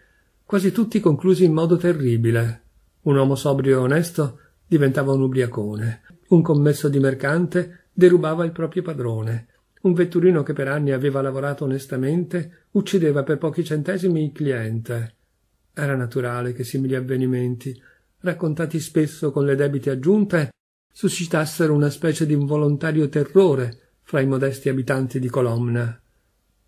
quasi tutti conclusi in modo terribile. Un uomo sobrio e onesto diventava un ubriacone, un commesso di mercante derubava il proprio padrone, un vetturino che per anni aveva lavorato onestamente uccideva per pochi centesimi il cliente. Era naturale che simili avvenimenti, raccontati spesso con le debite aggiunte, suscitassero una specie di involontario terrore fra i modesti abitanti di Colomna.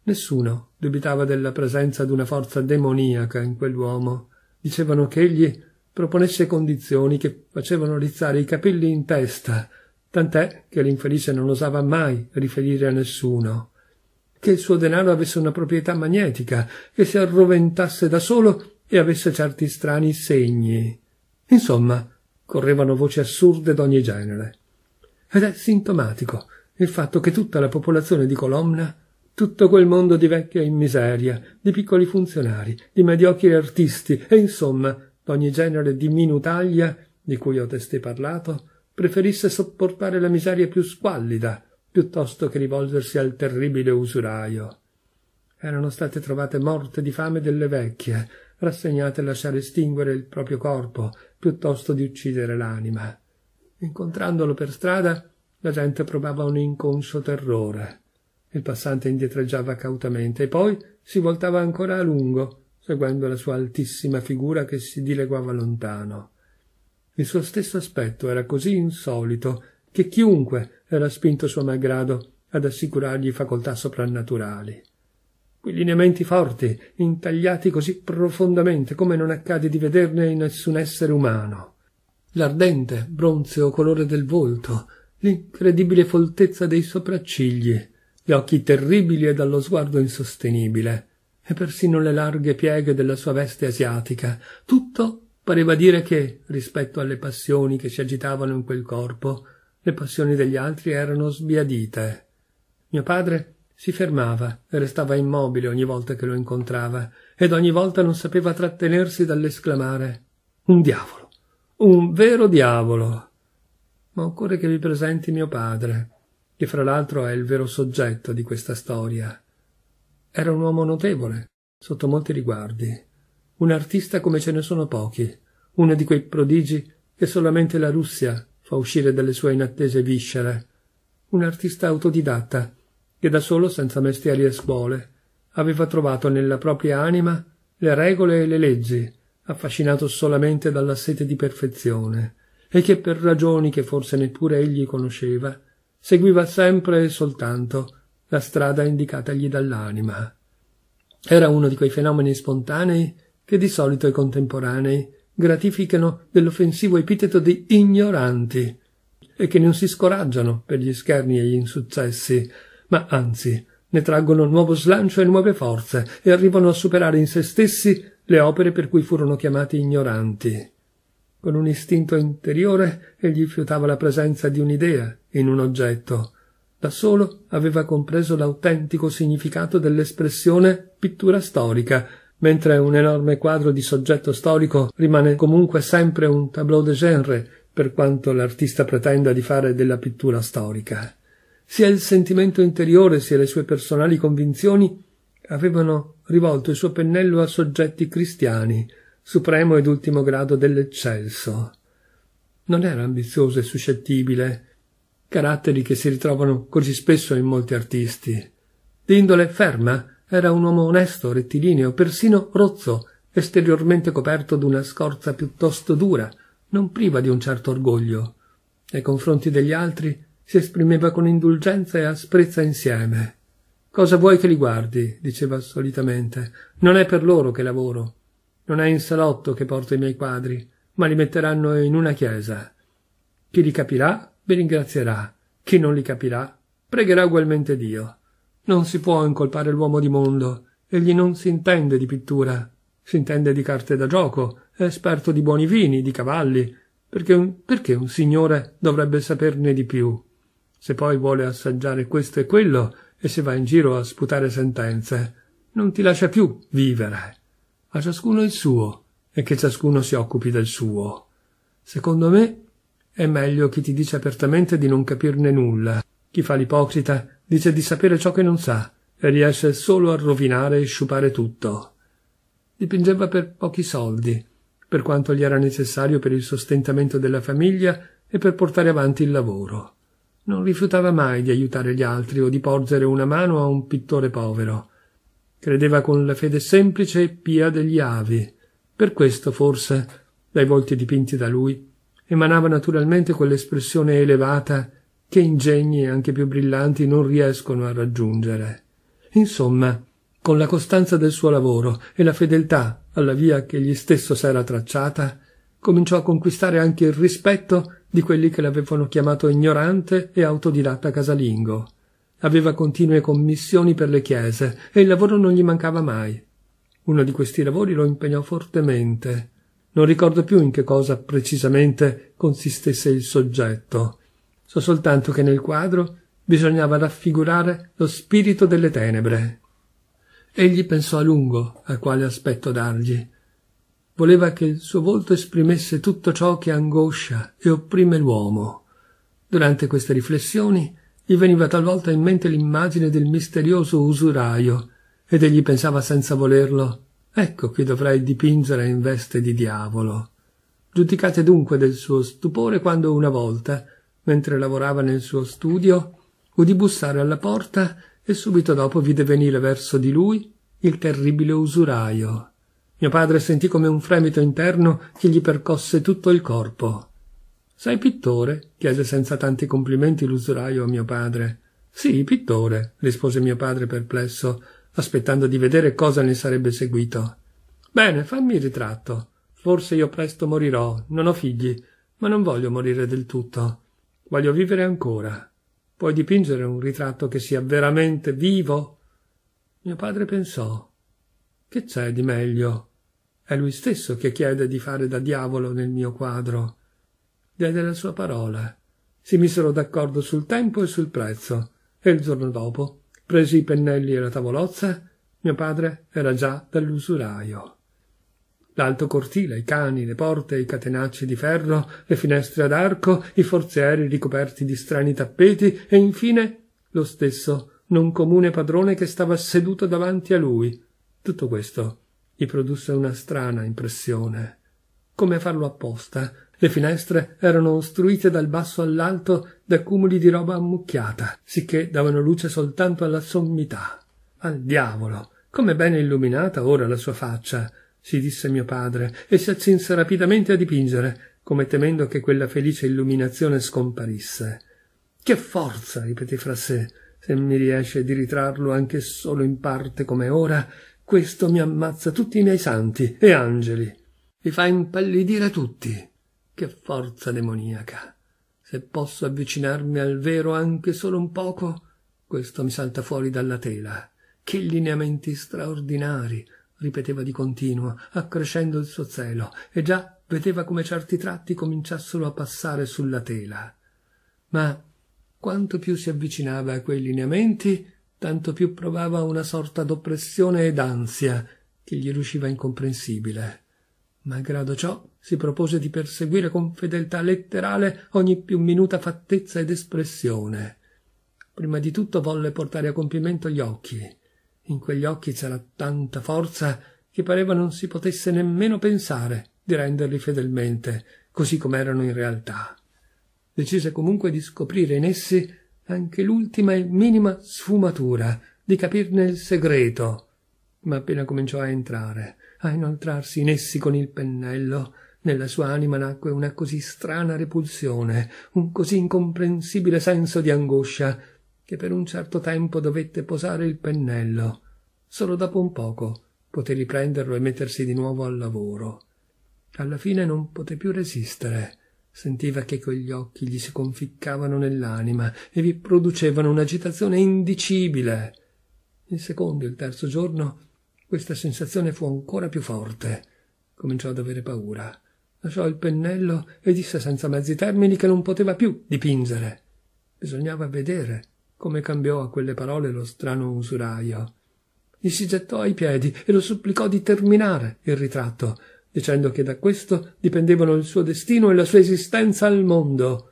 Nessuno dubitava della presenza di una forza demoniaca in quell'uomo. Dicevano che egli proponesse condizioni che facevano rizzare i capelli in testa, tant'è che l'infelice non osava mai riferire a nessuno. Che il suo denaro avesse una proprietà magnetica, che si arroventasse da solo e avesse certi strani segni. Insomma, correvano voci assurde d'ogni genere. Ed è sintomatico il fatto che tutta la popolazione di Colomna, tutto quel mondo di vecchia in miseria, di piccoli funzionari, di mediocri artisti e insomma d'ogni genere di minutaglia di cui ho testé parlato, preferisse sopportare la miseria più squallida piuttosto che rivolgersi al terribile usuraio. Erano state trovate morte di fame delle vecchie, rassegnate a lasciare estinguere il proprio corpo piuttosto di uccidere l'anima. Incontrandolo per strada, la gente provava un inconscio terrore. Il passante indietreggiava cautamente e poi si voltava ancora a lungo, seguendo la sua altissima figura che si dileguava lontano. Il suo stesso aspetto era così insolito che chiunque era spinto suo malgrado ad assicurargli facoltà soprannaturali quei lineamenti forti, intagliati così profondamente come non accade di vederne in nessun essere umano. L'ardente, bronzeo colore del volto, l'incredibile foltezza dei sopraccigli, gli occhi terribili e dallo sguardo insostenibile, e persino le larghe pieghe della sua veste asiatica, tutto pareva dire che, rispetto alle passioni che si agitavano in quel corpo, le passioni degli altri erano sbiadite. Mio padre si fermava e restava immobile ogni volta che lo incontrava, ed ogni volta non sapeva trattenersi dall'esclamare Un diavolo, un vero diavolo. Ma occorre che vi presenti mio padre, che fra l'altro è il vero soggetto di questa storia. Era un uomo notevole, sotto molti riguardi, un artista come ce ne sono pochi, uno di quei prodigi che solamente la Russia fa uscire dalle sue inattese viscere, un artista autodidatta che da solo senza mestieri e scuole aveva trovato nella propria anima le regole e le leggi, affascinato solamente dalla sete di perfezione, e che per ragioni che forse neppure egli conosceva, seguiva sempre e soltanto la strada indicatagli dall'anima. Era uno di quei fenomeni spontanei che di solito i contemporanei gratificano dell'offensivo epiteto di ignoranti e che non si scoraggiano per gli scherni e gli insuccessi, ma anzi ne traggono nuovo slancio e nuove forze e arrivano a superare in se stessi le opere per cui furono chiamati ignoranti. Con un istinto interiore egli fiutava la presenza di un'idea in un oggetto. Da solo aveva compreso l'autentico significato dell'espressione pittura storica, mentre un enorme quadro di soggetto storico rimane comunque sempre un tableau de genre, per quanto l'artista pretenda di fare della pittura storica sia il sentimento interiore sia le sue personali convinzioni avevano rivolto il suo pennello a soggetti cristiani, supremo ed ultimo grado dell'eccelso. Non era ambizioso e suscettibile, caratteri che si ritrovano così spesso in molti artisti. D'indole ferma, era un uomo onesto, rettilineo, persino rozzo, esteriormente coperto d'una scorza piuttosto dura, non priva di un certo orgoglio. Nei confronti degli altri si esprimeva con indulgenza e asprezza insieme. Cosa vuoi che li guardi? diceva solitamente. Non è per loro che lavoro. Non è in salotto che porto i miei quadri, ma li metteranno in una chiesa. Chi li capirà, vi ringrazierà. Chi non li capirà, pregherà ugualmente Dio. Non si può incolpare l'uomo di mondo. Egli non si intende di pittura. Si intende di carte da gioco, è esperto di buoni vini, di cavalli. Perché un, perché un signore dovrebbe saperne di più? se poi vuole assaggiare questo e quello e se va in giro a sputare sentenze, non ti lascia più vivere. A ciascuno il suo e che ciascuno si occupi del suo. Secondo me è meglio chi ti dice apertamente di non capirne nulla. Chi fa l'ipocrita dice di sapere ciò che non sa e riesce solo a rovinare e sciupare tutto. Dipingeva per pochi soldi, per quanto gli era necessario per il sostentamento della famiglia e per portare avanti il lavoro non rifiutava mai di aiutare gli altri o di porgere una mano a un pittore povero. Credeva con la fede semplice e pia degli avi. Per questo, forse, dai volti dipinti da lui, emanava naturalmente quell'espressione elevata che ingegni anche più brillanti non riescono a raggiungere. Insomma, con la costanza del suo lavoro e la fedeltà alla via che egli stesso s'era tracciata, cominciò a conquistare anche il rispetto di quelli che l'avevano chiamato ignorante e autodidatta casalingo. Aveva continue commissioni per le chiese e il lavoro non gli mancava mai. Uno di questi lavori lo impegnò fortemente. Non ricordo più in che cosa precisamente consistesse il soggetto. So soltanto che nel quadro bisognava raffigurare lo spirito delle tenebre. Egli pensò a lungo a quale aspetto dargli voleva che il suo volto esprimesse tutto ciò che angoscia e opprime l'uomo. Durante queste riflessioni gli veniva talvolta in mente l'immagine del misterioso usuraio, ed egli pensava senza volerlo Ecco chi dovrei dipingere in veste di diavolo. Giudicate dunque del suo stupore quando una volta, mentre lavorava nel suo studio, udì bussare alla porta e subito dopo vide venire verso di lui il terribile usuraio mio padre sentì come un fremito interno che gli percosse tutto il corpo. Sei pittore? chiese senza tanti complimenti l'usuraio a mio padre. Sì, pittore, rispose mio padre perplesso, aspettando di vedere cosa ne sarebbe seguito. Bene, fammi il ritratto. Forse io presto morirò, non ho figli, ma non voglio morire del tutto. Voglio vivere ancora. Puoi dipingere un ritratto che sia veramente vivo? Mio padre pensò. Che c'è di meglio? È lui stesso che chiede di fare da diavolo nel mio quadro. Diede la sua parola. Si misero d'accordo sul tempo e sul prezzo, e il giorno dopo, presi i pennelli e la tavolozza, mio padre era già dall'usuraio. L'alto cortile, i cani, le porte, i catenacci di ferro, le finestre ad arco, i forzieri ricoperti di strani tappeti e infine lo stesso non comune padrone che stava seduto davanti a lui. Tutto questo gli produsse una strana impressione. Come a farlo apposta, le finestre erano ostruite dal basso all'alto da cumuli di roba ammucchiata, sicché davano luce soltanto alla sommità. Al diavolo! Come bene illuminata ora la sua faccia! si disse mio padre, e si accinse rapidamente a dipingere, come temendo che quella felice illuminazione scomparisse. Che forza! ripeté fra sé. Se mi riesce di ritrarlo anche solo in parte come ora, questo mi ammazza tutti i miei santi e angeli. Li fa impallidire tutti. Che forza demoniaca. Se posso avvicinarmi al vero anche solo un poco, questo mi salta fuori dalla tela. Che lineamenti straordinari, ripeteva di continuo, accrescendo il suo zelo, e già vedeva come certi tratti cominciassero a passare sulla tela. Ma quanto più si avvicinava a quei lineamenti, tanto più provava una sorta d'oppressione ed ansia che gli riusciva incomprensibile. Malgrado ciò, si propose di perseguire con fedeltà letterale ogni più minuta fattezza ed espressione. Prima di tutto volle portare a compimento gli occhi. In quegli occhi c'era tanta forza che pareva non si potesse nemmeno pensare di renderli fedelmente, così com'erano in realtà. Decise comunque di scoprire in essi anche l'ultima e minima sfumatura di capirne il segreto. Ma appena cominciò a entrare, a inoltrarsi in essi con il pennello, nella sua anima nacque una così strana repulsione, un così incomprensibile senso di angoscia, che per un certo tempo dovette posare il pennello. Solo dopo un poco poté riprenderlo e mettersi di nuovo al lavoro. Alla fine non poté più resistere Sentiva che quegli occhi gli si conficcavano nell'anima e vi producevano un'agitazione indicibile. Il secondo e il terzo giorno questa sensazione fu ancora più forte. Cominciò ad avere paura. Lasciò il pennello e disse senza mezzi termini che non poteva più dipingere. Bisognava vedere come cambiò a quelle parole lo strano usuraio. Gli si gettò ai piedi e lo supplicò di terminare il ritratto, dicendo che da questo dipendevano il suo destino e la sua esistenza al mondo,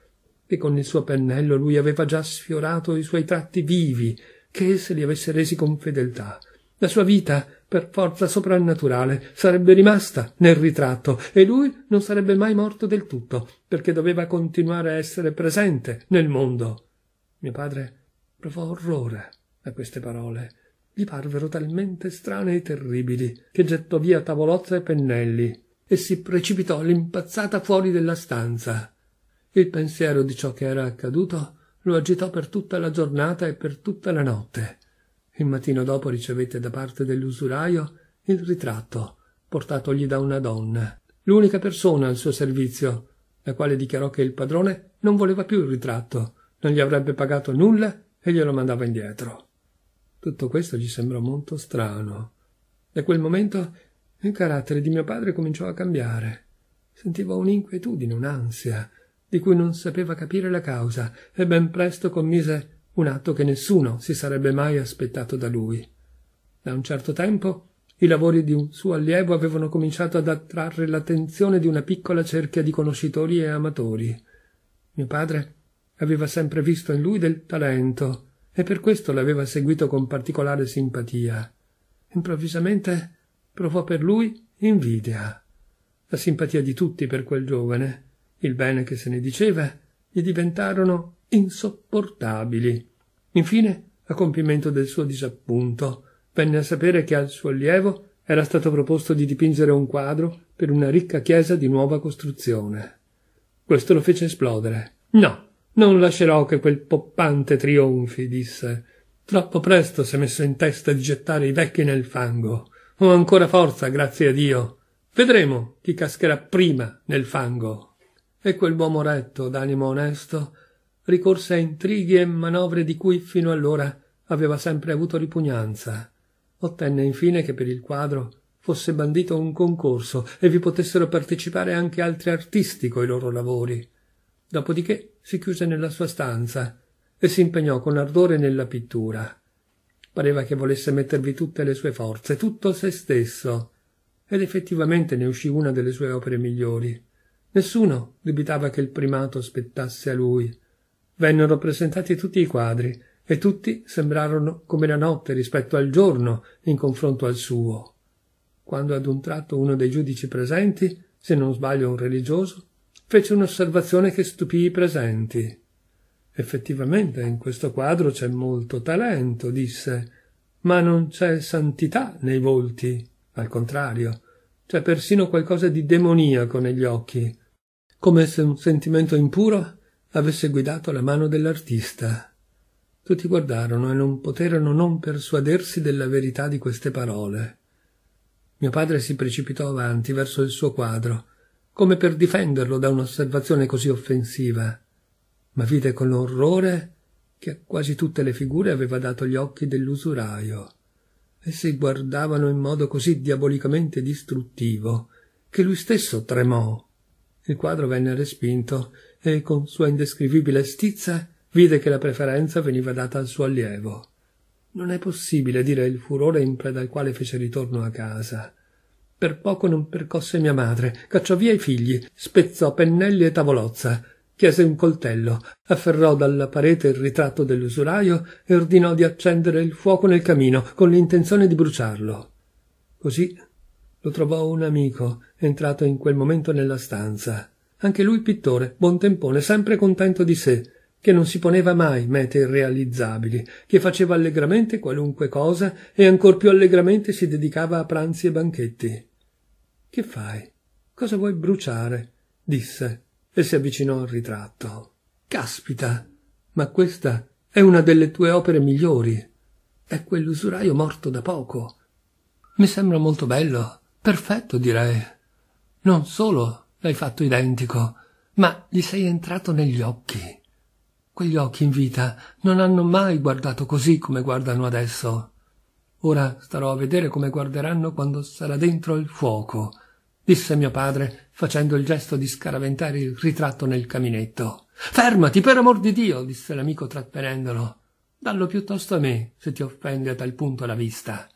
e con il suo pennello lui aveva già sfiorato i suoi tratti vivi, che se li avesse resi con fedeltà. La sua vita, per forza soprannaturale, sarebbe rimasta nel ritratto e lui non sarebbe mai morto del tutto, perché doveva continuare a essere presente nel mondo. Mio padre provò orrore a queste parole gli parvero talmente strane e terribili che gettò via tavolozza e pennelli e si precipitò all'impazzata fuori della stanza. Il pensiero di ciò che era accaduto lo agitò per tutta la giornata e per tutta la notte. Il mattino dopo ricevette da parte dell'usuraio il ritratto, portatogli da una donna, l'unica persona al suo servizio, la quale dichiarò che il padrone non voleva più il ritratto, non gli avrebbe pagato nulla e glielo mandava indietro. Tutto questo gli sembrò molto strano. Da quel momento il carattere di mio padre cominciò a cambiare. Sentiva un'inquietudine, un'ansia, di cui non sapeva capire la causa, e ben presto commise un atto che nessuno si sarebbe mai aspettato da lui. Da un certo tempo i lavori di un suo allievo avevano cominciato ad attrarre l'attenzione di una piccola cerchia di conoscitori e amatori. Mio padre aveva sempre visto in lui del talento e per questo l'aveva seguito con particolare simpatia. Improvvisamente provò per lui invidia. La simpatia di tutti per quel giovane, il bene che se ne diceva, gli diventarono insopportabili. Infine, a compimento del suo disappunto, venne a sapere che al suo allievo era stato proposto di dipingere un quadro per una ricca chiesa di nuova costruzione. Questo lo fece esplodere. No, non lascerò che quel poppante trionfi, disse. Troppo presto si è messo in testa di gettare i vecchi nel fango. Ho ancora forza, grazie a Dio. Vedremo chi cascherà prima nel fango. E quell'uomo retto, d'animo onesto, ricorse a intrighi e manovre di cui fino allora aveva sempre avuto ripugnanza. Ottenne infine che per il quadro fosse bandito un concorso e vi potessero partecipare anche altri artisti coi loro lavori. Dopodiché si chiuse nella sua stanza e si impegnò con ardore nella pittura. Pareva che volesse mettervi tutte le sue forze, tutto se stesso, ed effettivamente ne uscì una delle sue opere migliori. Nessuno dubitava che il primato spettasse a lui. Vennero presentati tutti i quadri, e tutti sembrarono come la notte rispetto al giorno in confronto al suo. Quando ad un tratto uno dei giudici presenti, se non sbaglio un religioso, fece un'osservazione che stupì i presenti. Effettivamente in questo quadro c'è molto talento, disse, ma non c'è santità nei volti, al contrario, c'è persino qualcosa di demoniaco negli occhi, come se un sentimento impuro avesse guidato la mano dell'artista. Tutti guardarono e non poterono non persuadersi della verità di queste parole. Mio padre si precipitò avanti verso il suo quadro come per difenderlo da un'osservazione così offensiva, ma vide con orrore che a quasi tutte le figure aveva dato gli occhi dell'usuraio. Esse guardavano in modo così diabolicamente distruttivo che lui stesso tremò. Il quadro venne respinto e con sua indescrivibile stizza vide che la preferenza veniva data al suo allievo. Non è possibile dire il furore in preda al quale fece ritorno a casa. Per poco non percosse mia madre, cacciò via i figli, spezzò pennelli e tavolozza, chiese un coltello, afferrò dalla parete il ritratto dell'usuraio e ordinò di accendere il fuoco nel camino con l'intenzione di bruciarlo. Così lo trovò un amico, entrato in quel momento nella stanza. Anche lui pittore, buon tempone, sempre contento di sé, che non si poneva mai mete irrealizzabili, che faceva allegramente qualunque cosa e ancor più allegramente si dedicava a pranzi e banchetti. Che fai? Cosa vuoi bruciare? disse e si avvicinò al ritratto. Caspita, ma questa è una delle tue opere migliori. È quell'usuraio morto da poco. Mi sembra molto bello, perfetto direi. Non solo l'hai fatto identico, ma gli sei entrato negli occhi. Quegli occhi in vita non hanno mai guardato così come guardano adesso. Ora starò a vedere come guarderanno quando sarà dentro il fuoco, disse mio padre, facendo il gesto di scaraventare il ritratto nel caminetto. Fermati, per amor di Dio, disse l'amico trattenendolo. Dallo piuttosto a me, se ti offende a tal punto la vista.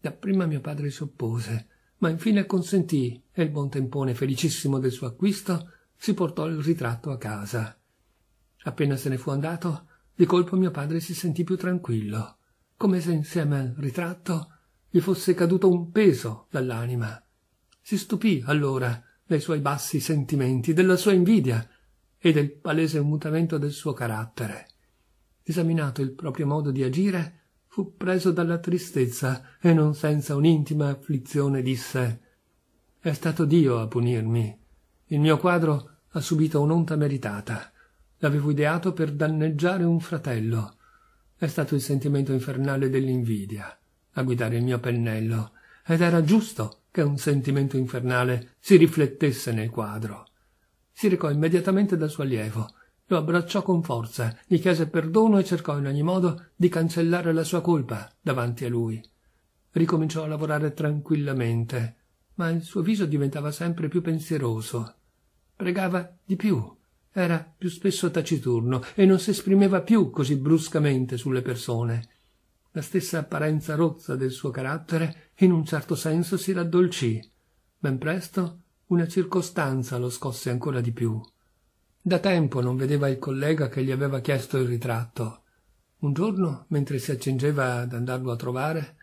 Dapprima mio padre si oppose, ma infine consentì e il buon tempone, felicissimo del suo acquisto, si portò il ritratto a casa. Appena se ne fu andato, di colpo mio padre si sentì più tranquillo come se insieme al ritratto gli fosse caduto un peso dall'anima. Si stupì allora dei suoi bassi sentimenti, della sua invidia e del palese mutamento del suo carattere. Esaminato il proprio modo di agire, fu preso dalla tristezza e non senza un'intima afflizione disse È stato Dio a punirmi. Il mio quadro ha subito un'onta meritata. L'avevo ideato per danneggiare un fratello è stato il sentimento infernale dell'invidia a guidare il mio pennello, ed era giusto che un sentimento infernale si riflettesse nel quadro. Si recò immediatamente dal suo allievo, lo abbracciò con forza, gli chiese perdono e cercò in ogni modo di cancellare la sua colpa davanti a lui. Ricominciò a lavorare tranquillamente, ma il suo viso diventava sempre più pensieroso. Pregava di più, era più spesso taciturno e non si esprimeva più così bruscamente sulle persone. La stessa apparenza rozza del suo carattere in un certo senso si raddolcì. Ben presto una circostanza lo scosse ancora di più. Da tempo non vedeva il collega che gli aveva chiesto il ritratto. Un giorno, mentre si accingeva ad andarlo a trovare,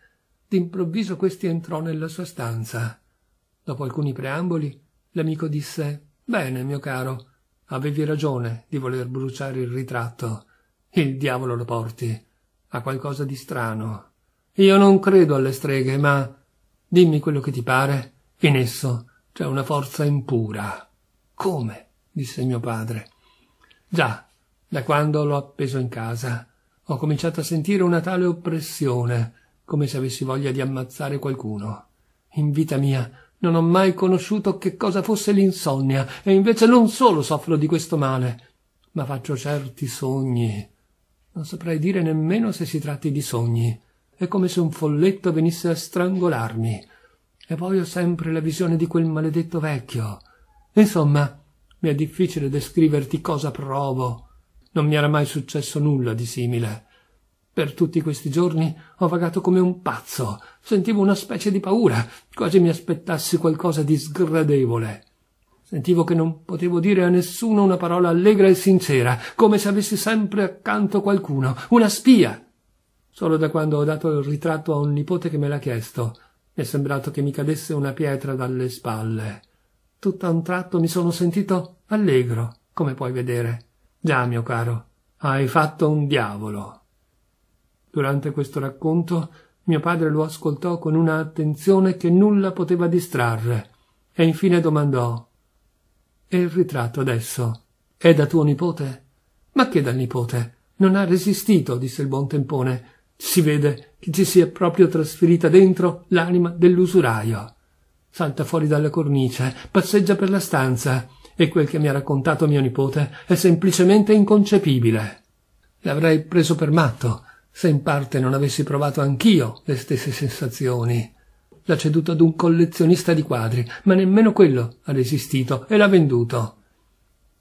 d'improvviso questi entrò nella sua stanza. Dopo alcuni preamboli, l'amico disse Bene, mio caro, Avevi ragione di voler bruciare il ritratto. Il diavolo lo porti. Ha qualcosa di strano. Io non credo alle streghe, ma dimmi quello che ti pare. In esso c'è una forza impura. Come? disse mio padre. Già, da quando l'ho appeso in casa, ho cominciato a sentire una tale oppressione, come se avessi voglia di ammazzare qualcuno. In vita mia non ho mai conosciuto che cosa fosse l'insonnia, e invece non solo soffro di questo male, ma faccio certi sogni. Non saprei dire nemmeno se si tratti di sogni. È come se un folletto venisse a strangolarmi. E poi ho sempre la visione di quel maledetto vecchio. Insomma, mi è difficile descriverti cosa provo. Non mi era mai successo nulla di simile. Per tutti questi giorni ho vagato come un pazzo, sentivo una specie di paura, quasi mi aspettassi qualcosa di sgradevole. Sentivo che non potevo dire a nessuno una parola allegra e sincera, come se avessi sempre accanto qualcuno, una spia. Solo da quando ho dato il ritratto a un nipote che me l'ha chiesto, mi è sembrato che mi cadesse una pietra dalle spalle. Tutto a un tratto mi sono sentito allegro, come puoi vedere. Già, mio caro, hai fatto un diavolo. Durante questo racconto mio padre lo ascoltò con una attenzione che nulla poteva distrarre e infine domandò E il ritratto adesso è da tuo nipote? Ma che dal nipote? Non ha resistito, disse il buon tempone. Si vede che ci si è proprio trasferita dentro l'anima dell'usuraio. Salta fuori dalla cornice, passeggia per la stanza, e quel che mi ha raccontato mio nipote è semplicemente inconcepibile. L'avrei preso per matto se in parte non avessi provato anch'io le stesse sensazioni. L'ha ceduto ad un collezionista di quadri, ma nemmeno quello ha resistito e l'ha venduto.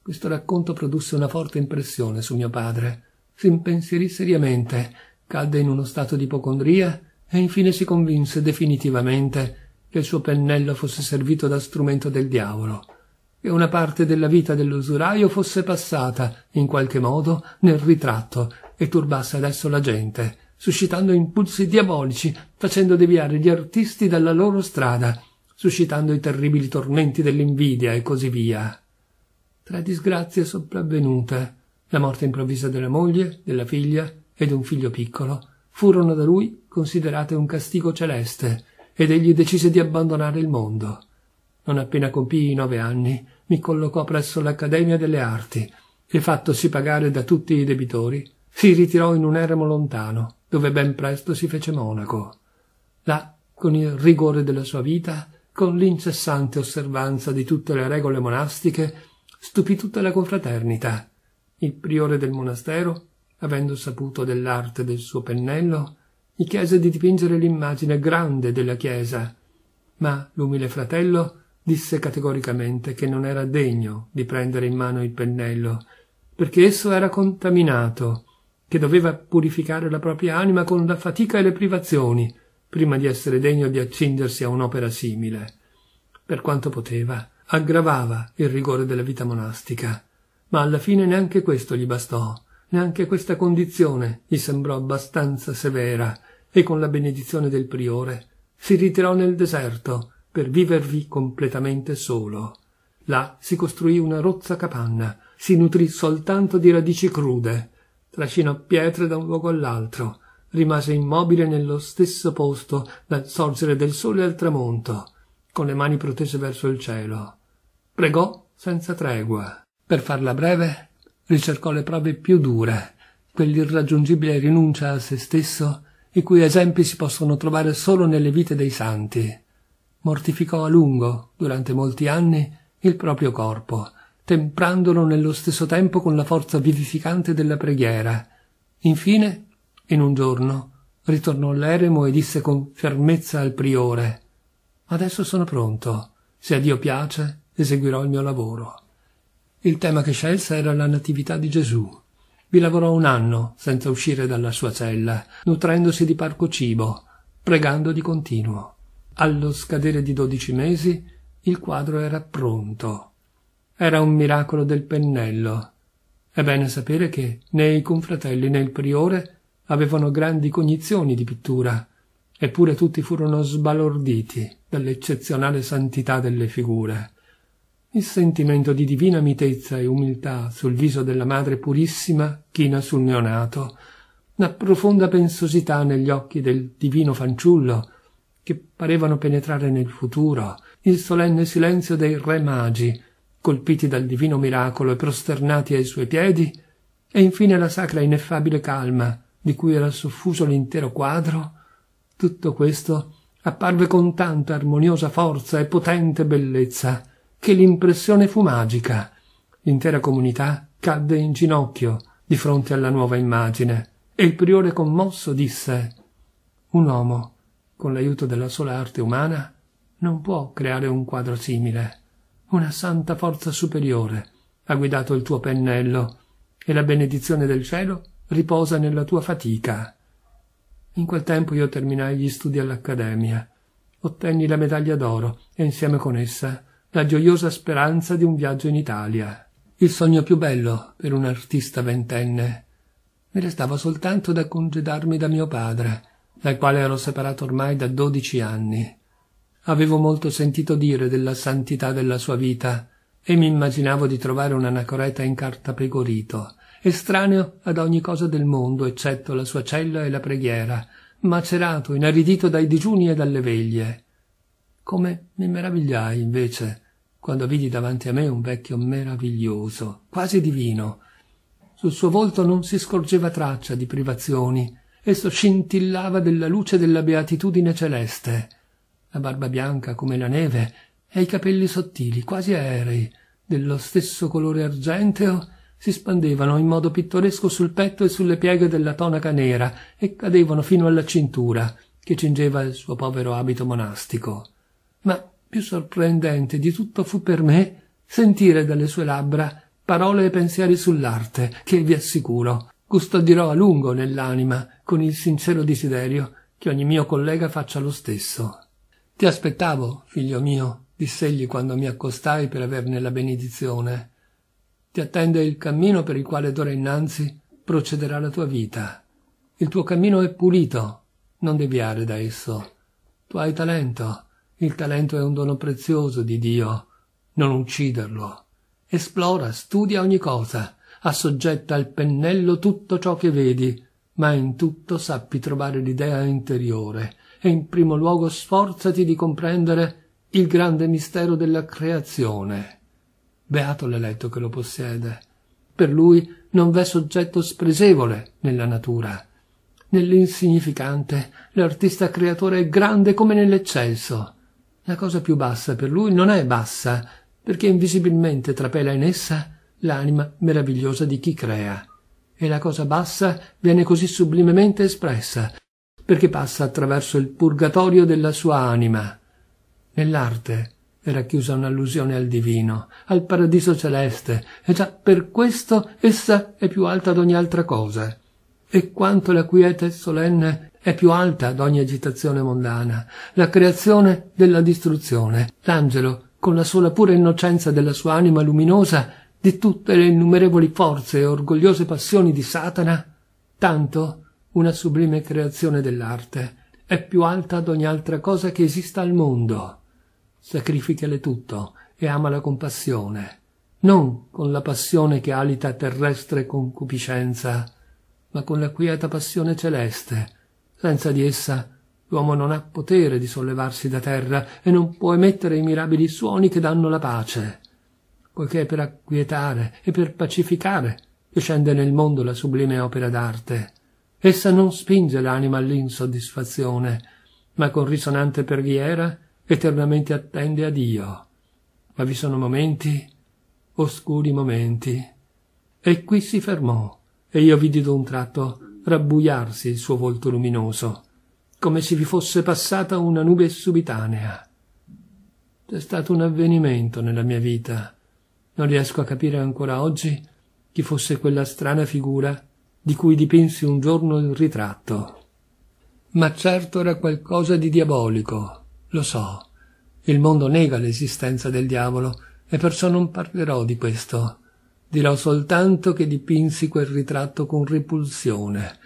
Questo racconto produsse una forte impressione su mio padre. Si impensierì seriamente, cadde in uno stato di ipocondria e infine si convinse definitivamente che il suo pennello fosse servito da strumento del diavolo, che una parte della vita dell'usuraio fosse passata, in qualche modo, nel ritratto e turbasse adesso la gente, suscitando impulsi diabolici, facendo deviare gli artisti dalla loro strada, suscitando i terribili tormenti dell'invidia e così via. Tre disgrazie sopravvenute, la morte improvvisa della moglie, della figlia ed un figlio piccolo, furono da lui considerate un castigo celeste, ed egli decise di abbandonare il mondo. Non appena compii i nove anni, mi collocò presso l'Accademia delle Arti, e fattosi pagare da tutti i debitori, si ritirò in un eremo lontano, dove ben presto si fece monaco. Là, con il rigore della sua vita, con l'incessante osservanza di tutte le regole monastiche, stupì tutta la confraternita. Il priore del monastero, avendo saputo dell'arte del suo pennello, gli chiese di dipingere l'immagine grande della chiesa, ma l'umile fratello disse categoricamente che non era degno di prendere in mano il pennello, perché esso era contaminato che doveva purificare la propria anima con la fatica e le privazioni, prima di essere degno di accingersi a un'opera simile. Per quanto poteva, aggravava il rigore della vita monastica, ma alla fine neanche questo gli bastò, neanche questa condizione gli sembrò abbastanza severa, e con la benedizione del priore si ritirò nel deserto per vivervi completamente solo. Là si costruì una rozza capanna, si nutrì soltanto di radici crude, trascinò pietre da un luogo all'altro, rimase immobile nello stesso posto dal sorgere del sole al tramonto, con le mani protese verso il cielo. Pregò senza tregua. Per farla breve, ricercò le prove più dure, quell'irraggiungibile rinuncia a se stesso, i cui esempi si possono trovare solo nelle vite dei santi. Mortificò a lungo, durante molti anni, il proprio corpo, temprandolo nello stesso tempo con la forza vivificante della preghiera. Infine, in un giorno, ritornò all'eremo e disse con fermezza al priore Adesso sono pronto. Se a Dio piace, eseguirò il mio lavoro. Il tema che scelse era la Natività di Gesù. Vi lavorò un anno senza uscire dalla sua cella, nutrendosi di parco cibo, pregando di continuo. Allo scadere di dodici mesi il quadro era pronto. Era un miracolo del pennello. È bene sapere che né i confratelli né il priore avevano grandi cognizioni di pittura, eppure tutti furono sbalorditi dall'eccezionale santità delle figure. Il sentimento di divina mitezza e umiltà sul viso della madre purissima china sul neonato, una profonda pensosità negli occhi del divino fanciullo, che parevano penetrare nel futuro, il solenne silenzio dei re magi, colpiti dal divino miracolo e prosternati ai suoi piedi, e infine la sacra ineffabile calma di cui era soffuso l'intero quadro, tutto questo apparve con tanta armoniosa forza e potente bellezza che l'impressione fu magica. L'intera comunità cadde in ginocchio di fronte alla nuova immagine e il priore commosso disse Un uomo, con l'aiuto della sola arte umana, non può creare un quadro simile. Una santa forza superiore ha guidato il tuo pennello e la benedizione del cielo riposa nella tua fatica. In quel tempo io terminai gli studi all'Accademia. Ottenni la medaglia d'oro e insieme con essa la gioiosa speranza di un viaggio in Italia. Il sogno più bello per un artista ventenne. Mi restava soltanto da congedarmi da mio padre, dal quale ero separato ormai da dodici anni. Avevo molto sentito dire della santità della sua vita e mi immaginavo di trovare un'anacoreta in cartapegorito, estraneo ad ogni cosa del mondo eccetto la sua cella e la preghiera, macerato, inaridito dai digiuni e dalle veglie. Come mi meravigliai, invece, quando vidi davanti a me un vecchio meraviglioso, quasi divino. Sul suo volto non si scorgeva traccia di privazioni, esso scintillava della luce della beatitudine celeste la barba bianca come la neve e i capelli sottili, quasi aerei, dello stesso colore argenteo, si spandevano in modo pittoresco sul petto e sulle pieghe della tonaca nera e cadevano fino alla cintura, che cingeva il suo povero abito monastico. Ma più sorprendente di tutto fu per me sentire dalle sue labbra parole e pensieri sull'arte, che vi assicuro, custodirò a lungo nell'anima, con il sincero desiderio che ogni mio collega faccia lo stesso. Ti aspettavo, figlio mio, diss'egli quando mi accostai per averne la benedizione. Ti attende il cammino per il quale d'ora innanzi procederà la tua vita. Il tuo cammino è pulito, non deviare da esso. Tu hai talento, il talento è un dono prezioso di Dio, non ucciderlo. Esplora, studia ogni cosa, assoggetta al pennello tutto ciò che vedi, ma in tutto sappi trovare l'idea interiore, e in primo luogo sforzati di comprendere il grande mistero della creazione. Beato l'eletto che lo possiede. Per lui non v'è soggetto spesevole nella natura. Nell'insignificante l'artista creatore è grande come nell'eccelso. La cosa più bassa per lui non è bassa, perché invisibilmente trapela in essa l'anima meravigliosa di chi crea. E la cosa bassa viene così sublimemente espressa perché passa attraverso il purgatorio della sua anima. Nell'arte era chiusa un'allusione al divino, al paradiso celeste, e già per questo essa è più alta ad ogni altra cosa. E quanto la quiete solenne è più alta ad ogni agitazione mondana, la creazione della distruzione, l'angelo, con la sola pura innocenza della sua anima luminosa, di tutte le innumerevoli forze e orgogliose passioni di Satana, tanto una sublime creazione dell'arte, è più alta ad ogni altra cosa che esista al mondo. Sacrificale tutto e ama la compassione, non con la passione che alita terrestre concupiscenza, ma con la quieta passione celeste. Senza di essa l'uomo non ha potere di sollevarsi da terra e non può emettere i mirabili suoni che danno la pace. Poiché è per acquietare e per pacificare che scende nel mondo la sublime opera d'arte, Essa non spinge l'anima all'insoddisfazione, ma con risonante preghiera eternamente attende a Dio. Ma vi sono momenti, oscuri momenti. E qui si fermò, e io vidi d'un tratto rabbuiarsi il suo volto luminoso, come se vi fosse passata una nube subitanea. C'è stato un avvenimento nella mia vita. Non riesco a capire ancora oggi chi fosse quella strana figura di cui dipinsi un giorno il ritratto. Ma certo era qualcosa di diabolico, lo so. Il mondo nega l'esistenza del diavolo, e perciò non parlerò di questo. Dirò soltanto che dipinsi quel ritratto con repulsione,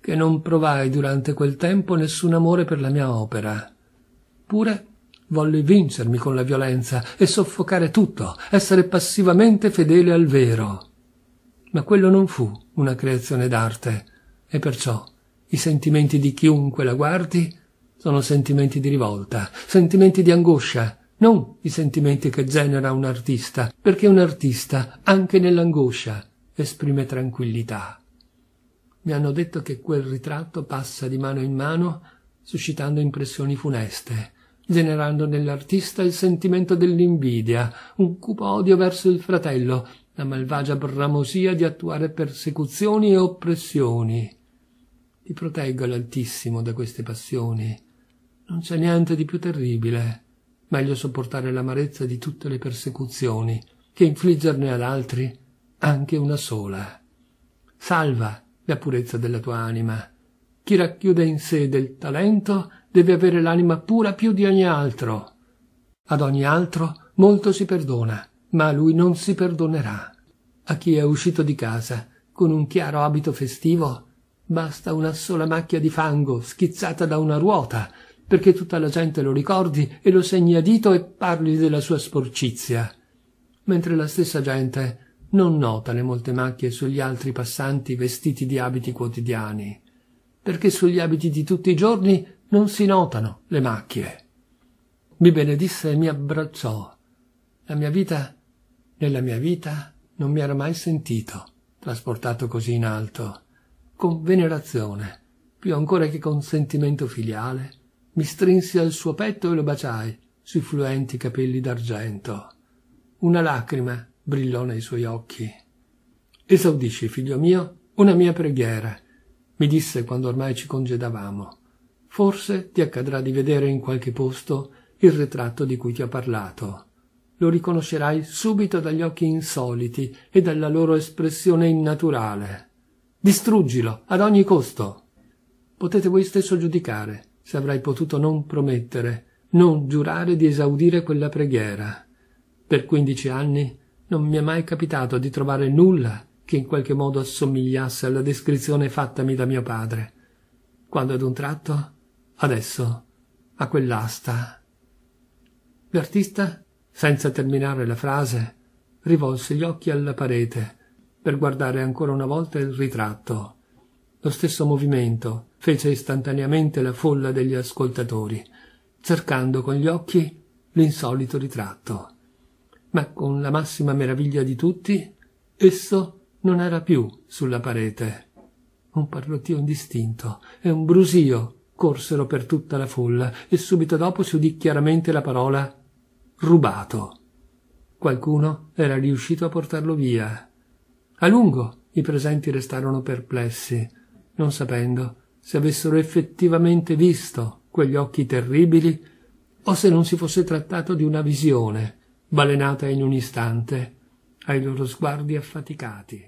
che non provai durante quel tempo nessun amore per la mia opera. Pure volli vincermi con la violenza e soffocare tutto, essere passivamente fedele al vero ma quello non fu una creazione d'arte, e perciò i sentimenti di chiunque la guardi sono sentimenti di rivolta, sentimenti di angoscia, non i sentimenti che genera un artista, perché un artista, anche nell'angoscia, esprime tranquillità. Mi hanno detto che quel ritratto passa di mano in mano, suscitando impressioni funeste, generando nell'artista il sentimento dell'invidia, un cupo odio verso il fratello, la malvagia bramosia di attuare persecuzioni e oppressioni. Ti protegga l'Altissimo da queste passioni. Non c'è niente di più terribile. Meglio sopportare l'amarezza di tutte le persecuzioni che infliggerne ad altri anche una sola. Salva la purezza della tua anima. Chi racchiude in sé del talento deve avere l'anima pura più di ogni altro. Ad ogni altro molto si perdona, ma lui non si perdonerà. A chi è uscito di casa con un chiaro abito festivo basta una sola macchia di fango schizzata da una ruota perché tutta la gente lo ricordi e lo segni a dito e parli della sua sporcizia. Mentre la stessa gente non nota le molte macchie sugli altri passanti vestiti di abiti quotidiani, perché sugli abiti di tutti i giorni non si notano le macchie. Mi benedisse e mi abbracciò. La mia vita nella mia vita non mi ero mai sentito trasportato così in alto. Con venerazione, più ancora che con sentimento filiale, mi strinsi al suo petto e lo baciai sui fluenti capelli d'argento. Una lacrima brillò nei suoi occhi. Esaudisci, figlio mio, una mia preghiera, mi disse quando ormai ci congedavamo. Forse ti accadrà di vedere in qualche posto il ritratto di cui ti ho parlato lo riconoscerai subito dagli occhi insoliti e dalla loro espressione innaturale. Distruggilo ad ogni costo. Potete voi stesso giudicare se avrai potuto non promettere, non giurare di esaudire quella preghiera. Per quindici anni non mi è mai capitato di trovare nulla che in qualche modo assomigliasse alla descrizione fattami da mio padre. Quando ad un tratto, adesso, a quell'asta. L'artista senza terminare la frase, rivolse gli occhi alla parete per guardare ancora una volta il ritratto. Lo stesso movimento fece istantaneamente la folla degli ascoltatori, cercando con gli occhi l'insolito ritratto. Ma con la massima meraviglia di tutti, esso non era più sulla parete. Un parlottio indistinto e un brusio corsero per tutta la folla e subito dopo si udì chiaramente la parola rubato. Qualcuno era riuscito a portarlo via. A lungo i presenti restarono perplessi, non sapendo se avessero effettivamente visto quegli occhi terribili o se non si fosse trattato di una visione balenata in un istante ai loro sguardi affaticati.